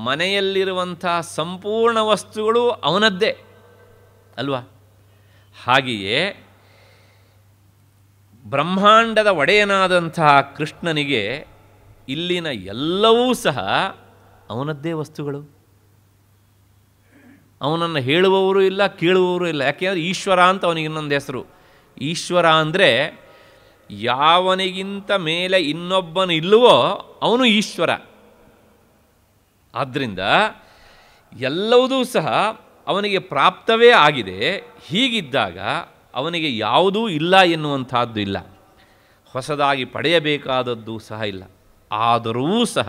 Speaker 1: ಮನೆಯಲ್ಲಿರುವಂಥ ಸಂಪೂರ್ಣ ವಸ್ತುಗಳು ಅವನದ್ದೇ ಅಲ್ವಾ ಹಾಗೆಯೇ ಬ್ರಹ್ಮಾಂಡದ ಒಡೆಯನಾದಂತಹ ಕೃಷ್ಣನಿಗೆ ಇಲ್ಲಿನ ಎಲ್ಲವೂ ಸಹ ಅವನದ್ದೇ ವಸ್ತುಗಳು ಅವನನ್ನು ಹೇಳುವವರು ಇಲ್ಲ ಕೇಳುವವರು ಇಲ್ಲ ಯಾಕೆಂದರೆ ಈಶ್ವರ ಅಂತ ಅವನಿಗೆ ಇನ್ನೊಂದು ಹೆಸರು ಈಶ್ವರ ಅಂದರೆ ಯಾವನಿಗಿಂತ ಮೇಲೆ ಇನ್ನೊಬ್ಬನು ಇಲ್ಲವೋ ಅವನು ಈಶ್ವರ ಆದ್ದರಿಂದ ಎಲ್ಲವುದೂ ಸಹ ಅವನಿಗೆ ಪ್ರಾಪ್ತವೇ ಆಗಿದೆ ಹೀಗಿದ್ದಾಗ ಅವನಿಗೆ ಯಾವುದೂ ಇಲ್ಲ ಎನ್ನುವಂಥದ್ದು ಇಲ್ಲ ಹೊಸದಾಗಿ ಪಡೆಯಬೇಕಾದದ್ದು ಸಹ ಇಲ್ಲ ಆದರೂ ಸಹ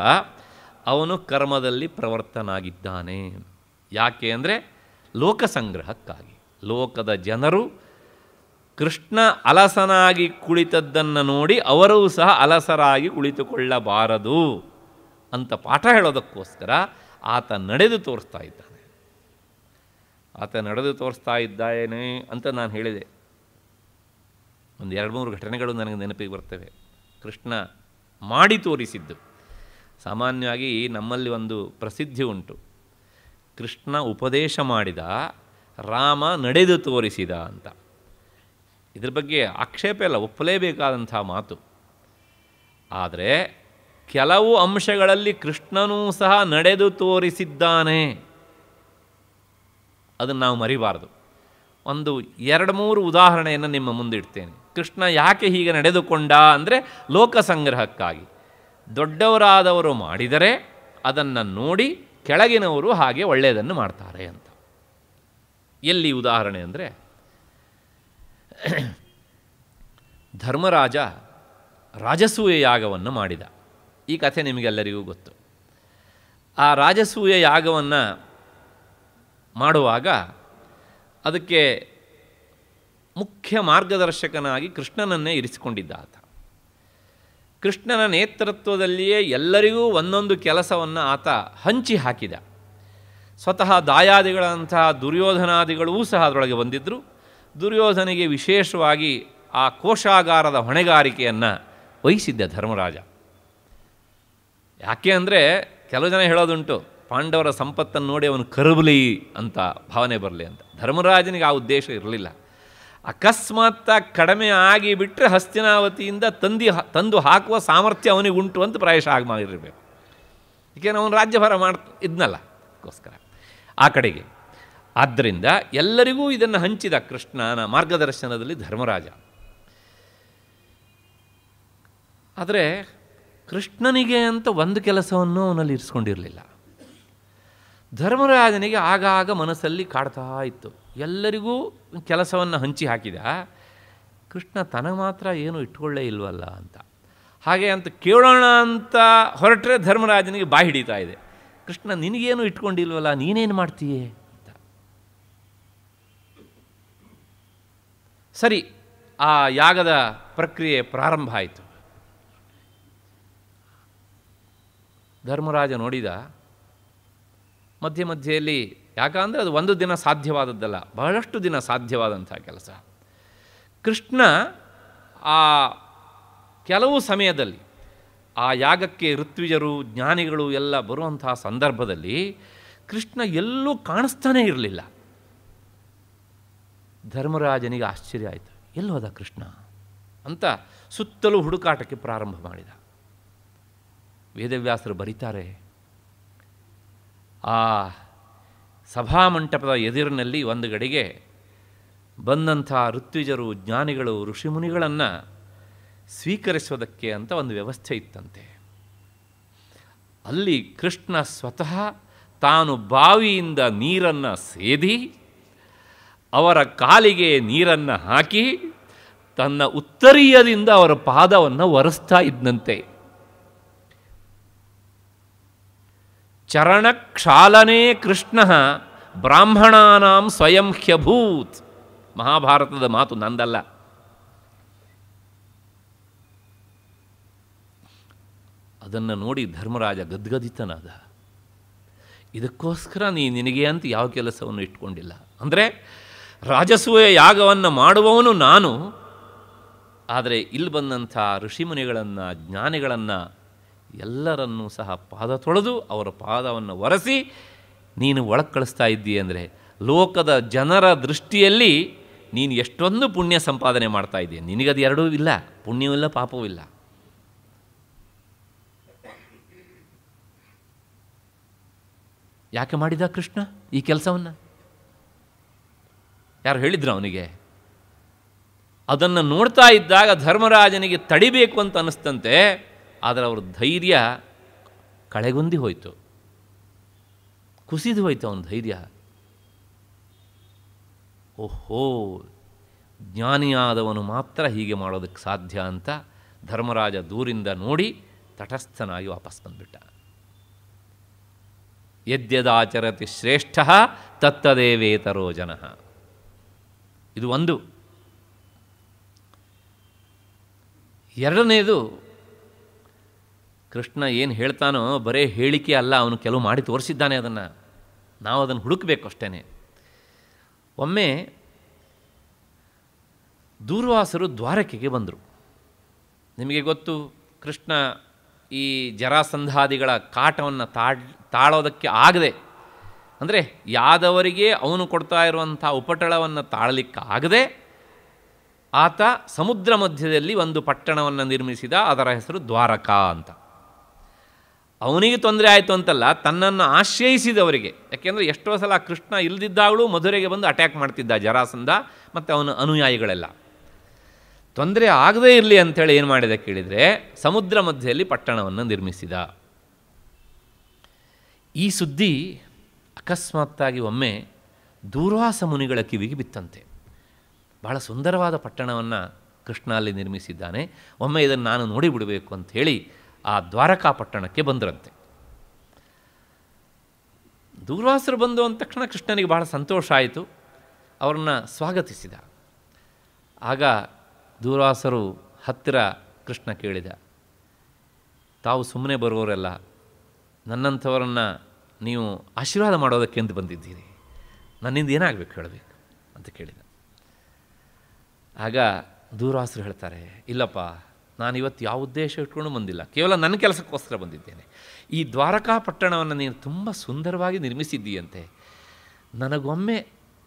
Speaker 1: ಅವನು ಕರ್ಮದಲ್ಲಿ ಪ್ರವರ್ತನಾಗಿದ್ದಾನೆ ಯಾಕೆ ಅಂದರೆ ಲೋಕ ಸಂಗ್ರಹಕ್ಕಾಗಿ ಲೋಕದ ಜನರು ಕೃಷ್ಣ ಅಲಸನಾಗಿ ಕುಳಿತದ್ದನ್ನು ನೋಡಿ ಅವರೂ ಸಹ ಅಲಸರಾಗಿ ಕುಳಿತುಕೊಳ್ಳಬಾರದು ಅಂತ ಪಾಠ ಹೇಳೋದಕ್ಕೋಸ್ಕರ ಆತ ನಡೆದು ತೋರಿಸ್ತಾ ಇದ್ದಾನೆ ಆತ ನಡೆದು ತೋರಿಸ್ತಾ ಇದ್ದಾನೆ ಅಂತ ನಾನು ಹೇಳಿದೆ ಒಂದು ಎರಡು ಮೂರು ಘಟನೆಗಳು ನನಗೆ ನೆನಪಿಗೆ ಬರ್ತವೆ ಕೃಷ್ಣ ಮಾಡಿ ತೋರಿಸಿದ್ದು ಸಾಮಾನ್ಯವಾಗಿ ನಮ್ಮಲ್ಲಿ ಒಂದು ಪ್ರಸಿದ್ಧಿ ಉಂಟು ಕೃಷ್ಣ ಉಪದೇಶ ಮಾಡಿದ ರಾಮ ನಡೆದು ತೋರಿಸಿದ ಅಂತ ಇದ್ರ ಬಗ್ಗೆ ಆಕ್ಷೇಪ ಇಲ್ಲ ಒಪ್ಪಲೇಬೇಕಾದಂಥ ಮಾತು ಆದರೆ ಕೆಲವು ಅಂಶಗಳಲ್ಲಿ ಕೃಷ್ಣನೂ ಸಹ ನಡೆದು ತೋರಿಸಿದ್ದಾನೆ ಅದನ್ನು ನಾವು ಮರಿಬಾರ್ದು ಒಂದು ಎರಡು ಮೂರು ಉದಾಹರಣೆಯನ್ನು ನಿಮ್ಮ ಮುಂದಿಡ್ತೇನೆ ಕೃಷ್ಣ ಯಾಕೆ ಹೀಗೆ ನಡೆದುಕೊಂಡ ಅಂದರೆ ಲೋಕ ಸಂಗ್ರಹಕ್ಕಾಗಿ ದೊಡ್ಡವರಾದವರು ಮಾಡಿದರೆ ಅದನ್ನು ನೋಡಿ ಕೆಳಗಿನವರು ಹಾಗೆ ಒಳ್ಳೆಯದನ್ನು ಮಾಡ್ತಾರೆ ಅಂತ ಎಲ್ಲಿ ಉದಾಹರಣೆ ಅಂದರೆ ಧರ್ಮರಾಜ ರಾಜಸೂಯ ಯಾಗವನ್ನು ಮಾಡಿದ ಈ ಕಥೆ ನಿಮಗೆಲ್ಲರಿಗೂ ಗೊತ್ತು ಆ ರಾಜಸೂಯ ಯಾಗವನ್ನು ಮಾಡುವಾಗ ಅದಕ್ಕೆ ಮುಖ್ಯ ಮಾರ್ಗದರ್ಶಕನಾಗಿ ಕೃಷ್ಣನನ್ನೇ ಇರಿಸಿಕೊಂಡಿದ್ದ ಆತ ಕೃಷ್ಣನ ನೇತೃತ್ವದಲ್ಲಿಯೇ ಎಲ್ಲರಿಗೂ ಒಂದೊಂದು ಕೆಲಸವನ್ನು ಆತ ಹಂಚಿ ಹಾಕಿದ ಸ್ವತಃ ದಾಯಾದಿಗಳಂತಹ ದುರ್ಯೋಧನಾದಿಗಳೂ ಸಹ ಅದರೊಳಗೆ ಬಂದಿದ್ದರು ದುರ್ಯೋಧನಿಗೆ ವಿಶೇಷವಾಗಿ ಆ ಕೋಶಾಗಾರದ ಹೊಣೆಗಾರಿಕೆಯನ್ನು ವಹಿಸಿದ್ದ ಧರ್ಮರಾಜ ಯಾಕೆ ಅಂದರೆ ಕೆಲವು ಜನ ಹೇಳೋದುಂಟು ಪಾಂಡವರ ಸಂಪತ್ತನ್ನು ನೋಡಿ ಅವನು ಕರುಬಲಿ ಅಂತ ಭಾವನೆ ಬರಲಿ ಅಂತ ಧರ್ಮರಾಜನಿಗೆ ಆ ಉದ್ದೇಶ ಇರಲಿಲ್ಲ ಅಕಸ್ಮಾತ್ ಕಡಿಮೆ ಆಗಿಬಿಟ್ರೆ ಹಸ್ತಿನಾವತಿಯಿಂದ ತಂದಿ ತಂದು ಹಾಕುವ ಸಾಮರ್ಥ್ಯ ಅವನಿಗೆ ಉಂಟು ಅಂತ ಪ್ರಾಯಶಃ ಮಾಡಿರಬೇಕು ಏಕೆಂದರೆ ಅವನು ರಾಜ್ಯಭಾರ ಮಾಡ್ ಇದ್ನಲ್ಲ ಅದಕ್ಕೋಸ್ಕರ ಆ ಕಡೆಗೆ ಆದ್ದರಿಂದ ಎಲ್ಲರಿಗೂ ಇದನ್ನು ಹಂಚಿದ ಕೃಷ್ಣನ ಮಾರ್ಗದರ್ಶನದಲ್ಲಿ ಧರ್ಮರಾಜ ಆದರೆ ಕೃಷ್ಣನಿಗೆ ಅಂತ ಒಂದು ಕೆಲಸವನ್ನು ಅವನಲ್ಲಿ ಇರಿಸ್ಕೊಂಡಿರಲಿಲ್ಲ ಧರ್ಮರಾಜನಿಗೆ ಆಗಾಗ ಮನಸ್ಸಲ್ಲಿ ಕಾಡ್ತಾ ಇತ್ತು ಎಲ್ಲರಿಗೂ ಕೆಲಸವನ್ನು ಹಂಚಿ ಹಾಕಿದ ಕೃಷ್ಣ ತನಗೆ ಮಾತ್ರ ಏನು ಇಟ್ಕೊಳ್ಳೇ ಇಲ್ವಲ್ಲ ಅಂತ ಹಾಗೆ ಅಂತ ಕೇಳೋಣ ಅಂತ ಹೊರಟ್ರೆ ಧರ್ಮರಾಜನಿಗೆ ಬಾಯಿ ಹಿಡಿತಾ ಇದೆ ಕೃಷ್ಣ ನಿನಗೇನು ಇಟ್ಕೊಂಡಿಲ್ವಲ್ಲ ನೀನೇನು ಮಾಡ್ತೀಯೇ ಅಂತ ಸರಿ ಆ ಯಾಗದ ಪ್ರಕ್ರಿಯೆ ಪ್ರಾರಂಭ ಆಯಿತು ಧರ್ಮರಾಜ ನೋಡಿದ ಮಧ್ಯೆ ಮಧ್ಯೆಯಲ್ಲಿ ಯಾಕಂದರೆ ಅದು ಒಂದು ದಿನ ಸಾಧ್ಯವಾದದ್ದಲ್ಲ ಬಹಳಷ್ಟು ದಿನ ಸಾಧ್ಯವಾದಂಥ ಕೆಲಸ ಕೃಷ್ಣ ಆ ಕೆಲವು ಸಮಯದಲ್ಲಿ ಆ ಯಾಗಕ್ಕೆ ಋತ್ವಿಜರು ಜ್ಞಾನಿಗಳು ಎಲ್ಲ ಬರುವಂತಹ ಸಂದರ್ಭದಲ್ಲಿ ಕೃಷ್ಣ ಎಲ್ಲೂ ಕಾಣಿಸ್ತಾನೇ ಇರಲಿಲ್ಲ ಧರ್ಮರಾಜನಿಗೆ ಆಶ್ಚರ್ಯ ಆಯಿತು ಎಲ್ಲೋದ ಕೃಷ್ಣ ಅಂತ ಸುತ್ತಲೂ ಹುಡುಕಾಟಕ್ಕೆ ಪ್ರಾರಂಭ ಮಾಡಿದ ವೇದವ್ಯಾಸರು ಬರೀತಾರೆ ಆ ಸಭಾಮಂಟಪದ ಎದುರಿನಲ್ಲಿ ಒಂದು ಗಡಿಗೆ ಬಂದಂಥ ಋತ್ವಿಜರು ಜ್ಞಾನಿಗಳು ಋಷಿಮುನಿಗಳನ್ನು ಸ್ವೀಕರಿಸೋದಕ್ಕೆ ಅಂತ ಒಂದು ವ್ಯವಸ್ಥೆ ಇತ್ತಂತೆ ಅಲ್ಲಿ ಕೃಷ್ಣ ಸ್ವತಃ ತಾನು ಬಾವಿಯಿಂದ ನೀರನ್ನು ಸೇದಿ ಅವರ ಕಾಲಿಗೆ ನೀರನ್ನು ಹಾಕಿ ತನ್ನ ಉತ್ತರೀಯದಿಂದ ಅವರ ಪಾದವನ್ನು ಒರೆಸ್ತಾ ಇದ್ದಂತೆ ಚರಣಕ್ಷಾಲನೆ ಕೃಷ್ಣ ಬ್ರಾಹ್ಮಣಾನಾಂ ಸ್ವಯಂ ಹ್ಯಭೂತ್ ಮಹಾಭಾರತದ ಮಾತು ನಂದಲ್ಲ ಅದನ್ನು ನೋಡಿ ಧರ್ಮರಾಜ ಗದ್ಗದಿತನಾದ ಇದಕ್ಕೋಸ್ಕರ ನೀ ನಿನಗೆ ಅಂತ ಯಾವ ಕೆಲಸವನ್ನು ಇಟ್ಕೊಂಡಿಲ್ಲ ಅಂದರೆ ರಾಜಸೂಯ ಯಾಗವನ್ನು ಮಾಡುವವನು ನಾನು ಆದರೆ ಇಲ್ಲಿ ಬಂದಂಥ ಋಷಿಮುನಿಗಳನ್ನು ಜ್ಞಾನಿಗಳನ್ನು ಎಲ್ಲರನ್ನೂ ಸಹ ಪಾದ ತೊಳೆದು ಅವರ ಪಾದವನ್ನು ಒರೆಸಿ ನೀನು ಒಳಕ್ಕಳಿಸ್ತಾ ಕಳಿಸ್ತಾ ಇದ್ದೀಯ ಅಂದರೆ ಲೋಕದ ಜನರ ದೃಷ್ಟಿಯಲ್ಲಿ ನೀನು ಎಷ್ಟೊಂದು ಪುಣ್ಯ ಸಂಪಾದನೆ ಮಾಡ್ತಾ ಇದ್ದೀಯ ನಿನಗದು ಎರಡೂ ಇಲ್ಲ ಪುಣ್ಯವೂ ಇಲ್ಲ ಪಾಪವೂ ಇಲ್ಲ ಯಾಕೆ ಮಾಡಿದ ಕೃಷ್ಣ ಈ ಕೆಲಸವನ್ನು ಯಾರು ಹೇಳಿದ್ರು ಅವನಿಗೆ ಅದನ್ನು ನೋಡ್ತಾ ಇದ್ದಾಗ ಧರ್ಮರಾಜನಿಗೆ ತಡಿಬೇಕು ಅಂತ ಅನ್ನಿಸ್ತಂತೆ ಆದರೆ ಅವ್ರ ಧೈರ್ಯ ಕಳೆಗುಂದಿ ಹೋಯಿತು ಕುಸಿದು ಹೋಯಿತು ಅವನ ಧೈರ್ಯ ಓಹೋ ಜ್ಞಾನಿಯಾದವನು ಮಾತ್ರ ಹೀಗೆ ಮಾಡೋದಕ್ಕೆ ಸಾಧ್ಯ ಅಂತ ಧರ್ಮರಾಜ ದೂರಿಂದ ನೋಡಿ ತಟಸ್ಥನಾಗಿ ವಾಪಸ್ ಬಂದುಬಿಟ್ಟ ಯದ್ಯದಾಚರತಿ ಶ್ರೇಷ್ಠ ತತ್ತದೇವೇತರೋ ಜನ ಇದು ಒಂದು ಎರಡನೇದು ಕೃಷ್ಣ ಏನು ಹೇಳ್ತಾನೋ ಬರೇ ಹೇಳಿಕೆ ಅಲ್ಲ ಅವನು ಕೆಲವು ಮಾಡಿ ತೋರಿಸಿದ್ದಾನೆ ಅದನ್ನು ನಾವು ಅದನ್ನು ಹುಡುಕಬೇಕು ಅಷ್ಟೇ ಒಮ್ಮೆ ದೂರ್ವಾಸರು ದ್ವಾರಕೆಗೆ ಬಂದರು ನಿಮಗೆ ಗೊತ್ತು ಕೃಷ್ಣ ಈ ಜರಾಸಂಧಾದಿಗಳ ಕಾಟವನ್ನು ತಾಡ್ ತಾಳೋದಕ್ಕೆ ಆಗದೆ ಅಂದರೆ ಯಾದವರಿಗೆ ಅವನು ಕೊಡ್ತಾ ಇರುವಂಥ ಉಪಟಳವನ್ನು ಆಗದೆ ಆತ ಸಮುದ್ರ ಮಧ್ಯದಲ್ಲಿ ಒಂದು ಪಟ್ಟಣವನ್ನು ನಿರ್ಮಿಸಿದ ಅದರ ಹೆಸರು ದ್ವಾರಕಾ ಅಂತ ಅವನಿಗೆ ತೊಂದರೆ ಆಯಿತು ಅಂತಲ್ಲ ತನ್ನನ್ನು ಆಶ್ರಯಿಸಿದವರಿಗೆ ಯಾಕೆಂದರೆ ಎಷ್ಟೋ ಸಲ ಕೃಷ್ಣ ಇಲ್ದಿದ್ದಾಗಲೂ ಮಧುರೆಗೆ ಬಂದು ಅಟ್ಯಾಕ್ ಮಾಡ್ತಿದ್ದ ಜರಾಸಂಧ ಮತ್ತು ಅವನ ಅನುಯಾಯಿಗಳೆಲ್ಲ ತೊಂದರೆ ಆಗದೇ ಇರಲಿ ಅಂಥೇಳಿ ಏನು ಮಾಡಿದ ಕೇಳಿದರೆ ಸಮುದ್ರ ಮಧ್ಯೆಯಲ್ಲಿ ಪಟ್ಟಣವನ್ನು ನಿರ್ಮಿಸಿದ ಈ ಸುದ್ದಿ ಅಕಸ್ಮಾತ್ತಾಗಿ ಒಮ್ಮೆ ದೂರ್ವಾಸ ಮುನಿಗಳ ಕಿವಿಗೆ ಬಿತ್ತಂತೆ ಬಹಳ ಸುಂದರವಾದ ಪಟ್ಟಣವನ್ನು ಕೃಷ್ಣ ಅಲ್ಲಿ ನಿರ್ಮಿಸಿದ್ದಾನೆ ಒಮ್ಮೆ ಇದನ್ನು ನಾನು ನೋಡಿಬಿಡಬೇಕು ಅಂಥೇಳಿ ಆ ದ್ವಾರಕಾ ಪಟ್ಟಣಕ್ಕೆ ಬಂದರಂತೆ ದೂರ್ವಾಸರು ಬಂದು ಅಂದ ತಕ್ಷಣ ಕೃಷ್ಣನಿಗೆ ಬಹಳ ಸಂತೋಷ ಆಯಿತು ಅವರನ್ನು ಸ್ವಾಗತಿಸಿದ ಆಗ ದೂರ್ವಾಸರು ಹತ್ತಿರ ಕೃಷ್ಣ ಕೇಳಿದ ತಾವು ಸುಮ್ಮನೆ ಬರುವವರೆಲ್ಲ ನನ್ನಂಥವರನ್ನು ನೀವು ಆಶೀರ್ವಾದ ಮಾಡೋದಕ್ಕೆಂದು ಬಂದಿದ್ದೀರಿ ನನ್ನಿಂದ ಏನಾಗಬೇಕು ಹೇಳಬೇಕು ಅಂತ ಕೇಳಿದ ಆಗ ದೂರ್ವಾಸರು ಹೇಳ್ತಾರೆ ಇಲ್ಲಪ್ಪ ನಾನು ಇವತ್ತು ಯಾವ ಉದ್ದೇಶ ಇಟ್ಕೊಂಡು ಬಂದಿಲ್ಲ ಕೇವಲ ನನ್ನ ಕೆಲಸಕ್ಕೋಸ್ಕರ ಬಂದಿದ್ದೇನೆ ಈ ದ್ವಾರಕಾ ಪಟ್ಟಣವನ್ನು ನೀನು ತುಂಬ ಸುಂದರವಾಗಿ ನಿರ್ಮಿಸಿದ್ದೀಯಂತೆ ನನಗೊಮ್ಮೆ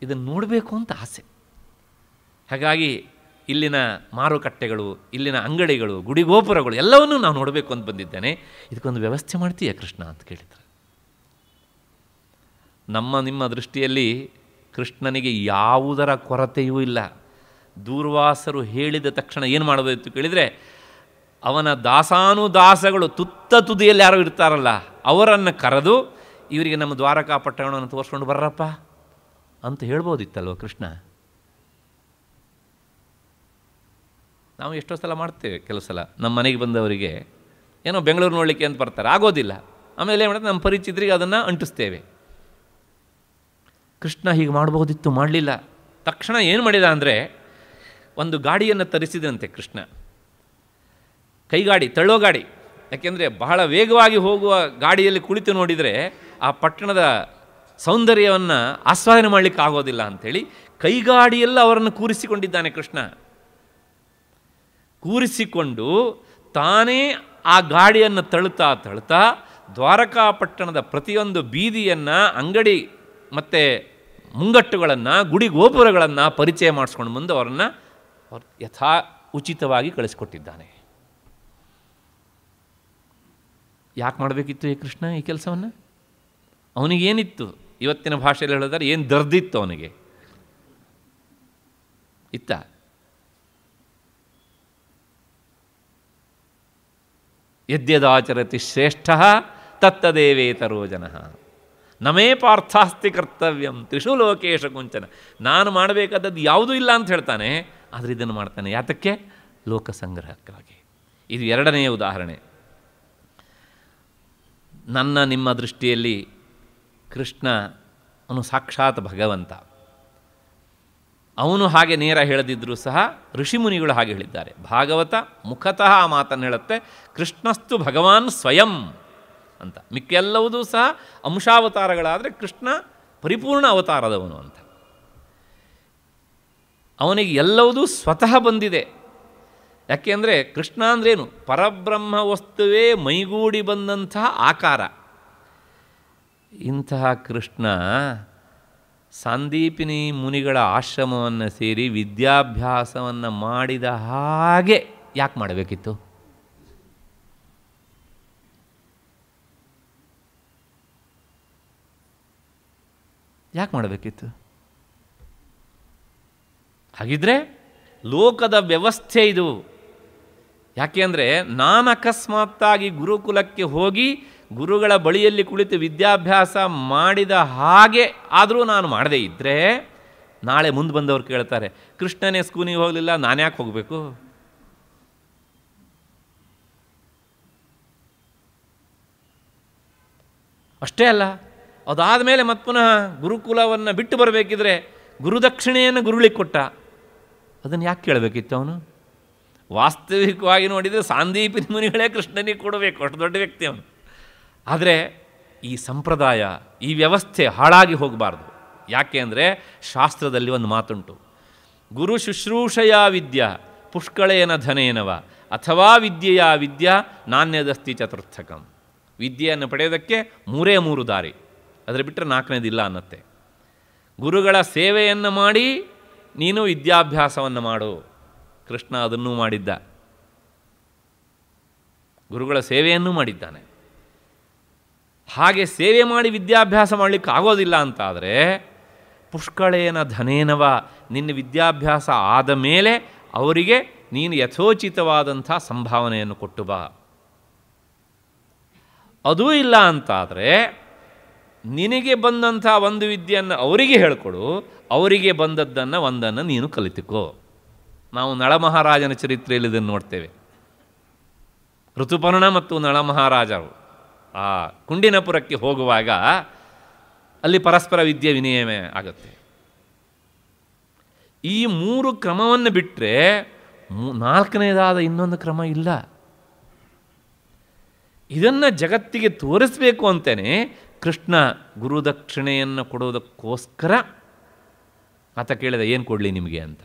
Speaker 1: ಇದನ್ನು ನೋಡಬೇಕು ಅಂತ ಆಸೆ ಹಾಗಾಗಿ ಇಲ್ಲಿನ ಮಾರುಕಟ್ಟೆಗಳು ಇಲ್ಲಿನ ಅಂಗಡಿಗಳು ಗುಡಿಗೋಪುರಗಳು ಎಲ್ಲವನ್ನೂ ನಾನು ನೋಡಬೇಕು ಅಂತ ಬಂದಿದ್ದೇನೆ ಇದಕ್ಕೊಂದು ವ್ಯವಸ್ಥೆ ಮಾಡ್ತೀಯ ಕೃಷ್ಣ ಅಂತ ಕೇಳಿದ್ರು ನಮ್ಮ ನಿಮ್ಮ ದೃಷ್ಟಿಯಲ್ಲಿ ಕೃಷ್ಣನಿಗೆ ಯಾವುದರ ಕೊರತೆಯೂ ಇಲ್ಲ ದೂರ್ವಾಸರು ಹೇಳಿದ ತಕ್ಷಣ ಏನು ಮಾಡೋದಿತ್ತು ಕೇಳಿದರೆ ಅವನ ದಾಸಾನುದಾಸಗಳು ತುತ್ತ ತುದಿಯಲ್ಲಿ ಯಾರೋ ಇರ್ತಾರಲ್ಲ ಅವರನ್ನು ಕರೆದು ಇವರಿಗೆ ನಮ್ಮ ದ್ವಾರಕಾ ಪಟ್ಟಣವನ್ನು ತೋರಿಸ್ಕೊಂಡು ಬರ್ರಪ್ಪ ಅಂತ ಹೇಳ್ಬೋದಿತ್ತಲ್ವ ಕೃಷ್ಣ ನಾವು ಎಷ್ಟೋ ಸಲ ಮಾಡ್ತೇವೆ ಕೆಲವು ಸಲ ನಮ್ಮ ಮನೆಗೆ ಬಂದವರಿಗೆ ಏನೋ ಬೆಂಗಳೂರು ನೋಡಲಿಕ್ಕೆ ಅಂತ ಬರ್ತಾರೆ ಆಗೋದಿಲ್ಲ ಆಮೇಲೆ ಏನು ನಮ್ಮ ಪರಿಚಿತರಿಗೆ ಅದನ್ನು ಅಂಟಿಸ್ತೇವೆ ಕೃಷ್ಣ ಹೀಗೆ ಮಾಡಬಹುದಿತ್ತು ಮಾಡಲಿಲ್ಲ ತಕ್ಷಣ ಏನು ಮಾಡಿದ ಅಂದರೆ ಒಂದು ಗಾಡಿಯನ್ನು ತರಿಸಿದಂತೆ ಕೃಷ್ಣ ಕೈಗಾಡಿ ತಳ್ಳೋ ಗಾಡಿ ಯಾಕೆಂದರೆ ಬಹಳ ವೇಗವಾಗಿ ಹೋಗುವ ಗಾಡಿಯಲ್ಲಿ ಕುಳಿತು ನೋಡಿದರೆ ಆ ಪಟ್ಟಣದ ಸೌಂದರ್ಯವನ್ನು ಆಸ್ವಾದನೆ ಮಾಡಲಿಕ್ಕೆ ಆಗೋದಿಲ್ಲ ಅಂಥೇಳಿ ಕೈಗಾಡಿಯೆಲ್ಲ ಅವರನ್ನು ಕೂರಿಸಿಕೊಂಡಿದ್ದಾನೆ ಕೃಷ್ಣ ಕೂರಿಸಿಕೊಂಡು ತಾನೇ ಆ ಗಾಡಿಯನ್ನು ತಳ್ತಾ ದ್ವಾರಕಾ ಪಟ್ಟಣದ ಪ್ರತಿಯೊಂದು ಬೀದಿಯನ್ನು ಅಂಗಡಿ ಮತ್ತು ಮುಂಗಟ್ಟುಗಳನ್ನು ಗುಡಿ ಗೋಪುರಗಳನ್ನು ಪರಿಚಯ ಮಾಡಿಸ್ಕೊಂಡು ಮುಂದೆ ಅವರನ್ನು ಯಥಾ ಉಚಿತವಾಗಿ ಕಳಿಸ್ಕೊಟ್ಟಿದ್ದಾನೆ ಯಾಕೆ ಮಾಡಬೇಕಿತ್ತು ಈ ಕೃಷ್ಣ ಈ ಕೆಲಸವನ್ನು ಅವನಿಗೇನಿತ್ತು ಇವತ್ತಿನ ಭಾಷೆಯಲ್ಲಿ ಹೇಳಿದ್ರೆ ಏನು ದರ್ದಿತ್ತು ಅವನಿಗೆ ಇತ್ತ ಯದ್ಯದಾಚರತಿ ಶ್ರೇಷ್ಠ ತತ್ತದೇವೇತರೋ ಜನ ನಮೇ ಪಾರ್ಥಾಸ್ತಿ ಕರ್ತವ್ಯಂ ತ್ರಿಶು ಲೋಕೇಶ ಕುಂಚನ ನಾನು ಮಾಡಬೇಕಾದದ್ದು ಯಾವುದೂ ಇಲ್ಲ ಅಂತ ಹೇಳ್ತಾನೆ ಆದರೆ ಇದನ್ನು ಮಾಡ್ತಾನೆ ಯಾತಕ್ಕೆ ಲೋಕ ಸಂಗ್ರಹಕ್ಕಾಗಿ ಇದು ಎರಡನೆಯ ಉದಾಹರಣೆ ನನ್ನ ನಿಮ್ಮ ದೃಷ್ಟಿಯಲ್ಲಿ ಕೃಷ್ಣ ಅವನು ಸಾಕ್ಷಾತ್ ಭಗವಂತ ಅವನು ಹಾಗೆ ನೇರ ಹೇಳದಿದ್ದರೂ ಸಹ ಋಷಿಮುನಿಗಳು ಹಾಗೆ ಹೇಳಿದ್ದಾರೆ ಭಾಗವತ ಮುಖತಃ ಆ ಮಾತನ್ನು ಹೇಳುತ್ತೆ ಕೃಷ್ಣಸ್ತು ಭಗವಾನ್ ಸ್ವಯಂ ಅಂತ ಮಿಕ್ಕೆಲ್ಲವುದೂ ಸಹ ಅಂಶಾವತಾರಗಳಾದರೆ ಕೃಷ್ಣ ಪರಿಪೂರ್ಣ ಅವತಾರದವನು ಅಂತ ಅವನಿಗೆ ಎಲ್ಲವುದೂ ಸ್ವತಃ ಬಂದಿದೆ ಯಾಕೆ ಅಂದರೆ ಕೃಷ್ಣ ಅಂದ್ರೇನು ಪರಬ್ರಹ್ಮ ವಸ್ತುವೇ ಮೈಗೂಡಿ ಬಂದಂತಹ ಆಕಾರ ಇಂತಹ ಕೃಷ್ಣ ಸಾಂದೀಪಿನಿ ಮುನಿಗಳ ಆಶ್ರಮವನ್ನು ಸೇರಿ ವಿದ್ಯಾಭ್ಯಾಸವನ್ನು ಮಾಡಿದ ಹಾಗೆ ಯಾಕೆ ಮಾಡಬೇಕಿತ್ತು ಯಾಕೆ ಮಾಡಬೇಕಿತ್ತು ಹಾಗಿದ್ರೆ ಲೋಕದ ವ್ಯವಸ್ಥೆ ಇದು ಯಾಕೆ ಅಂದರೆ ನಾನು ಅಕಸ್ಮಾತ್ತಾಗಿ ಗುರುಕುಲಕ್ಕೆ ಹೋಗಿ ಗುರುಗಳ ಬಳಿಯಲ್ಲಿ ಕುಳಿತು ವಿದ್ಯಾಭ್ಯಾಸ ಮಾಡಿದ ಹಾಗೆ ಆದರೂ ನಾನು ಮಾಡದೇ ಇದ್ದರೆ ನಾಳೆ ಮುಂದೆ ಬಂದವರು ಕೇಳ್ತಾರೆ ಕೃಷ್ಣನೇ ಸ್ಕೂಲಿಗೆ ಹೋಗಲಿಲ್ಲ ನಾನು ಯಾಕೆ ಹೋಗಬೇಕು ಅಷ್ಟೇ ಅಲ್ಲ ಅದಾದ ಮೇಲೆ ಪುನಃ ಗುರುಕುಲವನ್ನು ಬಿಟ್ಟು ಬರಬೇಕಿದ್ರೆ ಗುರುದಕ್ಷಿಣೆಯನ್ನು ಗುರುಳಿಗೆ ಕೊಟ್ಟ ಅದನ್ನು ಯಾಕೆ ಕೇಳಬೇಕಿತ್ತು ಅವನು ವಾಸ್ತವಿಕವಾಗಿ ನೋಡಿದರೆ ಸಾಂದೀಪಿನ ಮುನಿಗಳೇ ಕೃಷ್ಣನಿಗೆ ಕೊಡಬೇಕು ಅಷ್ಟು ದೊಡ್ಡ ವ್ಯಕ್ತಿ ಅವನು ಆದರೆ ಈ ಸಂಪ್ರದಾಯ ಈ ವ್ಯವಸ್ಥೆ ಹಾಳಾಗಿ ಹೋಗಬಾರ್ದು ಯಾಕೆ ಅಂದರೆ ಶಾಸ್ತ್ರದಲ್ಲಿ ಒಂದು ಮಾತುಂಟು ಗುರು ಶುಶ್ರೂಷೆಯ ವಿದ್ಯ ಪುಷ್ಕಳೇನ ಧನೇನವ ಅಥವಾ ವಿದ್ಯೆಯ ವಿದ್ಯಾ ನಾಣ್ಯದಸ್ತಿ ಚತುರ್ಥಕಂ ವಿದ್ಯೆಯನ್ನು ಪಡೆಯೋದಕ್ಕೆ ಮೂರೇ ಮೂರು ದಾರಿ ಅದರ ಬಿಟ್ಟರೆ ನಾಲ್ಕನೇದಿಲ್ಲ ಅನ್ನತ್ತೆ ಗುರುಗಳ ಸೇವೆಯನ್ನು ಮಾಡಿ ನೀನು ವಿದ್ಯಾಭ್ಯಾಸವನ್ನು ಮಾಡು ಕೃಷ್ಣ ಅದನ್ನೂ ಮಾಡಿದ್ದ ಗುರುಗಳ ಸೇವೆಯನ್ನು ಮಾಡಿದ್ದಾನೆ ಹಾಗೆ ಸೇವೆ ಮಾಡಿ ವಿದ್ಯಾಭ್ಯಾಸ ಮಾಡಲಿಕ್ಕೆ ಆಗೋದಿಲ್ಲ ಅಂತಾದರೆ ಪುಷ್ಕಳೇನ ಧನೇನವ ನಿನ್ನ ವಿದ್ಯಾಭ್ಯಾಸ ಆದ ಮೇಲೆ ಅವರಿಗೆ ನೀನು ಯಥೋಚಿತವಾದಂಥ ಸಂಭಾವನೆಯನ್ನು ಕೊಟ್ಟು ಬಾ ಅದೂ ಇಲ್ಲ ಅಂತಾದರೆ ನಿನಗೆ ಬಂದಂಥ ಒಂದು ವಿದ್ಯೆಯನ್ನು ಅವರಿಗೆ ಹೇಳಿಕೊಡು ಅವರಿಗೆ ಬಂದದ್ದನ್ನು ಒಂದನ್ನು ನೀನು ಕಲಿತುಕೋ ನಾವು ನಳಮಹಾರಾಜನ ಚರಿತ್ರೆಯಲ್ಲಿ ಇದನ್ನು ನೋಡ್ತೇವೆ ಋತುಪರ್ಣ ಮತ್ತು ನಳಮಹಾರಾಜರು ಆ ಕುಂಡಿನಪುರಕ್ಕೆ ಹೋಗುವಾಗ ಅಲ್ಲಿ ಪರಸ್ಪರ ವಿದ್ಯೆ ವಿನಿಯಮ ಆಗುತ್ತೆ ಈ ಮೂರು ಕ್ರಮವನ್ನು ಬಿಟ್ಟರೆ ನಾಲ್ಕನೇದಾದ ಇನ್ನೊಂದು ಕ್ರಮ ಇಲ್ಲ ಇದನ್ನು ಜಗತ್ತಿಗೆ ತೋರಿಸಬೇಕು ಅಂತೇನೆ ಕೃಷ್ಣ ಗುರುದಕ್ಷಿಣೆಯನ್ನು ಕೊಡೋದಕ್ಕೋಸ್ಕರ ಆತ ಕೇಳಿದ ಏನು ಕೊಡಲಿ ನಿಮಗೆ ಅಂತ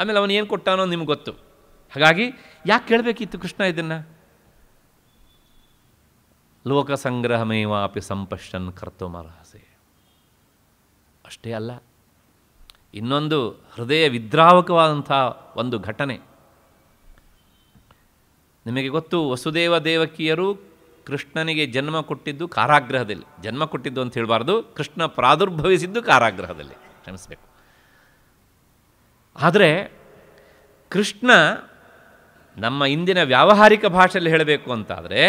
Speaker 1: ಆಮೇಲೆ ಅವನು ಏನು ಕೊಟ್ಟಾನೋ ನಿಮ್ಗೆ ಗೊತ್ತು ಹಾಗಾಗಿ ಯಾಕೆ ಕೇಳಬೇಕಿತ್ತು ಕೃಷ್ಣ ಇದನ್ನು ಲೋಕ ಸಂಗ್ರಹಮೇವಾಪಿ ಸಂಪಷ್ಟನ್ ಕರ್ತುಮರ್ಹಸೆ ಅಷ್ಟೇ ಅಲ್ಲ ಇನ್ನೊಂದು ಹೃದಯ ವಿದ್ರಾವಕವಾದಂಥ ಒಂದು ಘಟನೆ ನಿಮಗೆ ಗೊತ್ತು ವಸುದೇವ ದೇವಕಿಯರು ಕೃಷ್ಣನಿಗೆ ಜನ್ಮ ಕೊಟ್ಟಿದ್ದು ಕಾರಾಗ್ರಹದಲ್ಲಿ ಜನ್ಮ ಕೊಟ್ಟಿದ್ದು ಅಂತ ಹೇಳಬಾರ್ದು ಕೃಷ್ಣ ಪ್ರಾದುರ್ಭವಿಸಿದ್ದು ಕಾರಾಗೃಹದಲ್ಲಿ ಕ್ಷಮಿಸಬೇಕು ಆದರೆ ಕೃಷ್ಣ ನಮ್ಮ ಇಂದಿನ ವ್ಯಾವಹಾರಿಕ ಭಾಷೆಯಲ್ಲಿ ಹೇಳಬೇಕು ಅಂತಾದರೆ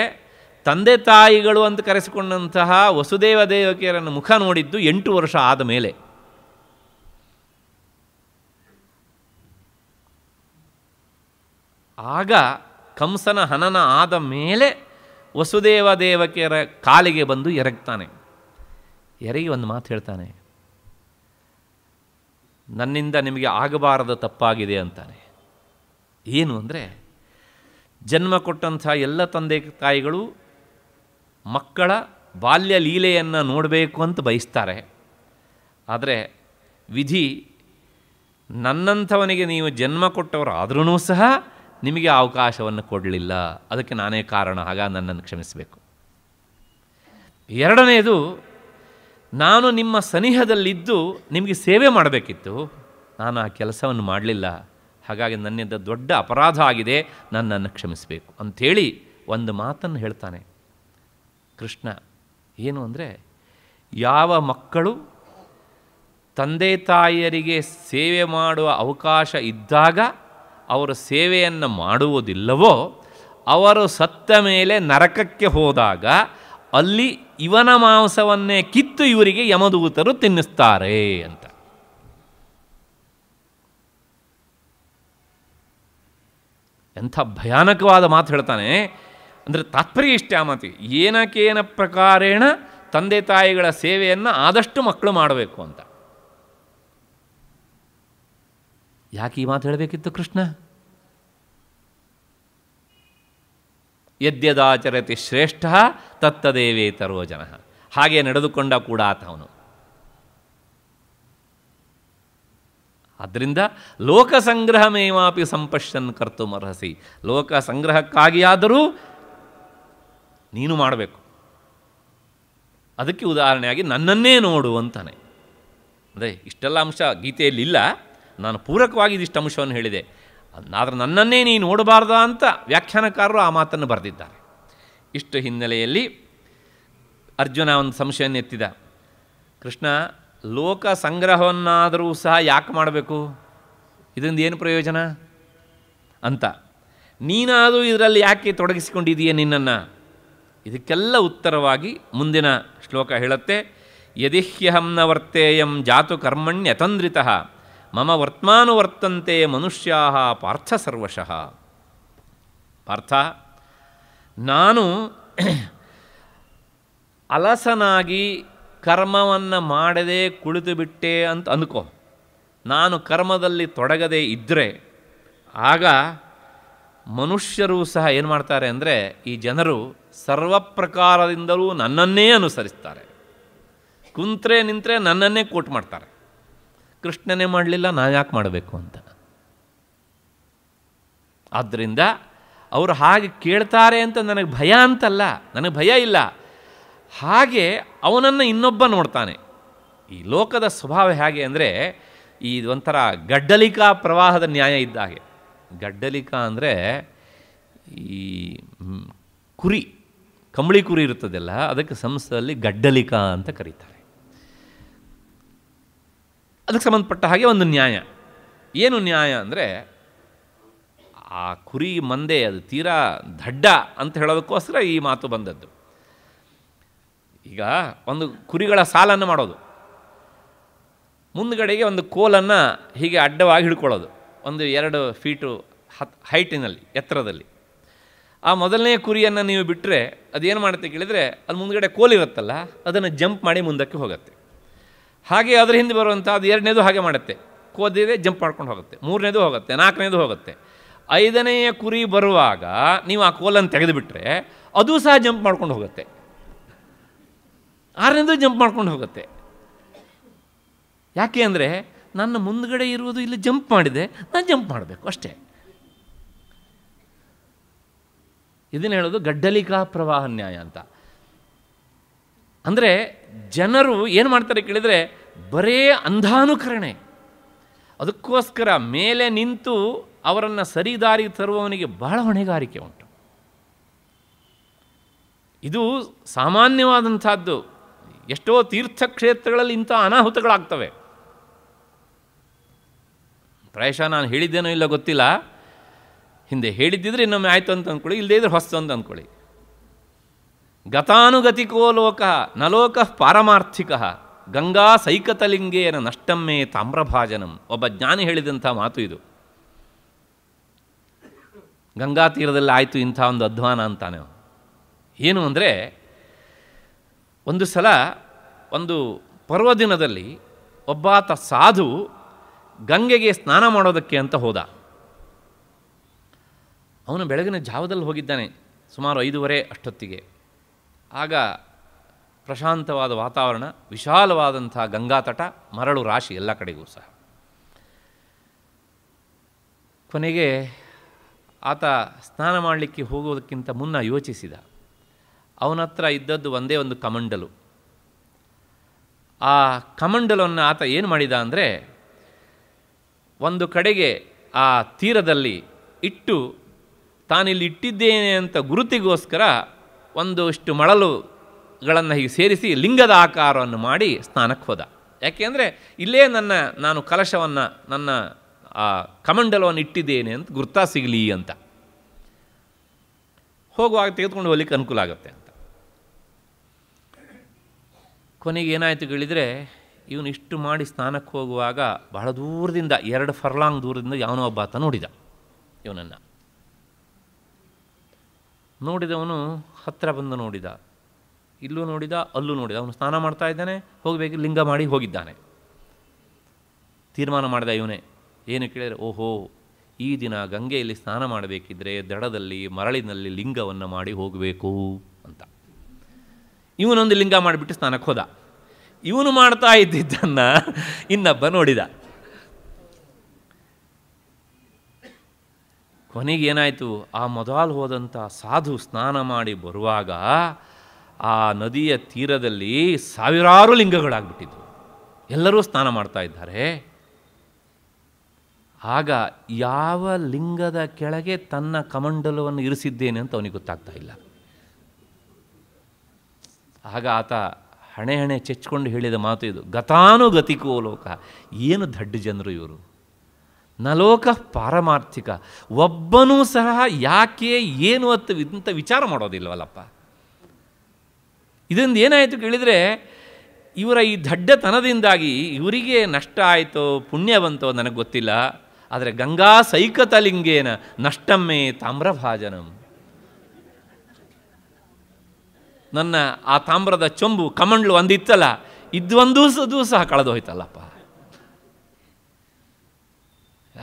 Speaker 1: ತಂದೆ ತಾಯಿಗಳು ಅಂತ ಕರೆಸಿಕೊಂಡಂತಹ ವಸುದೇವ ದೇವಕಿಯರನ್ನು ಮುಖ ನೋಡಿದ್ದು ಎಂಟು ವರ್ಷ ಆದ ಮೇಲೆ ಆಗ ಕಂಸನ ಹನನ ಆದ ಮೇಲೆ ವಸುದೇವ ದೇವಕಿಯರ ಕಾಲಿಗೆ ಬಂದು ಎರಗ್ತಾನೆ ಎರಗಿ ಒಂದು ಮಾತು ಹೇಳ್ತಾನೆ ನನ್ನಿಂದ ನಿಮಗೆ ಆಗಬಾರದ ತಪ್ಪಾಗಿದೆ ಅಂತಾನೆ ಏನು ಅಂದರೆ ಜನ್ಮ ಕೊಟ್ಟಂಥ ಎಲ್ಲ ತಂದೆ ತಾಯಿಗಳು ಮಕ್ಕಳ ಬಾಲ್ಯ ಲೀಲೆಯನ್ನು ನೋಡಬೇಕು ಅಂತ ಬಯಸ್ತಾರೆ ಆದರೆ ವಿಧಿ ನನ್ನಂಥವನಿಗೆ ನೀವು ಜನ್ಮ ಕೊಟ್ಟವರಾದ್ರೂ ಸಹ ನಿಮಗೆ ಅವಕಾಶವನ್ನು ಕೊಡಲಿಲ್ಲ ಅದಕ್ಕೆ ನಾನೇ ಕಾರಣ ಆಗ ನನ್ನನ್ನು ಕ್ಷಮಿಸಬೇಕು ಎರಡನೆಯದು ನಾನು ನಿಮ್ಮ ಸನಿಹದಲ್ಲಿದ್ದು ನಿಮಗೆ ಸೇವೆ ಮಾಡಬೇಕಿತ್ತು ನಾನು ಆ ಕೆಲಸವನ್ನು ಮಾಡಲಿಲ್ಲ ಹಾಗಾಗಿ ನನ್ನಿಂದ ದೊಡ್ಡ ಅಪರಾಧ ಆಗಿದೆ ನನ್ನನ್ನು ಕ್ಷಮಿಸಬೇಕು ಅಂಥೇಳಿ ಒಂದು ಮಾತನ್ನು ಹೇಳ್ತಾನೆ ಕೃಷ್ಣ ಏನು ಅಂದರೆ ಯಾವ ಮಕ್ಕಳು ತಂದೆ ತಾಯಿಯರಿಗೆ ಸೇವೆ ಮಾಡುವ ಅವಕಾಶ ಇದ್ದಾಗ ಅವರ ಸೇವೆಯನ್ನು ಮಾಡುವುದಿಲ್ಲವೋ ಅವರು ಸತ್ತ ಮೇಲೆ ನರಕಕ್ಕೆ ಹೋದಾಗ ಅಲ್ಲಿ ಇವನ ಮಾಂಸವನ್ನೇ ಕಿತ್ತು ಇವರಿಗೆ ಯಮದೂತರು ತಿನ್ನಿಸ್ತಾರೆ ಅಂತ ಎಂಥ ಭಯಾನಕವಾದ ಮಾತು ಹೇಳ್ತಾನೆ ಅಂದರೆ ತಾತ್ಪರ್ಯ ಇಷ್ಟೇ ಆ ಮಾತಿಗೆ ಏನಕೇನ ಪ್ರಕಾರೇಣ ತಂದೆ ತಾಯಿಗಳ ಸೇವೆಯನ್ನು ಆದಷ್ಟು ಮಕ್ಕಳು ಮಾಡಬೇಕು ಅಂತ ಯಾಕೆ ಈ ಮಾತು ಹೇಳಬೇಕಿತ್ತು ಕೃಷ್ಣ ಯದ್ಯದಾಚರತಿ ಶ್ರೇಷ್ಠ ತರೋ ಜನ ಹಾಗೆ ನಡೆದುಕೊಂಡ ಕೂಡ ಆತ ಅವನು ಆದ್ದರಿಂದ ಲೋಕ ಮೇವಾಪಿ ಸಂಪಶ್ಯನ್ ಕರ್ತು ಅರ್ಹಸಿ ಲೋಕ ಸಂಗ್ರಹಕ್ಕಾಗಿಯಾದರೂ ನೀನು ಮಾಡಬೇಕು ಅದಕ್ಕೆ ಉದಾಹರಣೆಯಾಗಿ ನನ್ನನ್ನೇ ನೋಡು ಅಂತಾನೆ ಅದೇ ಇಷ್ಟೆಲ್ಲ ಅಂಶ ಗೀತೆಯಲ್ಲಿ ಇಲ್ಲ ನಾನು ಪೂರಕವಾಗಿ ಇದಿಷ್ಟು ಅಂಶವನ್ನು ಹೇಳಿದೆ ಆದರೆ ನನ್ನನ್ನೇ ನೀ ನೋಡಬಾರ್ದ ಅಂತ ವ್ಯಾಖ್ಯಾನಕಾರರು ಆ ಮಾತನ್ನು ಬರೆದಿದ್ದಾರೆ ಇಷ್ಟು ಹಿನ್ನೆಲೆಯಲ್ಲಿ ಅರ್ಜುನ ಒಂದು ಸಂಶಯವನ್ನು ಎತ್ತಿದ ಕೃಷ್ಣ ಲೋಕ ಸಂಗ್ರಹವನ್ನಾದರೂ ಸಹ ಯಾಕೆ ಮಾಡಬೇಕು ಇದರಿಂದ ಏನು ಪ್ರಯೋಜನ ಅಂತ ನೀನಾದರೂ ಇದರಲ್ಲಿ ಯಾಕೆ ತೊಡಗಿಸಿಕೊಂಡಿದೀಯ ನಿನ್ನನ್ನು ಇದಕ್ಕೆಲ್ಲ ಉತ್ತರವಾಗಿ ಮುಂದಿನ ಶ್ಲೋಕ ಹೇಳುತ್ತೆ ಯದಿಹ್ಯಹಂನ ವರ್ತೇಯಂ ಜಾತು ಕರ್ಮಣ್ಯತಂದ್ರಿತಃ ಮಮ ವರ್ತಮಾನು ವರ್ತಂತೆ ಮನುಷ್ಯಾ ಪಾರ್ಥ ಸರ್ವಶಃ ಪಾರ್ಥ ನಾನು ಅಲಸನಾಗಿ ಕರ್ಮವನ್ನು ಮಾಡದೆ ಕುಳಿತುಬಿಟ್ಟೆ ಅಂತ ಅಂದ್ಕೋ ನಾನು ಕರ್ಮದಲ್ಲಿ ತೊಡಗದೆ ಇದ್ದರೆ ಆಗ ಮನುಷ್ಯರು ಸಹ ಏನು ಮಾಡ್ತಾರೆ ಅಂದರೆ ಈ ಜನರು ಸರ್ವ ಪ್ರಕಾರದಿಂದಲೂ ನನ್ನನ್ನೇ ಅನುಸರಿಸ್ತಾರೆ ಕುಂತ್ರೆ ನಿಂತರೆ ನನ್ನನ್ನೇ ಕೋಟ್ ಮಾಡ್ತಾರೆ ಕೃಷ್ಣನೇ ಮಾಡಲಿಲ್ಲ ನಾನು ಯಾಕೆ ಮಾಡಬೇಕು ಅಂತ ಆದ್ದರಿಂದ ಅವರು ಹಾಗೆ ಕೇಳ್ತಾರೆ ಅಂತ ನನಗೆ ಭಯ ಅಂತಲ್ಲ ನನಗೆ ಭಯ ಇಲ್ಲ ಹಾಗೆ ಅವನನ್ನು ಇನ್ನೊಬ್ಬ ನೋಡ್ತಾನೆ ಈ ಲೋಕದ ಸ್ವಭಾವ ಹೇಗೆ ಅಂದರೆ ಈ ಒಂಥರ ಗಡ್ಡಲಿಕಾ ಪ್ರವಾಹದ ನ್ಯಾಯ ಇದ್ದ ಹಾಗೆ ಗಡ್ಡಲಿಕಾ ಅಂದರೆ ಈ ಕುರಿ ಕಂಬಳಿ ಕುರಿ ಇರ್ತದೆಲ್ಲ ಅದಕ್ಕೆ ಸಂಸ್ಥೆಯಲ್ಲಿ ಗಡ್ಡಲಿಕಾ ಅಂತ ಕರೀತಾರೆ ಅದಕ್ಕೆ ಸಂಬಂಧಪಟ್ಟ ಹಾಗೆ ಒಂದು ನ್ಯಾಯ ಏನು ನ್ಯಾಯ ಅಂದರೆ ಆ ಕುರಿ ಮಂದೆ ಅದು ತೀರಾ ದಡ್ಡ ಅಂತ ಹೇಳೋದಕ್ಕೋಸ್ಕರ ಈ ಮಾತು ಬಂದದ್ದು ಈಗ ಒಂದು ಕುರಿಗಳ ಸಾಲನ್ನು ಮಾಡೋದು ಮುಂದುಗಡೆಗೆ ಒಂದು ಕೋಲನ್ನು ಹೀಗೆ ಅಡ್ಡವಾಗಿ ಹಿಡ್ಕೊಳ್ಳೋದು ಒಂದು ಎರಡು ಫೀಟು ಹತ್ ಹೈಟಿನಲ್ಲಿ ಎತ್ತರದಲ್ಲಿ ಆ ಮೊದಲನೇ ಕುರಿಯನ್ನು ನೀವು ಬಿಟ್ಟರೆ ಅದೇನು ಮಾಡುತ್ತೆ ಕೇಳಿದರೆ ಅದು ಮುಂದುಗಡೆ ಕೋಲಿರುತ್ತಲ್ಲ ಅದನ್ನು ಜಂಪ್ ಮಾಡಿ ಮುಂದಕ್ಕೆ ಹೋಗುತ್ತೆ ಹಾಗೆ ಅದರ ಹಿಂದೆ ಬರುವಂಥ ಅದು ಎರಡನೇದು ಹಾಗೆ ಮಾಡುತ್ತೆ ಕೋದಿದೆ ಜಂಪ್ ಮಾಡ್ಕೊಂಡು ಹೋಗುತ್ತೆ ಮೂರನೇದು ಹೋಗುತ್ತೆ ನಾಲ್ಕನೇದು ಹೋಗುತ್ತೆ ಐದನೆಯ ಕುರಿ ಬರುವಾಗ ನೀವು ಆ ಕೋಲನ್ನು ತೆಗೆದುಬಿಟ್ರೆ ಅದು ಸಹ ಜಂಪ್ ಮಾಡ್ಕೊಂಡು ಹೋಗುತ್ತೆ ಆರನೇದು ಜಂಪ್ ಮಾಡ್ಕೊಂಡು ಹೋಗುತ್ತೆ ಯಾಕೆ ಅಂದರೆ ನನ್ನ ಮುಂದ್ಗಡೆ ಇರುವುದು ಇಲ್ಲಿ ಜಂಪ್ ಮಾಡಿದೆ ನಾನು ಜಂಪ್ ಮಾಡಬೇಕು ಅಷ್ಟೇ ಇದನ್ನು ಹೇಳೋದು ಗಡ್ಡಲಿಕಾ ಪ್ರವಾಹ ನ್ಯಾಯ ಅಂತ ಅಂದರೆ ಜನರು ಏನು ಮಾಡ್ತಾರೆ ಕೇಳಿದರೆ ಬರೇ ಅಂಧಾನುಕರಣೆ ಅದಕ್ಕೋಸ್ಕರ ಮೇಲೆ ನಿಂತು ಅವರನ್ನು ಸರಿದಾರಿ ತರುವವನಿಗೆ ಬಹಳ ಹೊಣೆಗಾರಿಕೆ ಉಂಟು ಇದು ಸಾಮಾನ್ಯವಾದಂಥದ್ದು ಎಷ್ಟೋ ತೀರ್ಥಕ್ಷೇತ್ರಗಳಲ್ಲಿ ಇಂಥ ಅನಾಹುತಗಳಾಗ್ತವೆ ಪ್ರಾಯಶಃ ನಾನು ಹೇಳಿದ್ದೇನೋ ಇಲ್ಲ ಗೊತ್ತಿಲ್ಲ ಹಿಂದೆ ಹೇಳಿದ್ದಿದ್ರೆ ಇನ್ನೊಮ್ಮೆ ಆಯಿತು ಅಂತ ಅಂದ್ಕೊಳ್ಳಿ ಇಲ್ಲದೇ ಇದ್ರೆ ಹೊಸ್ತು ಅಂತ ಅಂದ್ಕೊಳ್ಳಿ ಗತಾನುಗತಿಕೋ ಲೋಕ ನಲೋಕಃ ಪಾರಮಾರ್ಥಿಕ ಗಂಗಾ ಸೈಕತಲಿಂಗೇನ ನಷ್ಟಮ್ಮೆ ತಾಮ್ರಭಾಜನಂ ಒಬ್ಬ ಜ್ಞಾನಿ ಹೇಳಿದಂಥ ಮಾತು ಇದು ಗಂಗಾ ತೀರದಲ್ಲಿ ಆಯಿತು ಇಂಥ ಒಂದು ಅಧ್ವಾನ ಅಂತಾನೆ ಏನು ಅಂದರೆ ಒಂದು ಸಲ ಒಂದು ಪರ್ವದಿನದಲ್ಲಿ ಒಬ್ಬಾತ ಸಾಧು ಗಂಗೆಗೆ ಸ್ನಾನ ಮಾಡೋದಕ್ಕೆ ಅಂತ ಹೋದ ಅವನು ಬೆಳಗಿನ ಜಾವದಲ್ಲಿ ಹೋಗಿದ್ದಾನೆ ಸುಮಾರು ಐದೂವರೆ ಅಷ್ಟೊತ್ತಿಗೆ ಆಗ ಪ್ರಶಾಂತವಾದ ವಾತಾವರಣ ವಿಶಾಲವಾದಂಥ ಗಂಗಾತಟ ಮರಳು ರಾಶಿ ಎಲ್ಲ ಕಡೆಗೂ ಸಹ ಕೊನೆಗೆ ಆತ ಸ್ನಾನ ಮಾಡಲಿಕ್ಕೆ ಹೋಗೋದಕ್ಕಿಂತ ಮುನ್ನ ಯೋಚಿಸಿದ ಅವನತ್ರ ಇದ್ದದ್ದು ಒಂದೇ ಒಂದು ಕಮಂಡಲು ಆ ಕಮಂಡಲವನ್ನು ಆತ ಏನು ಮಾಡಿದ ಅಂದರೆ ಒಂದು ಕಡೆಗೆ ಆ ತೀರದಲ್ಲಿ ಇಟ್ಟು ತಾನಿಲ್ಲಿ ಇಟ್ಟಿದ್ದೇನೆ ಅಂತ ಗುರುತಿಗೋಸ್ಕರ ಒಂದಷ್ಟು ಮಳಲುಗಳನ್ನು ಹೀಗೆ ಸೇರಿಸಿ ಲಿಂಗದ ಆಕಾರವನ್ನು ಮಾಡಿ ಸ್ನಾನಕ್ಕೆ ಹೋದ ಯಾಕೆಂದರೆ ಇಲ್ಲೇ ನನ್ನ ನಾನು ಕಲಶವನ್ನು ನನ್ನ ಆ ಕಮಂಡಲವನ್ನು ಇಟ್ಟಿದ್ದೇನೆ ಅಂತ ಗುರ್ತಾ ಸಿಗಲಿ ಅಂತ ಹೋಗುವಾಗ ತೆಗೆದುಕೊಂಡು ಹೋಗ್ಲಿಕ್ಕೆ ಅನುಕೂಲ ಆಗುತ್ತೆ ಅಂತ ಕೊನೆಗೆ ಏನಾಯಿತು ಕೇಳಿದರೆ ಇವನು ಇಷ್ಟು ಮಾಡಿ ಸ್ನಾನಕ್ಕೆ ಹೋಗುವಾಗ ಬಹಳ ದೂರದಿಂದ ಎರಡು ಫರ್ಲಾಂಗ್ ದೂರದಿಂದ ಯಾವನೋ ಒಬ್ಬಾತ ನೋಡಿದ ಇವನನ್ನು ನೋಡಿದವನು ಹತ್ತಿರ ಬಂದು ನೋಡಿದ ಇಲ್ಲೂ ನೋಡಿದ ಅಲ್ಲೂ ನೋಡಿದ ಅವನು ಸ್ನಾನ ಮಾಡ್ತಾ ಇದ್ದಾನೆ ಹೋಗಬೇಕು ಲಿಂಗ ಮಾಡಿ ಹೋಗಿದ್ದಾನೆ ತೀರ್ಮಾನ ಮಾಡಿದ ಇವನೇ ಏನು ಕೇಳಿದರೆ ಓಹೋ ಈ ದಿನ ಗಂಗೆಯಲ್ಲಿ ಸ್ನಾನ ಮಾಡಬೇಕಿದ್ರೆ ದಡದಲ್ಲಿ ಮರಳಿನಲ್ಲಿ ಲಿಂಗವನ್ನು ಮಾಡಿ ಹೋಗಬೇಕು ಅಂತ ಇವನೊಂದು ಲಿಂಗ ಮಾಡಿಬಿಟ್ಟು ಸ್ನಾನಕ್ಕೆ ಹೋದ ಇವನು ಮಾಡ್ತಾ ಇದ್ದಿದ್ದನ್ನು ಇನ್ನೊಬ್ಬ ನೋಡಿದ ಕೊನೆಗೇನಾಯಿತು ಆ ಮೊದಲು ಹೋದಂಥ ಸಾಧು ಸ್ನಾನ ಮಾಡಿ ಬರುವಾಗ ಆ ನದಿಯ ತೀರದಲ್ಲಿ ಸಾವಿರಾರು ಲಿಂಗಗಳಾಗ್ಬಿಟ್ಟಿದ್ವು ಎಲ್ಲರೂ ಸ್ನಾನ ಮಾಡ್ತಾ ಇದ್ದಾರೆ ಆಗ ಯಾವ ಲಿಂಗದ ಕೆಳಗೆ ತನ್ನ ಕಮಂಡಲವನ್ನು ಇರಿಸಿದ್ದೇನೆ ಅಂತ ಅವನಿಗೆ ಗೊತ್ತಾಗ್ತಾ ಇಲ್ಲ ಆಗ ಆತ ಹಣೆ ಹಣೆ ಚೆಚ್ಕೊಂಡು ಹೇಳಿದ ಮಾತು ಇದು ಗತಾನುಗತಿಕೋ ಲೋಕ ಏನು ದಡ್ಡ ಜನರು ಇವರು ನಲೋಕ ಪಾರಮಾರ್ಥಿಕ ಒಬ್ಬನೂ ಸಹ ಯಾಕೆ ಏನು ಅಂತ ಇಂಥ ವಿಚಾರ ಮಾಡೋದಿಲ್ವಲ್ಲಪ್ಪ ಇದೊಂದು ಏನಾಯಿತು ಕೇಳಿದರೆ ಇವರ ಈ ದಡ್ಡತನದಿಂದಾಗಿ ಇವರಿಗೆ ನಷ್ಟ ಆಯಿತೋ ಪುಣ್ಯ ಬಂತೋ ನನಗೆ ಗೊತ್ತಿಲ್ಲ ಆದರೆ ಗಂಗಾ ಸೈಕತಲಿಂಗೇನ ನಷ್ಟಮ್ಮೆ ತಾಮ್ರಭಾಜನಂ ನನ್ನ ಆ ತಾಮ್ರದ ಚೊಂಬು ಕಮಂಡ್ಲು ಒಂದಿತ್ತಲ್ಲ ಇದೊಂದೂ ಸದೂ ಸಹ ಹೋಯ್ತಲ್ಲಪ್ಪ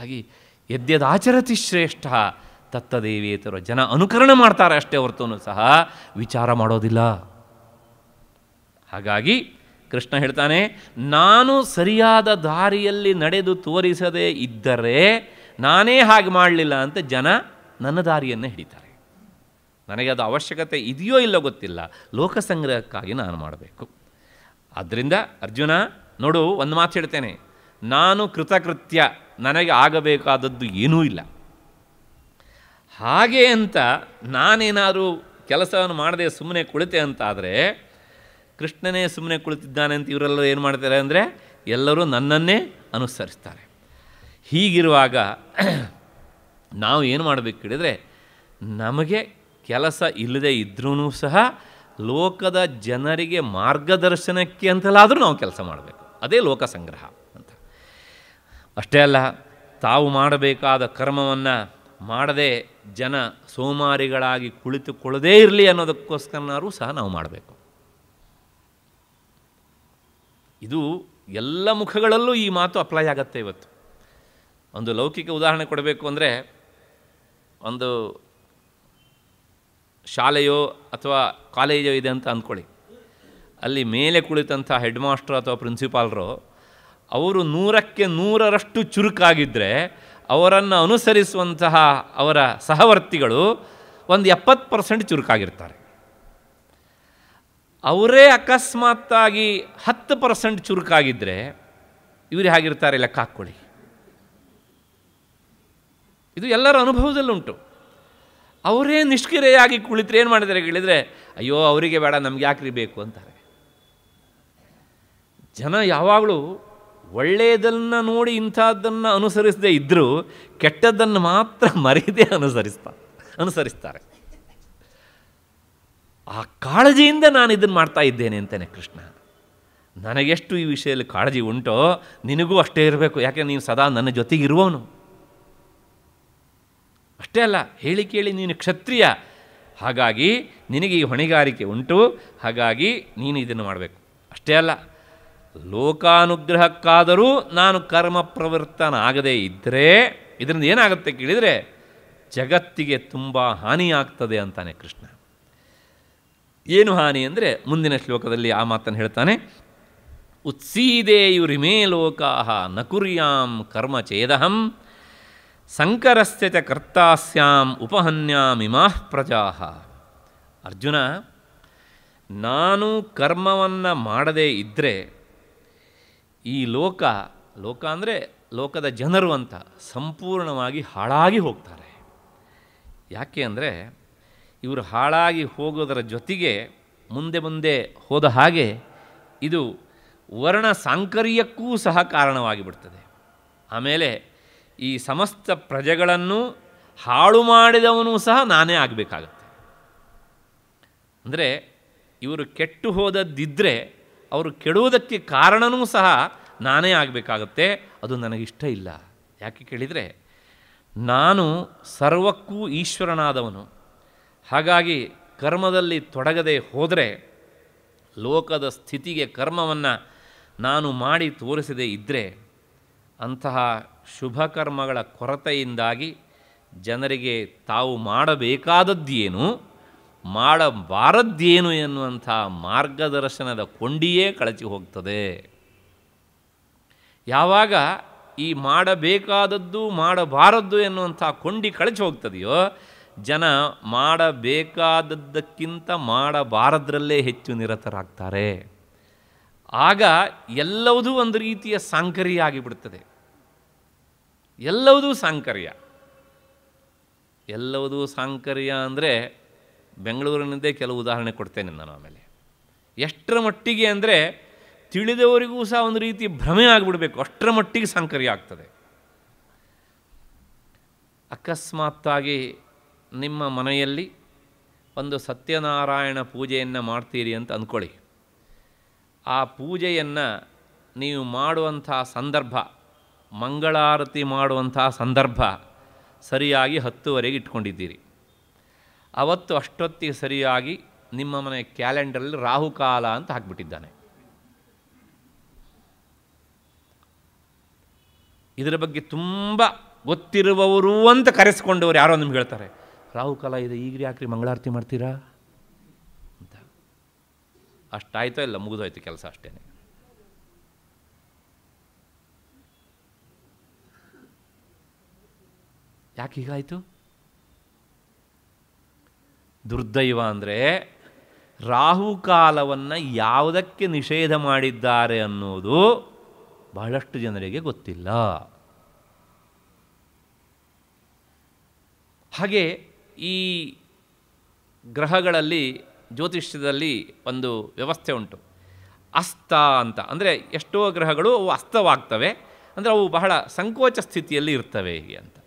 Speaker 1: ಹಾಗಾಗಿ ಆಚರತಿ ಶ್ರೇಷ್ಠ ತತ್ತದೇವೇತರ ಜನ ಅನುಕರಣೆ ಮಾಡ್ತಾರೆ ಅಷ್ಟೇ ಹೊರತು ಸಹ ವಿಚಾರ ಮಾಡೋದಿಲ್ಲ ಹಾಗಾಗಿ ಕೃಷ್ಣ ಹೇಳ್ತಾನೆ ನಾನು ಸರಿಯಾದ ದಾರಿಯಲ್ಲಿ ನಡೆದು ತೋರಿಸದೇ ಇದ್ದರೆ ನಾನೇ ಹಾಗೆ ಮಾಡಲಿಲ್ಲ ಅಂತ ಜನ ನನ್ನ ದಾರಿಯನ್ನು ಹಿಡಿತಾರೆ ನನಗೆ ಅದು ಅವಶ್ಯಕತೆ ಇದೆಯೋ ಇಲ್ಲೋ ಗೊತ್ತಿಲ್ಲ ಲೋಕ ಸಂಗ್ರಹಕ್ಕಾಗಿ ನಾನು ಮಾಡಬೇಕು ಆದ್ದರಿಂದ ಅರ್ಜುನ ನೋಡು ಒಂದು ಮಾತು ಹೇಳ್ತೇನೆ ನಾನು ಕೃತಕೃತ್ಯ ನನಗೆ ಆಗಬೇಕಾದದ್ದು ಏನೂ ಇಲ್ಲ ಹಾಗೆ ಅಂತ ನಾನೇನಾದರೂ ಕೆಲಸವನ್ನು ಮಾಡದೆ ಸುಮ್ಮನೆ ಕುಳಿತೆ ಅಂತಾದರೆ ಕೃಷ್ಣನೇ ಸುಮ್ಮನೆ ಕುಳಿತಿದ್ದಾನೆ ಅಂತ ಇವರೆಲ್ಲರೂ ಏನು ಮಾಡ್ತಾರೆ ಅಂದರೆ ಎಲ್ಲರೂ ನನ್ನನ್ನೇ ಅನುಸರಿಸ್ತಾರೆ ಹೀಗಿರುವಾಗ ನಾವು ಏನು ಮಾಡಬೇಕು ಹೇಳಿದರೆ ನಮಗೆ ಕೆಲಸ ಇಲ್ಲದೆ ಇದ್ರೂ ಸಹ ಲೋಕದ ಜನರಿಗೆ ಮಾರ್ಗದರ್ಶನಕ್ಕೆ ಅಂತಲಾದರೂ ನಾವು ಕೆಲಸ ಮಾಡಬೇಕು ಅದೇ ಲೋಕ ಸಂಗ್ರಹ ಅಷ್ಟೇ ಅಲ್ಲ ತಾವು ಮಾಡಬೇಕಾದ ಕರ್ಮವನ್ನು ಮಾಡದೆ ಜನ ಸೋಮಾರಿಗಳಾಗಿ ಕುಳಿತುಕೊಳ್ಳದೇ ಇರಲಿ ಅನ್ನೋದಕ್ಕೋಸ್ಕರನಾದ್ರೂ ಸಹ ನಾವು ಮಾಡಬೇಕು ಇದು ಎಲ್ಲ ಮುಖಗಳಲ್ಲೂ ಈ ಮಾತು ಅಪ್ಲೈ ಆಗತ್ತೆ ಇವತ್ತು ಒಂದು ಲೌಕಿಕ ಉದಾಹರಣೆ ಕೊಡಬೇಕು ಅಂದರೆ ಒಂದು ಶಾಲೆಯೋ ಅಥವಾ ಕಾಲೇಜೋ ಇದೆ ಅಂತ ಅಂದ್ಕೊಳ್ಳಿ ಅಲ್ಲಿ ಮೇಲೆ ಕುಳಿತಂಥ ಹೆಡ್ ಮಾಸ್ಟರ್ ಅಥವಾ ಪ್ರಿನ್ಸಿಪಾಲ್ರು ಅವರು ನೂರಕ್ಕೆ ನೂರರಷ್ಟು ಚುರುಕಾಗಿದ್ದರೆ ಅವರನ್ನು ಅನುಸರಿಸುವಂತಹ ಅವರ ಸಹವರ್ತಿಗಳು ಒಂದು ಎಪ್ಪತ್ತು ಪರ್ಸೆಂಟ್ ಚುರುಕಾಗಿರ್ತಾರೆ ಅವರೇ ಅಕಸ್ಮಾತ್ತಾಗಿ ಹತ್ತು ಪರ್ಸೆಂಟ್ ಚುರುಕಾಗಿದ್ದರೆ ಇವರು ಹೇಗಿರ್ತಾರೆ ಲೆಕ್ಕ ಹಾಕ್ಕೊಳ್ಳಿ ಇದು ಎಲ್ಲರ ಅನುಭವದಲ್ಲುಂಟು ಅವರೇ ನಿಷ್ಕ್ರಿಯೆಯಾಗಿ ಕುಳಿತರೆ ಏನು ಮಾಡಿದರೆ ಕೇಳಿದರೆ ಅಯ್ಯೋ ಅವರಿಗೆ ಬೇಡ ನಮ್ಗೆ ಯಾಕ್ರಿ ಬೇಕು ಅಂತಾರೆ ಜನ ಯಾವಾಗಲೂ ಒಳ್ಳೆಯದನ್ನು ನೋಡಿ ಇಂಥದ್ದನ್ನು ಅನುಸರಿಸದೇ ಇದ್ದರೂ ಕೆಟ್ಟದ್ದನ್ನು ಮಾತ್ರ ಮರೆಯದೇ ಅನುಸರಿಸ್ತಾ ಅನುಸರಿಸ್ತಾರೆ ಆ ಕಾಳಜಿಯಿಂದ ನಾನು ಇದನ್ನು ಮಾಡ್ತಾ ಇದ್ದೇನೆ ಅಂತಾನೆ ಕೃಷ್ಣ ನನಗೆಷ್ಟು ಈ ವಿಷಯದಲ್ಲಿ ಕಾಳಜಿ ಉಂಟೋ ನಿನಗೂ ಅಷ್ಟೇ ಇರಬೇಕು ಯಾಕೆ ನೀನು ಸದಾ ನನ್ನ ಜೊತೆಗಿರುವವನು ಅಷ್ಟೇ ಅಲ್ಲ ಹೇಳಿ ಕೇಳಿ ನೀನು ಕ್ಷತ್ರಿಯ ಹಾಗಾಗಿ ನಿನಗೆ ಈ ಹೊಣೆಗಾರಿಕೆ ಉಂಟು ಹಾಗಾಗಿ ನೀನು ಇದನ್ನು ಮಾಡಬೇಕು ಅಷ್ಟೇ ಅಲ್ಲ ಲೋಕಾನುಗ್ರಹಕ್ಕಾದರೂ ನಾನು ಕರ್ಮ ಪ್ರವೃತ್ತನಾಗದೇ ಇದ್ದರೆ ಇದರಿಂದ ಏನಾಗುತ್ತೆ ಕೇಳಿದರೆ ಜಗತ್ತಿಗೆ ತುಂಬ ಹಾನಿಯಾಗ್ತದೆ ಅಂತಾನೆ ಕೃಷ್ಣ ಏನು ಹಾನಿ ಅಂದರೆ ಮುಂದಿನ ಶ್ಲೋಕದಲ್ಲಿ ಆ ಮಾತನ್ನು ಹೇಳ್ತಾನೆ ರಿಮೇ ಲೋಕಾ ನಕುರ್ಯಾಂ ಕರ್ಮ ಚೇದಹಂ ಸಂಕರಸ್ಯ ಚ ಕರ್ತಾಸ್ಯಾಂ ಉಪಹನ್ಯಾಮಿಮಾಹ್ ಪ್ರಜಾ ಅರ್ಜುನ ನಾನು ಕರ್ಮವನ್ನು ಮಾಡದೇ ಇದ್ದರೆ ಈ ಲೋಕ ಲೋಕ ಅಂದರೆ ಲೋಕದ ಜನರು ಅಂತ ಸಂಪೂರ್ಣವಾಗಿ ಹಾಳಾಗಿ ಹೋಗ್ತಾರೆ ಯಾಕೆ ಅಂದರೆ ಇವರು ಹಾಳಾಗಿ ಹೋಗೋದರ ಜೊತೆಗೆ ಮುಂದೆ ಮುಂದೆ ಹೋದ ಹಾಗೆ ಇದು ವರ್ಣ ಸಾಂಕರ್ಯಕ್ಕೂ ಸಹ ಕಾರಣವಾಗಿಬಿಡ್ತದೆ ಆಮೇಲೆ ಈ ಸಮಸ್ತ ಪ್ರಜೆಗಳನ್ನು ಹಾಳು ಮಾಡಿದವನು ಸಹ ನಾನೇ ಆಗಬೇಕಾಗತ್ತೆ ಅಂದರೆ ಇವರು ಕೆಟ್ಟು ಹೋದದ್ದಿದ್ದರೆ ಅವರು ಕೆಡುವುದಕ್ಕೆ ಕಾರಣವೂ ಸಹ ನಾನೇ ಆಗಬೇಕಾಗತ್ತೆ ಅದು ನನಗಿಷ್ಟ ಇಲ್ಲ ಯಾಕೆ ಕೇಳಿದರೆ ನಾನು ಸರ್ವಕ್ಕೂ ಈಶ್ವರನಾದವನು ಹಾಗಾಗಿ ಕರ್ಮದಲ್ಲಿ ತೊಡಗದೆ ಹೋದರೆ ಲೋಕದ ಸ್ಥಿತಿಗೆ ಕರ್ಮವನ್ನು ನಾನು ಮಾಡಿ ತೋರಿಸದೇ ಇದ್ದರೆ ಅಂತಹ ಶುಭ ಕರ್ಮಗಳ ಕೊರತೆಯಿಂದಾಗಿ ಜನರಿಗೆ ತಾವು ಮಾಡಬೇಕಾದದ್ದೇನು ಮಾಡಬಾರದ್ದೇನು ಎನ್ನುವಂಥ ಮಾರ್ಗದರ್ಶನದ ಕೊಂಡಿಯೇ ಕಳಚಿ ಹೋಗ್ತದೆ ಯಾವಾಗ ಈ ಮಾಡಬೇಕಾದದ್ದು ಮಾಡಬಾರದ್ದು ಎನ್ನುವಂಥ ಕೊಂಡಿ ಕಳಚಿ ಹೋಗ್ತದೆಯೋ ಜನ ಮಾಡಬೇಕಾದದ್ದಕ್ಕಿಂತ ಮಾಡಬಾರದ್ರಲ್ಲೇ ಹೆಚ್ಚು ನಿರತರಾಗ್ತಾರೆ ಆಗ ಎಲ್ಲವುದೂ ಒಂದು ರೀತಿಯ ಸಾಂಕರ್ಯ ಆಗಿಬಿಡ್ತದೆ ಎಲ್ಲವುದೂ ಸಾಂಕರ್ಯ ಎಲ್ಲವುದೂ ಸಾಂಕರ್ಯ ಅಂದರೆ ಬೆಂಗಳೂರಿನಿಂದೇ ಕೆಲವು ಉದಾಹರಣೆ ಕೊಡ್ತೇನೆ ನಾನು ಆಮೇಲೆ ಎಷ್ಟರ ಮಟ್ಟಿಗೆ ಅಂದರೆ ತಿಳಿದವರಿಗೂ ಸಹ ಒಂದು ರೀತಿ ಭ್ರಮೆ ಆಗಿಬಿಡಬೇಕು ಅಷ್ಟರ ಮಟ್ಟಿಗೆ ಸಾಂಕರ್ಯ ಆಗ್ತದೆ ಅಕಸ್ಮಾತ್ತಾಗಿ ನಿಮ್ಮ ಮನೆಯಲ್ಲಿ ಒಂದು ಸತ್ಯನಾರಾಯಣ ಪೂಜೆಯನ್ನು ಮಾಡ್ತೀರಿ ಅಂತ ಅಂದ್ಕೊಳ್ಳಿ ಆ ಪೂಜೆಯನ್ನು ನೀವು ಮಾಡುವಂಥ ಸಂದರ್ಭ ಮಂಗಳಾರತಿ ಮಾಡುವಂಥ ಸಂದರ್ಭ ಸರಿಯಾಗಿ ಹತ್ತುವರೆಗೆ ಇಟ್ಕೊಂಡಿದ್ದೀರಿ ಅವತ್ತು ಅಷ್ಟೊತ್ತಿಗೆ ಸರಿಯಾಗಿ ನಿಮ್ಮ ಮನೆ ಕ್ಯಾಲೆಂಡರಲ್ಲಿ ರಾಹುಕಾಲ ಅಂತ ಹಾಕಿಬಿಟ್ಟಿದ್ದಾನೆ ಇದರ ಬಗ್ಗೆ ತುಂಬ ಗೊತ್ತಿರುವವರು ಅಂತ ಕರೆಸ್ಕೊಂಡವ್ರು ಯಾರೋ ನಿಮ್ಗೆ ಹೇಳ್ತಾರೆ ರಾಹುಕಾಲ ಇದೆ ಈಗ ಯಾಕ್ರಿ ಮಂಗಳಾರತಿ ಮಾಡ್ತೀರಾ ಅಂತ ಅಷ್ಟಾಯ್ತೋ ಇಲ್ಲ ಮುಗಿದೋಯ್ತು ಕೆಲಸ ಅಷ್ಟೇ ಯಾಕೆ ಹೀಗಾಯಿತು ದುರ್ದೈವ ಅಂದರೆ ರಾಹುಕಾಲವನ್ನು ಯಾವುದಕ್ಕೆ ನಿಷೇಧ ಮಾಡಿದ್ದಾರೆ ಅನ್ನೋದು ಬಹಳಷ್ಟು ಜನರಿಗೆ ಗೊತ್ತಿಲ್ಲ ಹಾಗೆ ಈ ಗ್ರಹಗಳಲ್ಲಿ ಜ್ಯೋತಿಷ್ಯದಲ್ಲಿ ಒಂದು ವ್ಯವಸ್ಥೆ ಉಂಟು ಅಸ್ತ ಅಂತ ಅಂದರೆ ಎಷ್ಟೋ ಗ್ರಹಗಳು ಅವು ಅಸ್ತವಾಗ್ತವೆ ಅಂದರೆ ಅವು ಬಹಳ ಸಂಕೋಚ ಸ್ಥಿತಿಯಲ್ಲಿ ಇರ್ತವೆ ಹೀಗೆ ಅಂತ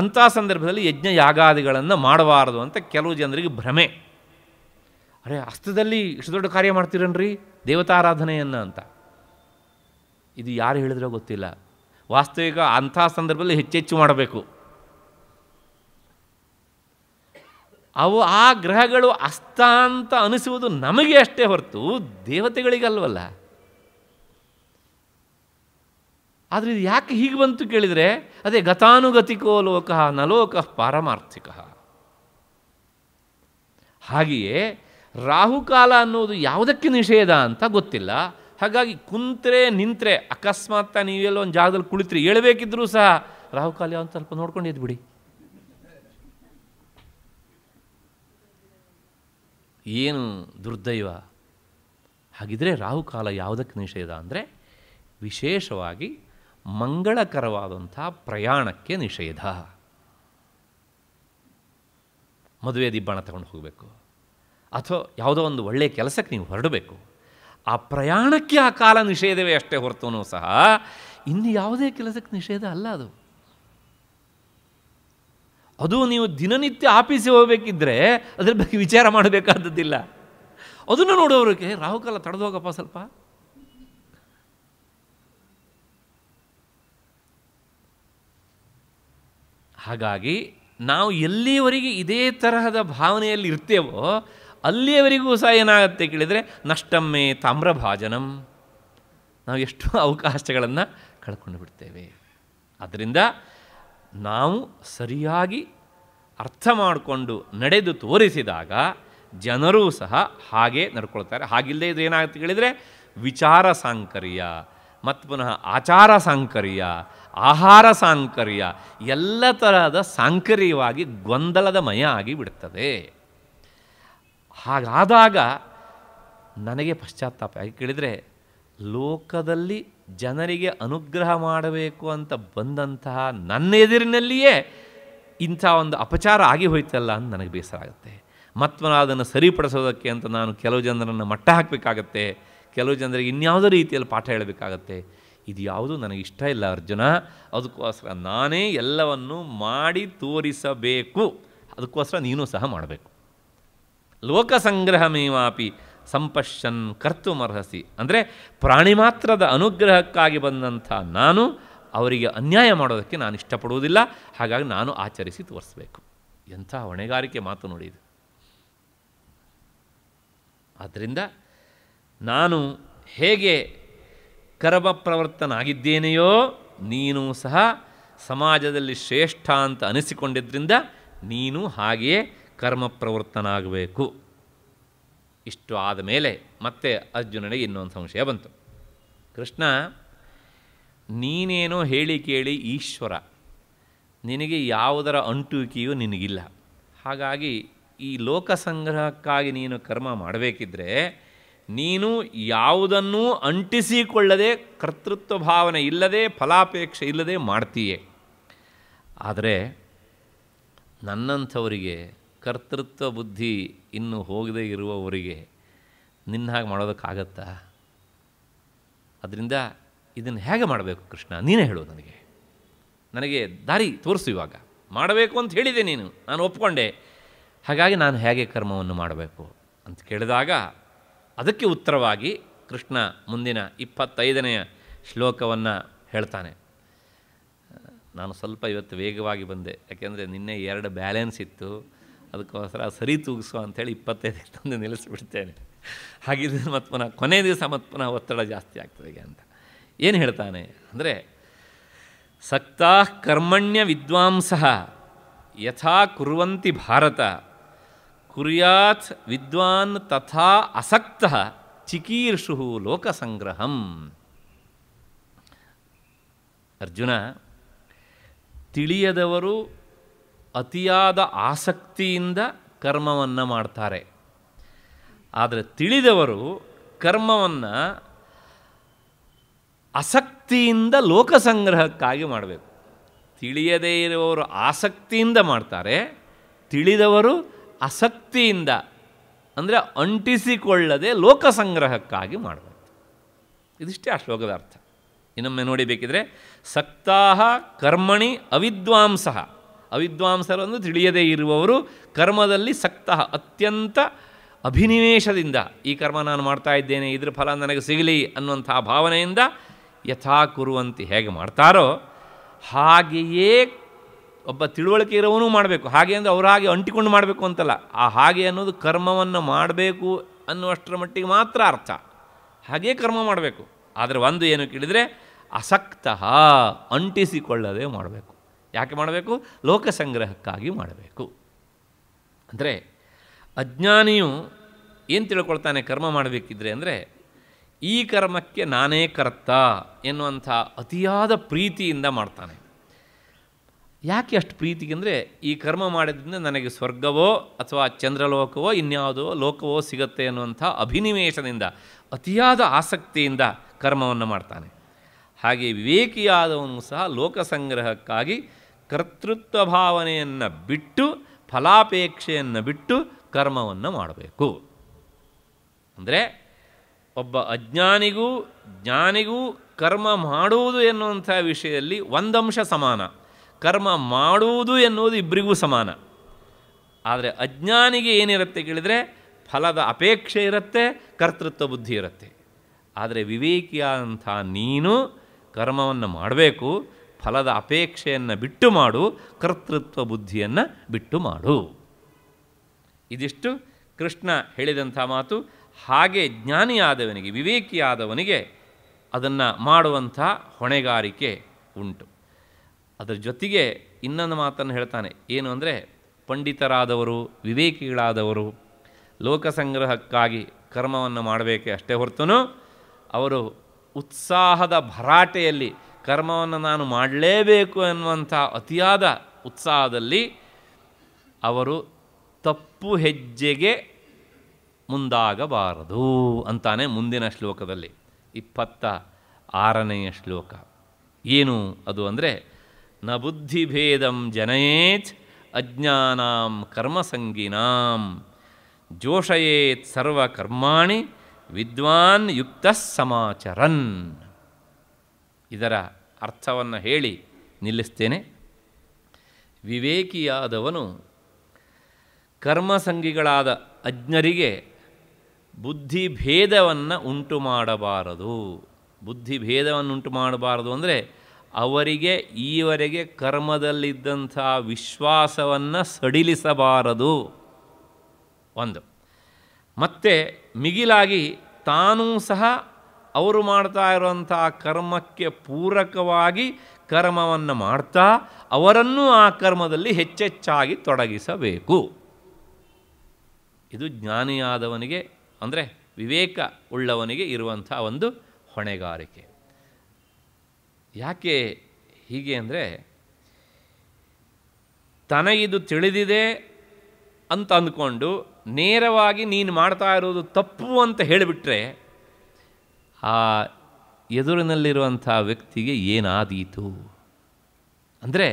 Speaker 1: ಅಂಥ ಸಂದರ್ಭದಲ್ಲಿ ಯಜ್ಞ ಯಾಗಾದಿಗಳನ್ನು ಮಾಡಬಾರದು ಅಂತ ಕೆಲವು ಜನರಿಗೆ ಭ್ರಮೆ ಅರೆ ಅಸ್ತದಲ್ಲಿ ಇಷ್ಟು ದೊಡ್ಡ ಕಾರ್ಯ ಮಾಡ್ತೀರನ್ರಿ ದೇವತಾರಾಧನೆಯನ್ನು ಅಂತ ಇದು ಯಾರು ಹೇಳಿದ್ರೋ ಗೊತ್ತಿಲ್ಲ ವಾಸ್ತವಿಕ ಅಂಥ ಸಂದರ್ಭದಲ್ಲಿ ಹೆಚ್ಚೆಚ್ಚು ಮಾಡಬೇಕು ಅವು ಆ ಗ್ರಹಗಳು ಅಸ್ತ ಅಂತ ಅನಿಸುವುದು ನಮಗೆ ಅಷ್ಟೇ ಹೊರತು ದೇವತೆಗಳಿಗಲ್ವಲ್ಲ ಆದರೆ ಇದು ಯಾಕೆ ಹೀಗೆ ಬಂತು ಕೇಳಿದರೆ ಅದೇ ಗತಾನುಗತಿಕೋ ಲೋಕಃ ನಲೋಕಃ ಪಾರಮಾರ್ಥಿಕ ಹಾಗೆಯೇ ರಾಹುಕಾಲ ಅನ್ನೋದು ಯಾವುದಕ್ಕೆ ನಿಷೇಧ ಅಂತ ಗೊತ್ತಿಲ್ಲ ಹಾಗಾಗಿ ಕುಂತ್ರೆ ನಿಂತ್ರೆ ಅಕಸ್ಮಾತ್ ನೀವೆಲ್ಲ ಒಂದು ಜಾಗದಲ್ಲಿ ಕುಳಿತ್ರಿ ಹೇಳಬೇಕಿದ್ರೂ ಸಹ ರಾಹುಕಾಲ ಯಾವ ಸ್ವಲ್ಪ ನೋಡ್ಕೊಂಡಿದ್ದು ಬಿಡಿ ಏನು ದುರ್ದೈವ ಹಾಗಿದ್ರೆ ರಾಹುಕಾಲ ಯಾವುದಕ್ಕೆ ನಿಷೇಧ ಅಂದರೆ ವಿಶೇಷವಾಗಿ ಮಂಗಳಕರವಾದಂಥ ಪ್ರಯಾಣಕ್ಕೆ ನಿಷೇಧ ಮದುವೆ ದಿಬ್ಬಣ ತಗೊಂಡು ಹೋಗಬೇಕು ಅಥವಾ ಯಾವುದೋ ಒಂದು ಒಳ್ಳೆಯ ಕೆಲಸಕ್ಕೆ ನೀವು ಹೊರಡಬೇಕು ಆ ಪ್ರಯಾಣಕ್ಕೆ ಆ ಕಾಲ ನಿಷೇಧವೇ ಅಷ್ಟೇ ಹೊರತು ಸಹ ಇನ್ನು ಯಾವುದೇ ಕೆಲಸಕ್ಕೆ ನಿಷೇಧ ಅಲ್ಲ ಅದು ಅದು ನೀವು ದಿನನಿತ್ಯ ಆಫೀಸಿಗೆ ಹೋಗಬೇಕಿದ್ರೆ ಅದ್ರ ಬಗ್ಗೆ ವಿಚಾರ ಮಾಡಬೇಕಾದದ್ದಿಲ್ಲ ಅದನ್ನು ನೋಡೋರಿಗೆ ರಾಹುಕಾಲ ತಡೆದೋಗಪ್ಪ ಸ್ವಲ್ಪ ಹಾಗಾಗಿ ನಾವು ಎಲ್ಲಿಯವರೆಗೆ ಇದೇ ತರಹದ ಭಾವನೆಯಲ್ಲಿ ಇರ್ತೇವೋ ಅಲ್ಲಿಯವರೆಗೂ ಸಹ ಏನಾಗುತ್ತೆ ಕೇಳಿದರೆ ನಷ್ಟಮ್ಮೆ ತಾಮ್ರಭಾಜನಂ ನಾವು ಎಷ್ಟು ಅವಕಾಶಗಳನ್ನು ಕಳ್ಕೊಂಡು ಬಿಡ್ತೇವೆ ಆದ್ದರಿಂದ ನಾವು ಸರಿಯಾಗಿ ಅರ್ಥ ಮಾಡಿಕೊಂಡು ನಡೆದು ತೋರಿಸಿದಾಗ ಜನರೂ ಸಹ ಹಾಗೆ ನಡ್ಕೊಳ್ತಾರೆ ಹಾಗಿಲ್ಲದೆ ಇದು ಏನಾಗುತ್ತೆ ಕೇಳಿದರೆ ವಿಚಾರ ಸಾಂಕರ್ಯ ಮತ್ತು ಪುನಃ ಆಚಾರ ಸಾಂಕರ್ಯ ಆಹಾರ ಸಾಂಕರ್ಯ ಎಲ್ಲ ತರಹದ ಸಾಂಕರ್ಯವಾಗಿ ಗೊಂದಲದ ಮಯ ಆಗಿ ಬಿಡುತ್ತದೆ ಹಾಗಾದಾಗ ನನಗೆ ಪಶ್ಚಾತ್ತಾಪ ಯಾಕೆ ಕೇಳಿದರೆ ಲೋಕದಲ್ಲಿ ಜನರಿಗೆ ಅನುಗ್ರಹ ಮಾಡಬೇಕು ಅಂತ ಬಂದಂತಹ ನನ್ನ ಎದುರಿನಲ್ಲಿಯೇ ಇಂಥ ಒಂದು ಅಪಚಾರ ಆಗಿ ಹೋಯ್ತಲ್ಲ ಅಂತ ನನಗೆ ಬೇಸರ ಆಗುತ್ತೆ ಮತ್ತು ಅದನ್ನು ಸರಿಪಡಿಸೋದಕ್ಕೆ ಅಂತ ನಾನು ಕೆಲವು ಜನರನ್ನು ಮಟ್ಟ ಹಾಕಬೇಕಾಗತ್ತೆ ಕೆಲವು ಜನರಿಗೆ ಇನ್ಯಾವುದೋ ರೀತಿಯಲ್ಲಿ ಪಾಠ ಹೇಳಬೇಕಾಗತ್ತೆ ಇದು ಯಾವುದೂ ನನಗೆ ಇಷ್ಟ ಇಲ್ಲ ಅರ್ಜುನ ಅದಕ್ಕೋಸ್ಕರ ನಾನೇ ಎಲ್ಲವನ್ನು ಮಾಡಿ ತೋರಿಸಬೇಕು ಅದಕ್ಕೋಸ್ಕರ ನೀನು ಸಹ ಮಾಡಬೇಕು ಲೋಕಸಂಗ್ರಹ ಮೇವಾಪಿ ಕರ್ತು ಅರ್ಹಸಿ ಅಂದರೆ ಪ್ರಾಣಿ ಮಾತ್ರದ ಅನುಗ್ರಹಕ್ಕಾಗಿ ಬಂದಂಥ ನಾನು ಅವರಿಗೆ ಅನ್ಯಾಯ ಮಾಡೋದಕ್ಕೆ ನಾನು ಇಷ್ಟಪಡುವುದಿಲ್ಲ ಹಾಗಾಗಿ ನಾನು ಆಚರಿಸಿ ತೋರಿಸ್ಬೇಕು ಎಂಥ ಹೊಣೆಗಾರಿಕೆ ಮಾತು ನೋಡಿದೆ ಆದ್ದರಿಂದ ನಾನು ಹೇಗೆ ಕರಬ ಪ್ರವರ್ತನಾಗಿದ್ದೇನೆಯೋ ನೀನು ಸಹ ಸಮಾಜದಲ್ಲಿ ಶ್ರೇಷ್ಠ ಅಂತ ಅನಿಸಿಕೊಂಡಿದ್ದರಿಂದ ನೀನು ಹಾಗೆಯೇ ಕರ್ಮ ಪ್ರವರ್ತನಾಗಬೇಕು ಇಷ್ಟು ಆದ ಮೇಲೆ ಮತ್ತೆ ಅರ್ಜುನನಿಗೆ ಇನ್ನೊಂದು ಸಂಶಯ ಬಂತು ಕೃಷ್ಣ ನೀನೇನೋ ಹೇಳಿ ಕೇಳಿ ಈಶ್ವರ ನಿನಗೆ ಯಾವುದರ ಅಂಟುವಿಕೆಯೂ ನಿನಗಿಲ್ಲ ಹಾಗಾಗಿ ಈ ಲೋಕ ಸಂಗ್ರಹಕ್ಕಾಗಿ ನೀನು ಕರ್ಮ ಮಾಡಬೇಕಿದ್ರೆ ನೀನು ಯಾವುದನ್ನೂ ಅಂಟಿಸಿಕೊಳ್ಳದೆ ಕರ್ತೃತ್ವ ಭಾವನೆ ಇಲ್ಲದೆ ಫಲಾಪೇಕ್ಷೆ ಇಲ್ಲದೆ ಮಾಡ್ತೀಯೇ ಆದರೆ ನನ್ನಂಥವರಿಗೆ ಕರ್ತೃತ್ವ ಬುದ್ಧಿ ಇನ್ನೂ ಹೋಗದೇ ಇರುವವರಿಗೆ ನಿನ್ನ ಹಾಗೆ ಮಾಡೋದಕ್ಕಾಗತ್ತಾ ಅದರಿಂದ ಇದನ್ನು ಹೇಗೆ ಮಾಡಬೇಕು ಕೃಷ್ಣ ನೀನೇ ಹೇಳು ನನಗೆ ನನಗೆ ದಾರಿ ತೋರಿಸು ಇವಾಗ ಮಾಡಬೇಕು ಅಂತ ಹೇಳಿದೆ ನೀನು ನಾನು ಒಪ್ಕೊಂಡೆ ಹಾಗಾಗಿ ನಾನು ಹೇಗೆ ಕರ್ಮವನ್ನು ಮಾಡಬೇಕು ಅಂತ ಕೇಳಿದಾಗ ಅದಕ್ಕೆ ಉತ್ತರವಾಗಿ ಕೃಷ್ಣ ಮುಂದಿನ ಇಪ್ಪತ್ತೈದನೆಯ ಶ್ಲೋಕವನ್ನು ಹೇಳ್ತಾನೆ ನಾನು ಸ್ವಲ್ಪ ಇವತ್ತು ವೇಗವಾಗಿ ಬಂದೆ ಯಾಕೆಂದರೆ ನಿನ್ನೆ ಎರಡು ಬ್ಯಾಲೆನ್ಸ್ ಇತ್ತು ಅದಕ್ಕೋಸ್ಕರ ಸರಿ ತೂಗಿಸು ಅಂಥೇಳಿ ಇಪ್ಪತ್ತೈದಕ್ಕೆ ತಂದು ನಿಲ್ಲಿಸಿಬಿಡ್ತೇನೆ ಹಾಗಿದ್ರೆ ಮತ್ತು ಪುನಃ ಕೊನೆ ದಿವಸ ಮತ್ತು ಪುನಃ ಒತ್ತಡ ಜಾಸ್ತಿ ಆಗ್ತದೆ ಅಂತ ಏನು ಹೇಳ್ತಾನೆ ಅಂದರೆ ಸಕ್ತಾ ಕರ್ಮಣ್ಯ ವಿದ್ವಾಂಸ ಯಥಾ ಕುರುವಂತಿ ಭಾರತ ಕುರ್ಯಾತ್ ವಿದ್ವಾನ್ ತಥಾ ಅಸಕ್ತ ಚಿಕೀರ್ಷು ಲೋಕಸಂಗ್ರಹಂ ಅರ್ಜುನ ತಿಳಿಯದವರು ಅತಿಯಾದ ಆಸಕ್ತಿಯಿಂದ ಕರ್ಮವನ್ನು ಮಾಡ್ತಾರೆ ಆದರೆ ತಿಳಿದವರು ಕರ್ಮವನ್ನು ಆಸಕ್ತಿಯಿಂದ ಲೋಕಸಂಗ್ರಹಕ್ಕಾಗಿ ಮಾಡಬೇಕು ತಿಳಿಯದೇ ಇರುವವರು ಆಸಕ್ತಿಯಿಂದ ಮಾಡ್ತಾರೆ ತಿಳಿದವರು ಆಸಕ್ತಿಯಿಂದ ಅಂದರೆ ಅಂಟಿಸಿಕೊಳ್ಳದೆ ಲೋಕ ಸಂಗ್ರಹಕ್ಕಾಗಿ ಮಾಡಬೇಕು ಇದಿಷ್ಟೇ ಆ ಶ್ಲೋಕದ ಅರ್ಥ ಇನ್ನೊಮ್ಮೆ ನೋಡಿಬೇಕಿದ್ರೆ ಸಕ್ತಾಹ ಕರ್ಮಣಿ ಅವಿದ್ವಾಂಸಃ ಅವಿದ್ವಾಂಸರು ತಿಳಿಯದೇ ಇರುವವರು ಕರ್ಮದಲ್ಲಿ ಸಕ್ತ ಅತ್ಯಂತ ಅಭಿನಿವೇಶದಿಂದ ಈ ಕರ್ಮ ನಾನು ಮಾಡ್ತಾ ಇದ್ದೇನೆ ಇದ್ರ ಫಲ ನನಗೆ ಸಿಗಲಿ ಅನ್ನುವಂಥ ಭಾವನೆಯಿಂದ ಯಥಾ ಕುರುವಂತೆ ಹೇಗೆ ಮಾಡ್ತಾರೋ ಹಾಗೆಯೇ ಒಬ್ಬ ತಿಳುವಳಿಕೆ ಇರೋವನು ಮಾಡಬೇಕು ಹಾಗೆ ಅಂದರೆ ಅವ್ರ ಹಾಗೆ ಅಂಟಿಕೊಂಡು ಮಾಡಬೇಕು ಅಂತಲ್ಲ ಆ ಹಾಗೆ ಅನ್ನೋದು ಕರ್ಮವನ್ನು ಮಾಡಬೇಕು ಅನ್ನುವಷ್ಟರ ಮಟ್ಟಿಗೆ ಮಾತ್ರ ಅರ್ಥ ಹಾಗೇ ಕರ್ಮ ಮಾಡಬೇಕು ಆದರೆ ಒಂದು ಏನು ಕೇಳಿದರೆ ಅಸಕ್ತ ಅಂಟಿಸಿಕೊಳ್ಳದೆ ಮಾಡಬೇಕು ಯಾಕೆ ಮಾಡಬೇಕು ಲೋಕ ಸಂಗ್ರಹಕ್ಕಾಗಿ ಮಾಡಬೇಕು ಅಂದರೆ ಅಜ್ಞಾನಿಯು ಏನು ತಿಳ್ಕೊಳ್ತಾನೆ ಕರ್ಮ ಮಾಡಬೇಕಿದ್ರೆ ಅಂದರೆ ಈ ಕರ್ಮಕ್ಕೆ ನಾನೇ ಕರ್ತ ಎನ್ನುವಂಥ ಅತಿಯಾದ ಪ್ರೀತಿಯಿಂದ ಮಾಡ್ತಾನೆ ಯಾಕೆ ಅಷ್ಟು ಪ್ರೀತಿಗೆ ಅಂದರೆ ಈ ಕರ್ಮ ಮಾಡಿದ್ರಿಂದ ನನಗೆ ಸ್ವರ್ಗವೋ ಅಥವಾ ಚಂದ್ರಲೋಕವೋ ಇನ್ಯಾವುದೋ ಲೋಕವೋ ಸಿಗತ್ತೆ ಅನ್ನುವಂಥ ಅಭಿನಿವೇಶದಿಂದ ಅತಿಯಾದ ಆಸಕ್ತಿಯಿಂದ ಕರ್ಮವನ್ನು ಮಾಡ್ತಾನೆ ಹಾಗೆ ವಿವೇಕಿಯಾದವನು ಸಹ ಲೋಕ ಸಂಗ್ರಹಕ್ಕಾಗಿ ಕರ್ತೃತ್ವ ಭಾವನೆಯನ್ನು ಬಿಟ್ಟು ಫಲಾಪೇಕ್ಷೆಯನ್ನು ಬಿಟ್ಟು ಕರ್ಮವನ್ನು ಮಾಡಬೇಕು ಅಂದರೆ ಒಬ್ಬ ಅಜ್ಞಾನಿಗೂ ಜ್ಞಾನಿಗೂ ಕರ್ಮ ಮಾಡುವುದು ಎನ್ನುವಂಥ ವಿಷಯದಲ್ಲಿ ಒಂದಂಶ ಸಮಾನ ಕರ್ಮ ಮಾಡುವುದು ಎನ್ನುವುದು ಇಬ್ಬರಿಗೂ ಸಮಾನ ಆದರೆ ಅಜ್ಞಾನಿಗೆ ಏನಿರುತ್ತೆ ಕೇಳಿದರೆ ಫಲದ ಅಪೇಕ್ಷೆ ಇರುತ್ತೆ ಕರ್ತೃತ್ವ ಬುದ್ಧಿ ಇರುತ್ತೆ ಆದರೆ ವಿವೇಕಿಯಾದಂಥ ನೀನು ಕರ್ಮವನ್ನು ಮಾಡಬೇಕು ಫಲದ ಅಪೇಕ್ಷೆಯನ್ನು ಬಿಟ್ಟು ಮಾಡು ಕರ್ತೃತ್ವ ಬುದ್ಧಿಯನ್ನು ಬಿಟ್ಟು ಮಾಡು ಇದಿಷ್ಟು ಕೃಷ್ಣ ಹೇಳಿದಂಥ ಮಾತು ಹಾಗೆ ಜ್ಞಾನಿಯಾದವನಿಗೆ ವಿವೇಕಿಯಾದವನಿಗೆ ಅದನ್ನು ಮಾಡುವಂಥ ಹೊಣೆಗಾರಿಕೆ ಉಂಟು ಅದರ ಜೊತೆಗೆ ಇನ್ನೊಂದು ಮಾತನ್ನು ಹೇಳ್ತಾನೆ ಏನು ಅಂದರೆ ಪಂಡಿತರಾದವರು ವಿವೇಕಿಗಳಾದವರು ಲೋಕಸಂಗ್ರಹಕ್ಕಾಗಿ ಕರ್ಮವನ್ನು ಮಾಡಬೇಕೆ ಅಷ್ಟೇ ಹೊರತು ಅವರು ಉತ್ಸಾಹದ ಭರಾಟೆಯಲ್ಲಿ ಕರ್ಮವನ್ನು ನಾನು ಮಾಡಲೇಬೇಕು ಅನ್ನುವಂಥ ಅತಿಯಾದ ಉತ್ಸಾಹದಲ್ಲಿ ಅವರು ತಪ್ಪು ಹೆಜ್ಜೆಗೆ ಮುಂದಾಗಬಾರದು ಅಂತಾನೆ ಮುಂದಿನ ಶ್ಲೋಕದಲ್ಲಿ ಇಪ್ಪತ್ತ ಆರನೆಯ ಶ್ಲೋಕ ಏನು ಅದು ಅಂದರೆ ನ ಬುದ್ಧಿಭೇದಂ ಜನಯೇತ್ ಅಜ್ಞಾನಾಂ ಕರ್ಮಸಂಗಿನಾಂ ಜೋಷಯೇತ್ ಸರ್ವಕರ್ಮಾಣಿ ವಿದ್ವಾನ್ ಯುಕ್ತ ಸಮಾಚರನ್ ಇದರ ಅರ್ಥವನ್ನು ಹೇಳಿ ನಿಲ್ಲಿಸ್ತೇನೆ ವಿವೇಕಿಯಾದವನು ಕರ್ಮಸಂಗಿಗಳಾದ ಅಜ್ಞರಿಗೆ ಬುದ್ಧಿಭೇದವನ್ನು ಉಂಟು ಮಾಡಬಾರದು ಬುದ್ಧಿಭೇದವನ್ನುಂಟು ಮಾಡಬಾರದು ಅಂದರೆ ಅವರಿಗೆ ಈವರೆಗೆ ಕರ್ಮದಲ್ಲಿದ್ದಂಥ ವಿಶ್ವಾಸವನ್ನು ಸಡಿಲಿಸಬಾರದು ಒಂದು ಮತ್ತೆ ಮಿಗಿಲಾಗಿ ತಾನೂ ಸಹ ಅವರು ಮಾಡ್ತಾ ಇರುವಂಥ ಕರ್ಮಕ್ಕೆ ಪೂರಕವಾಗಿ ಕರ್ಮವನ್ನು ಮಾಡ್ತಾ ಅವರನ್ನು ಆ ಕರ್ಮದಲ್ಲಿ ಹೆಚ್ಚೆಚ್ಚಾಗಿ ತೊಡಗಿಸಬೇಕು ಇದು ಜ್ಞಾನಿಯಾದವನಿಗೆ ಅಂದರೆ ವಿವೇಕ ಉಳ್ಳವನಿಗೆ ಇರುವಂಥ ಒಂದು ಹೊಣೆಗಾರಿಕೆ ಯಾಕೆ ಹೀಗೆ ಅಂದರೆ ತನಗಿದು ತಿಳಿದಿದೆ ಅಂತ ಅಂದ್ಕೊಂಡು ನೇರವಾಗಿ ನೀನು ಮಾಡ್ತಾ ಇರೋದು ತಪ್ಪು ಅಂತ ಹೇಳಿಬಿಟ್ರೆ ಆ ಎದುರಿನಲ್ಲಿರುವಂಥ ವ್ಯಕ್ತಿಗೆ ಏನಾದೀತು ಅಂದರೆ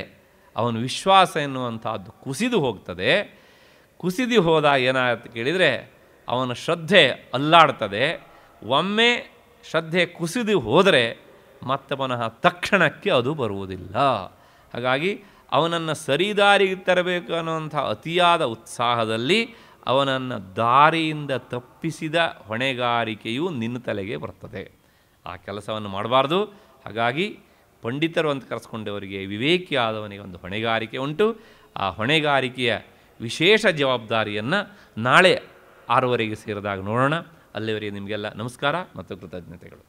Speaker 1: ಅವನ ವಿಶ್ವಾಸ ಎನ್ನುವಂಥದ್ದು ಕುಸಿದು ಹೋಗ್ತದೆ ಕುಸಿದು ಹೋದ ಏನಾಗುತ್ತೆ ಕೇಳಿದರೆ ಅವನ ಶ್ರದ್ಧೆ ಅಲ್ಲಾಡ್ತದೆ ಒಮ್ಮೆ ಶ್ರದ್ಧೆ ಕುಸಿದು ಹೋದರೆ ಮತ್ತೆ ಪುನಃ ತಕ್ಷಣಕ್ಕೆ ಅದು ಬರುವುದಿಲ್ಲ ಹಾಗಾಗಿ ಅವನನ್ನು ಸರಿದಾರಿಗೆ ತರಬೇಕು ಅನ್ನುವಂಥ ಅತಿಯಾದ ಉತ್ಸಾಹದಲ್ಲಿ ಅವನನ್ನು ದಾರಿಯಿಂದ ತಪ್ಪಿಸಿದ ಹೊಣೆಗಾರಿಕೆಯು ನಿನ್ನ ತಲೆಗೆ ಬರ್ತದೆ ಆ ಕೆಲಸವನ್ನು ಮಾಡಬಾರ್ದು ಹಾಗಾಗಿ ಪಂಡಿತರು ಅಂತ ಕರೆಸ್ಕೊಂಡವರಿಗೆ ವಿವೇಕಿಯಾದವನಿಗೆ ಒಂದು ಹೊಣೆಗಾರಿಕೆ ಉಂಟು ಆ ಹೊಣೆಗಾರಿಕೆಯ ವಿಶೇಷ ಜವಾಬ್ದಾರಿಯನ್ನು ನಾಳೆ ಆರೂವರೆಗೆ ಸೇರಿದಾಗ ನೋಡೋಣ ಅಲ್ಲಿವರೆಗೆ ನಿಮಗೆಲ್ಲ ನಮಸ್ಕಾರ ಮತ್ತು ಕೃತಜ್ಞತೆಗಳು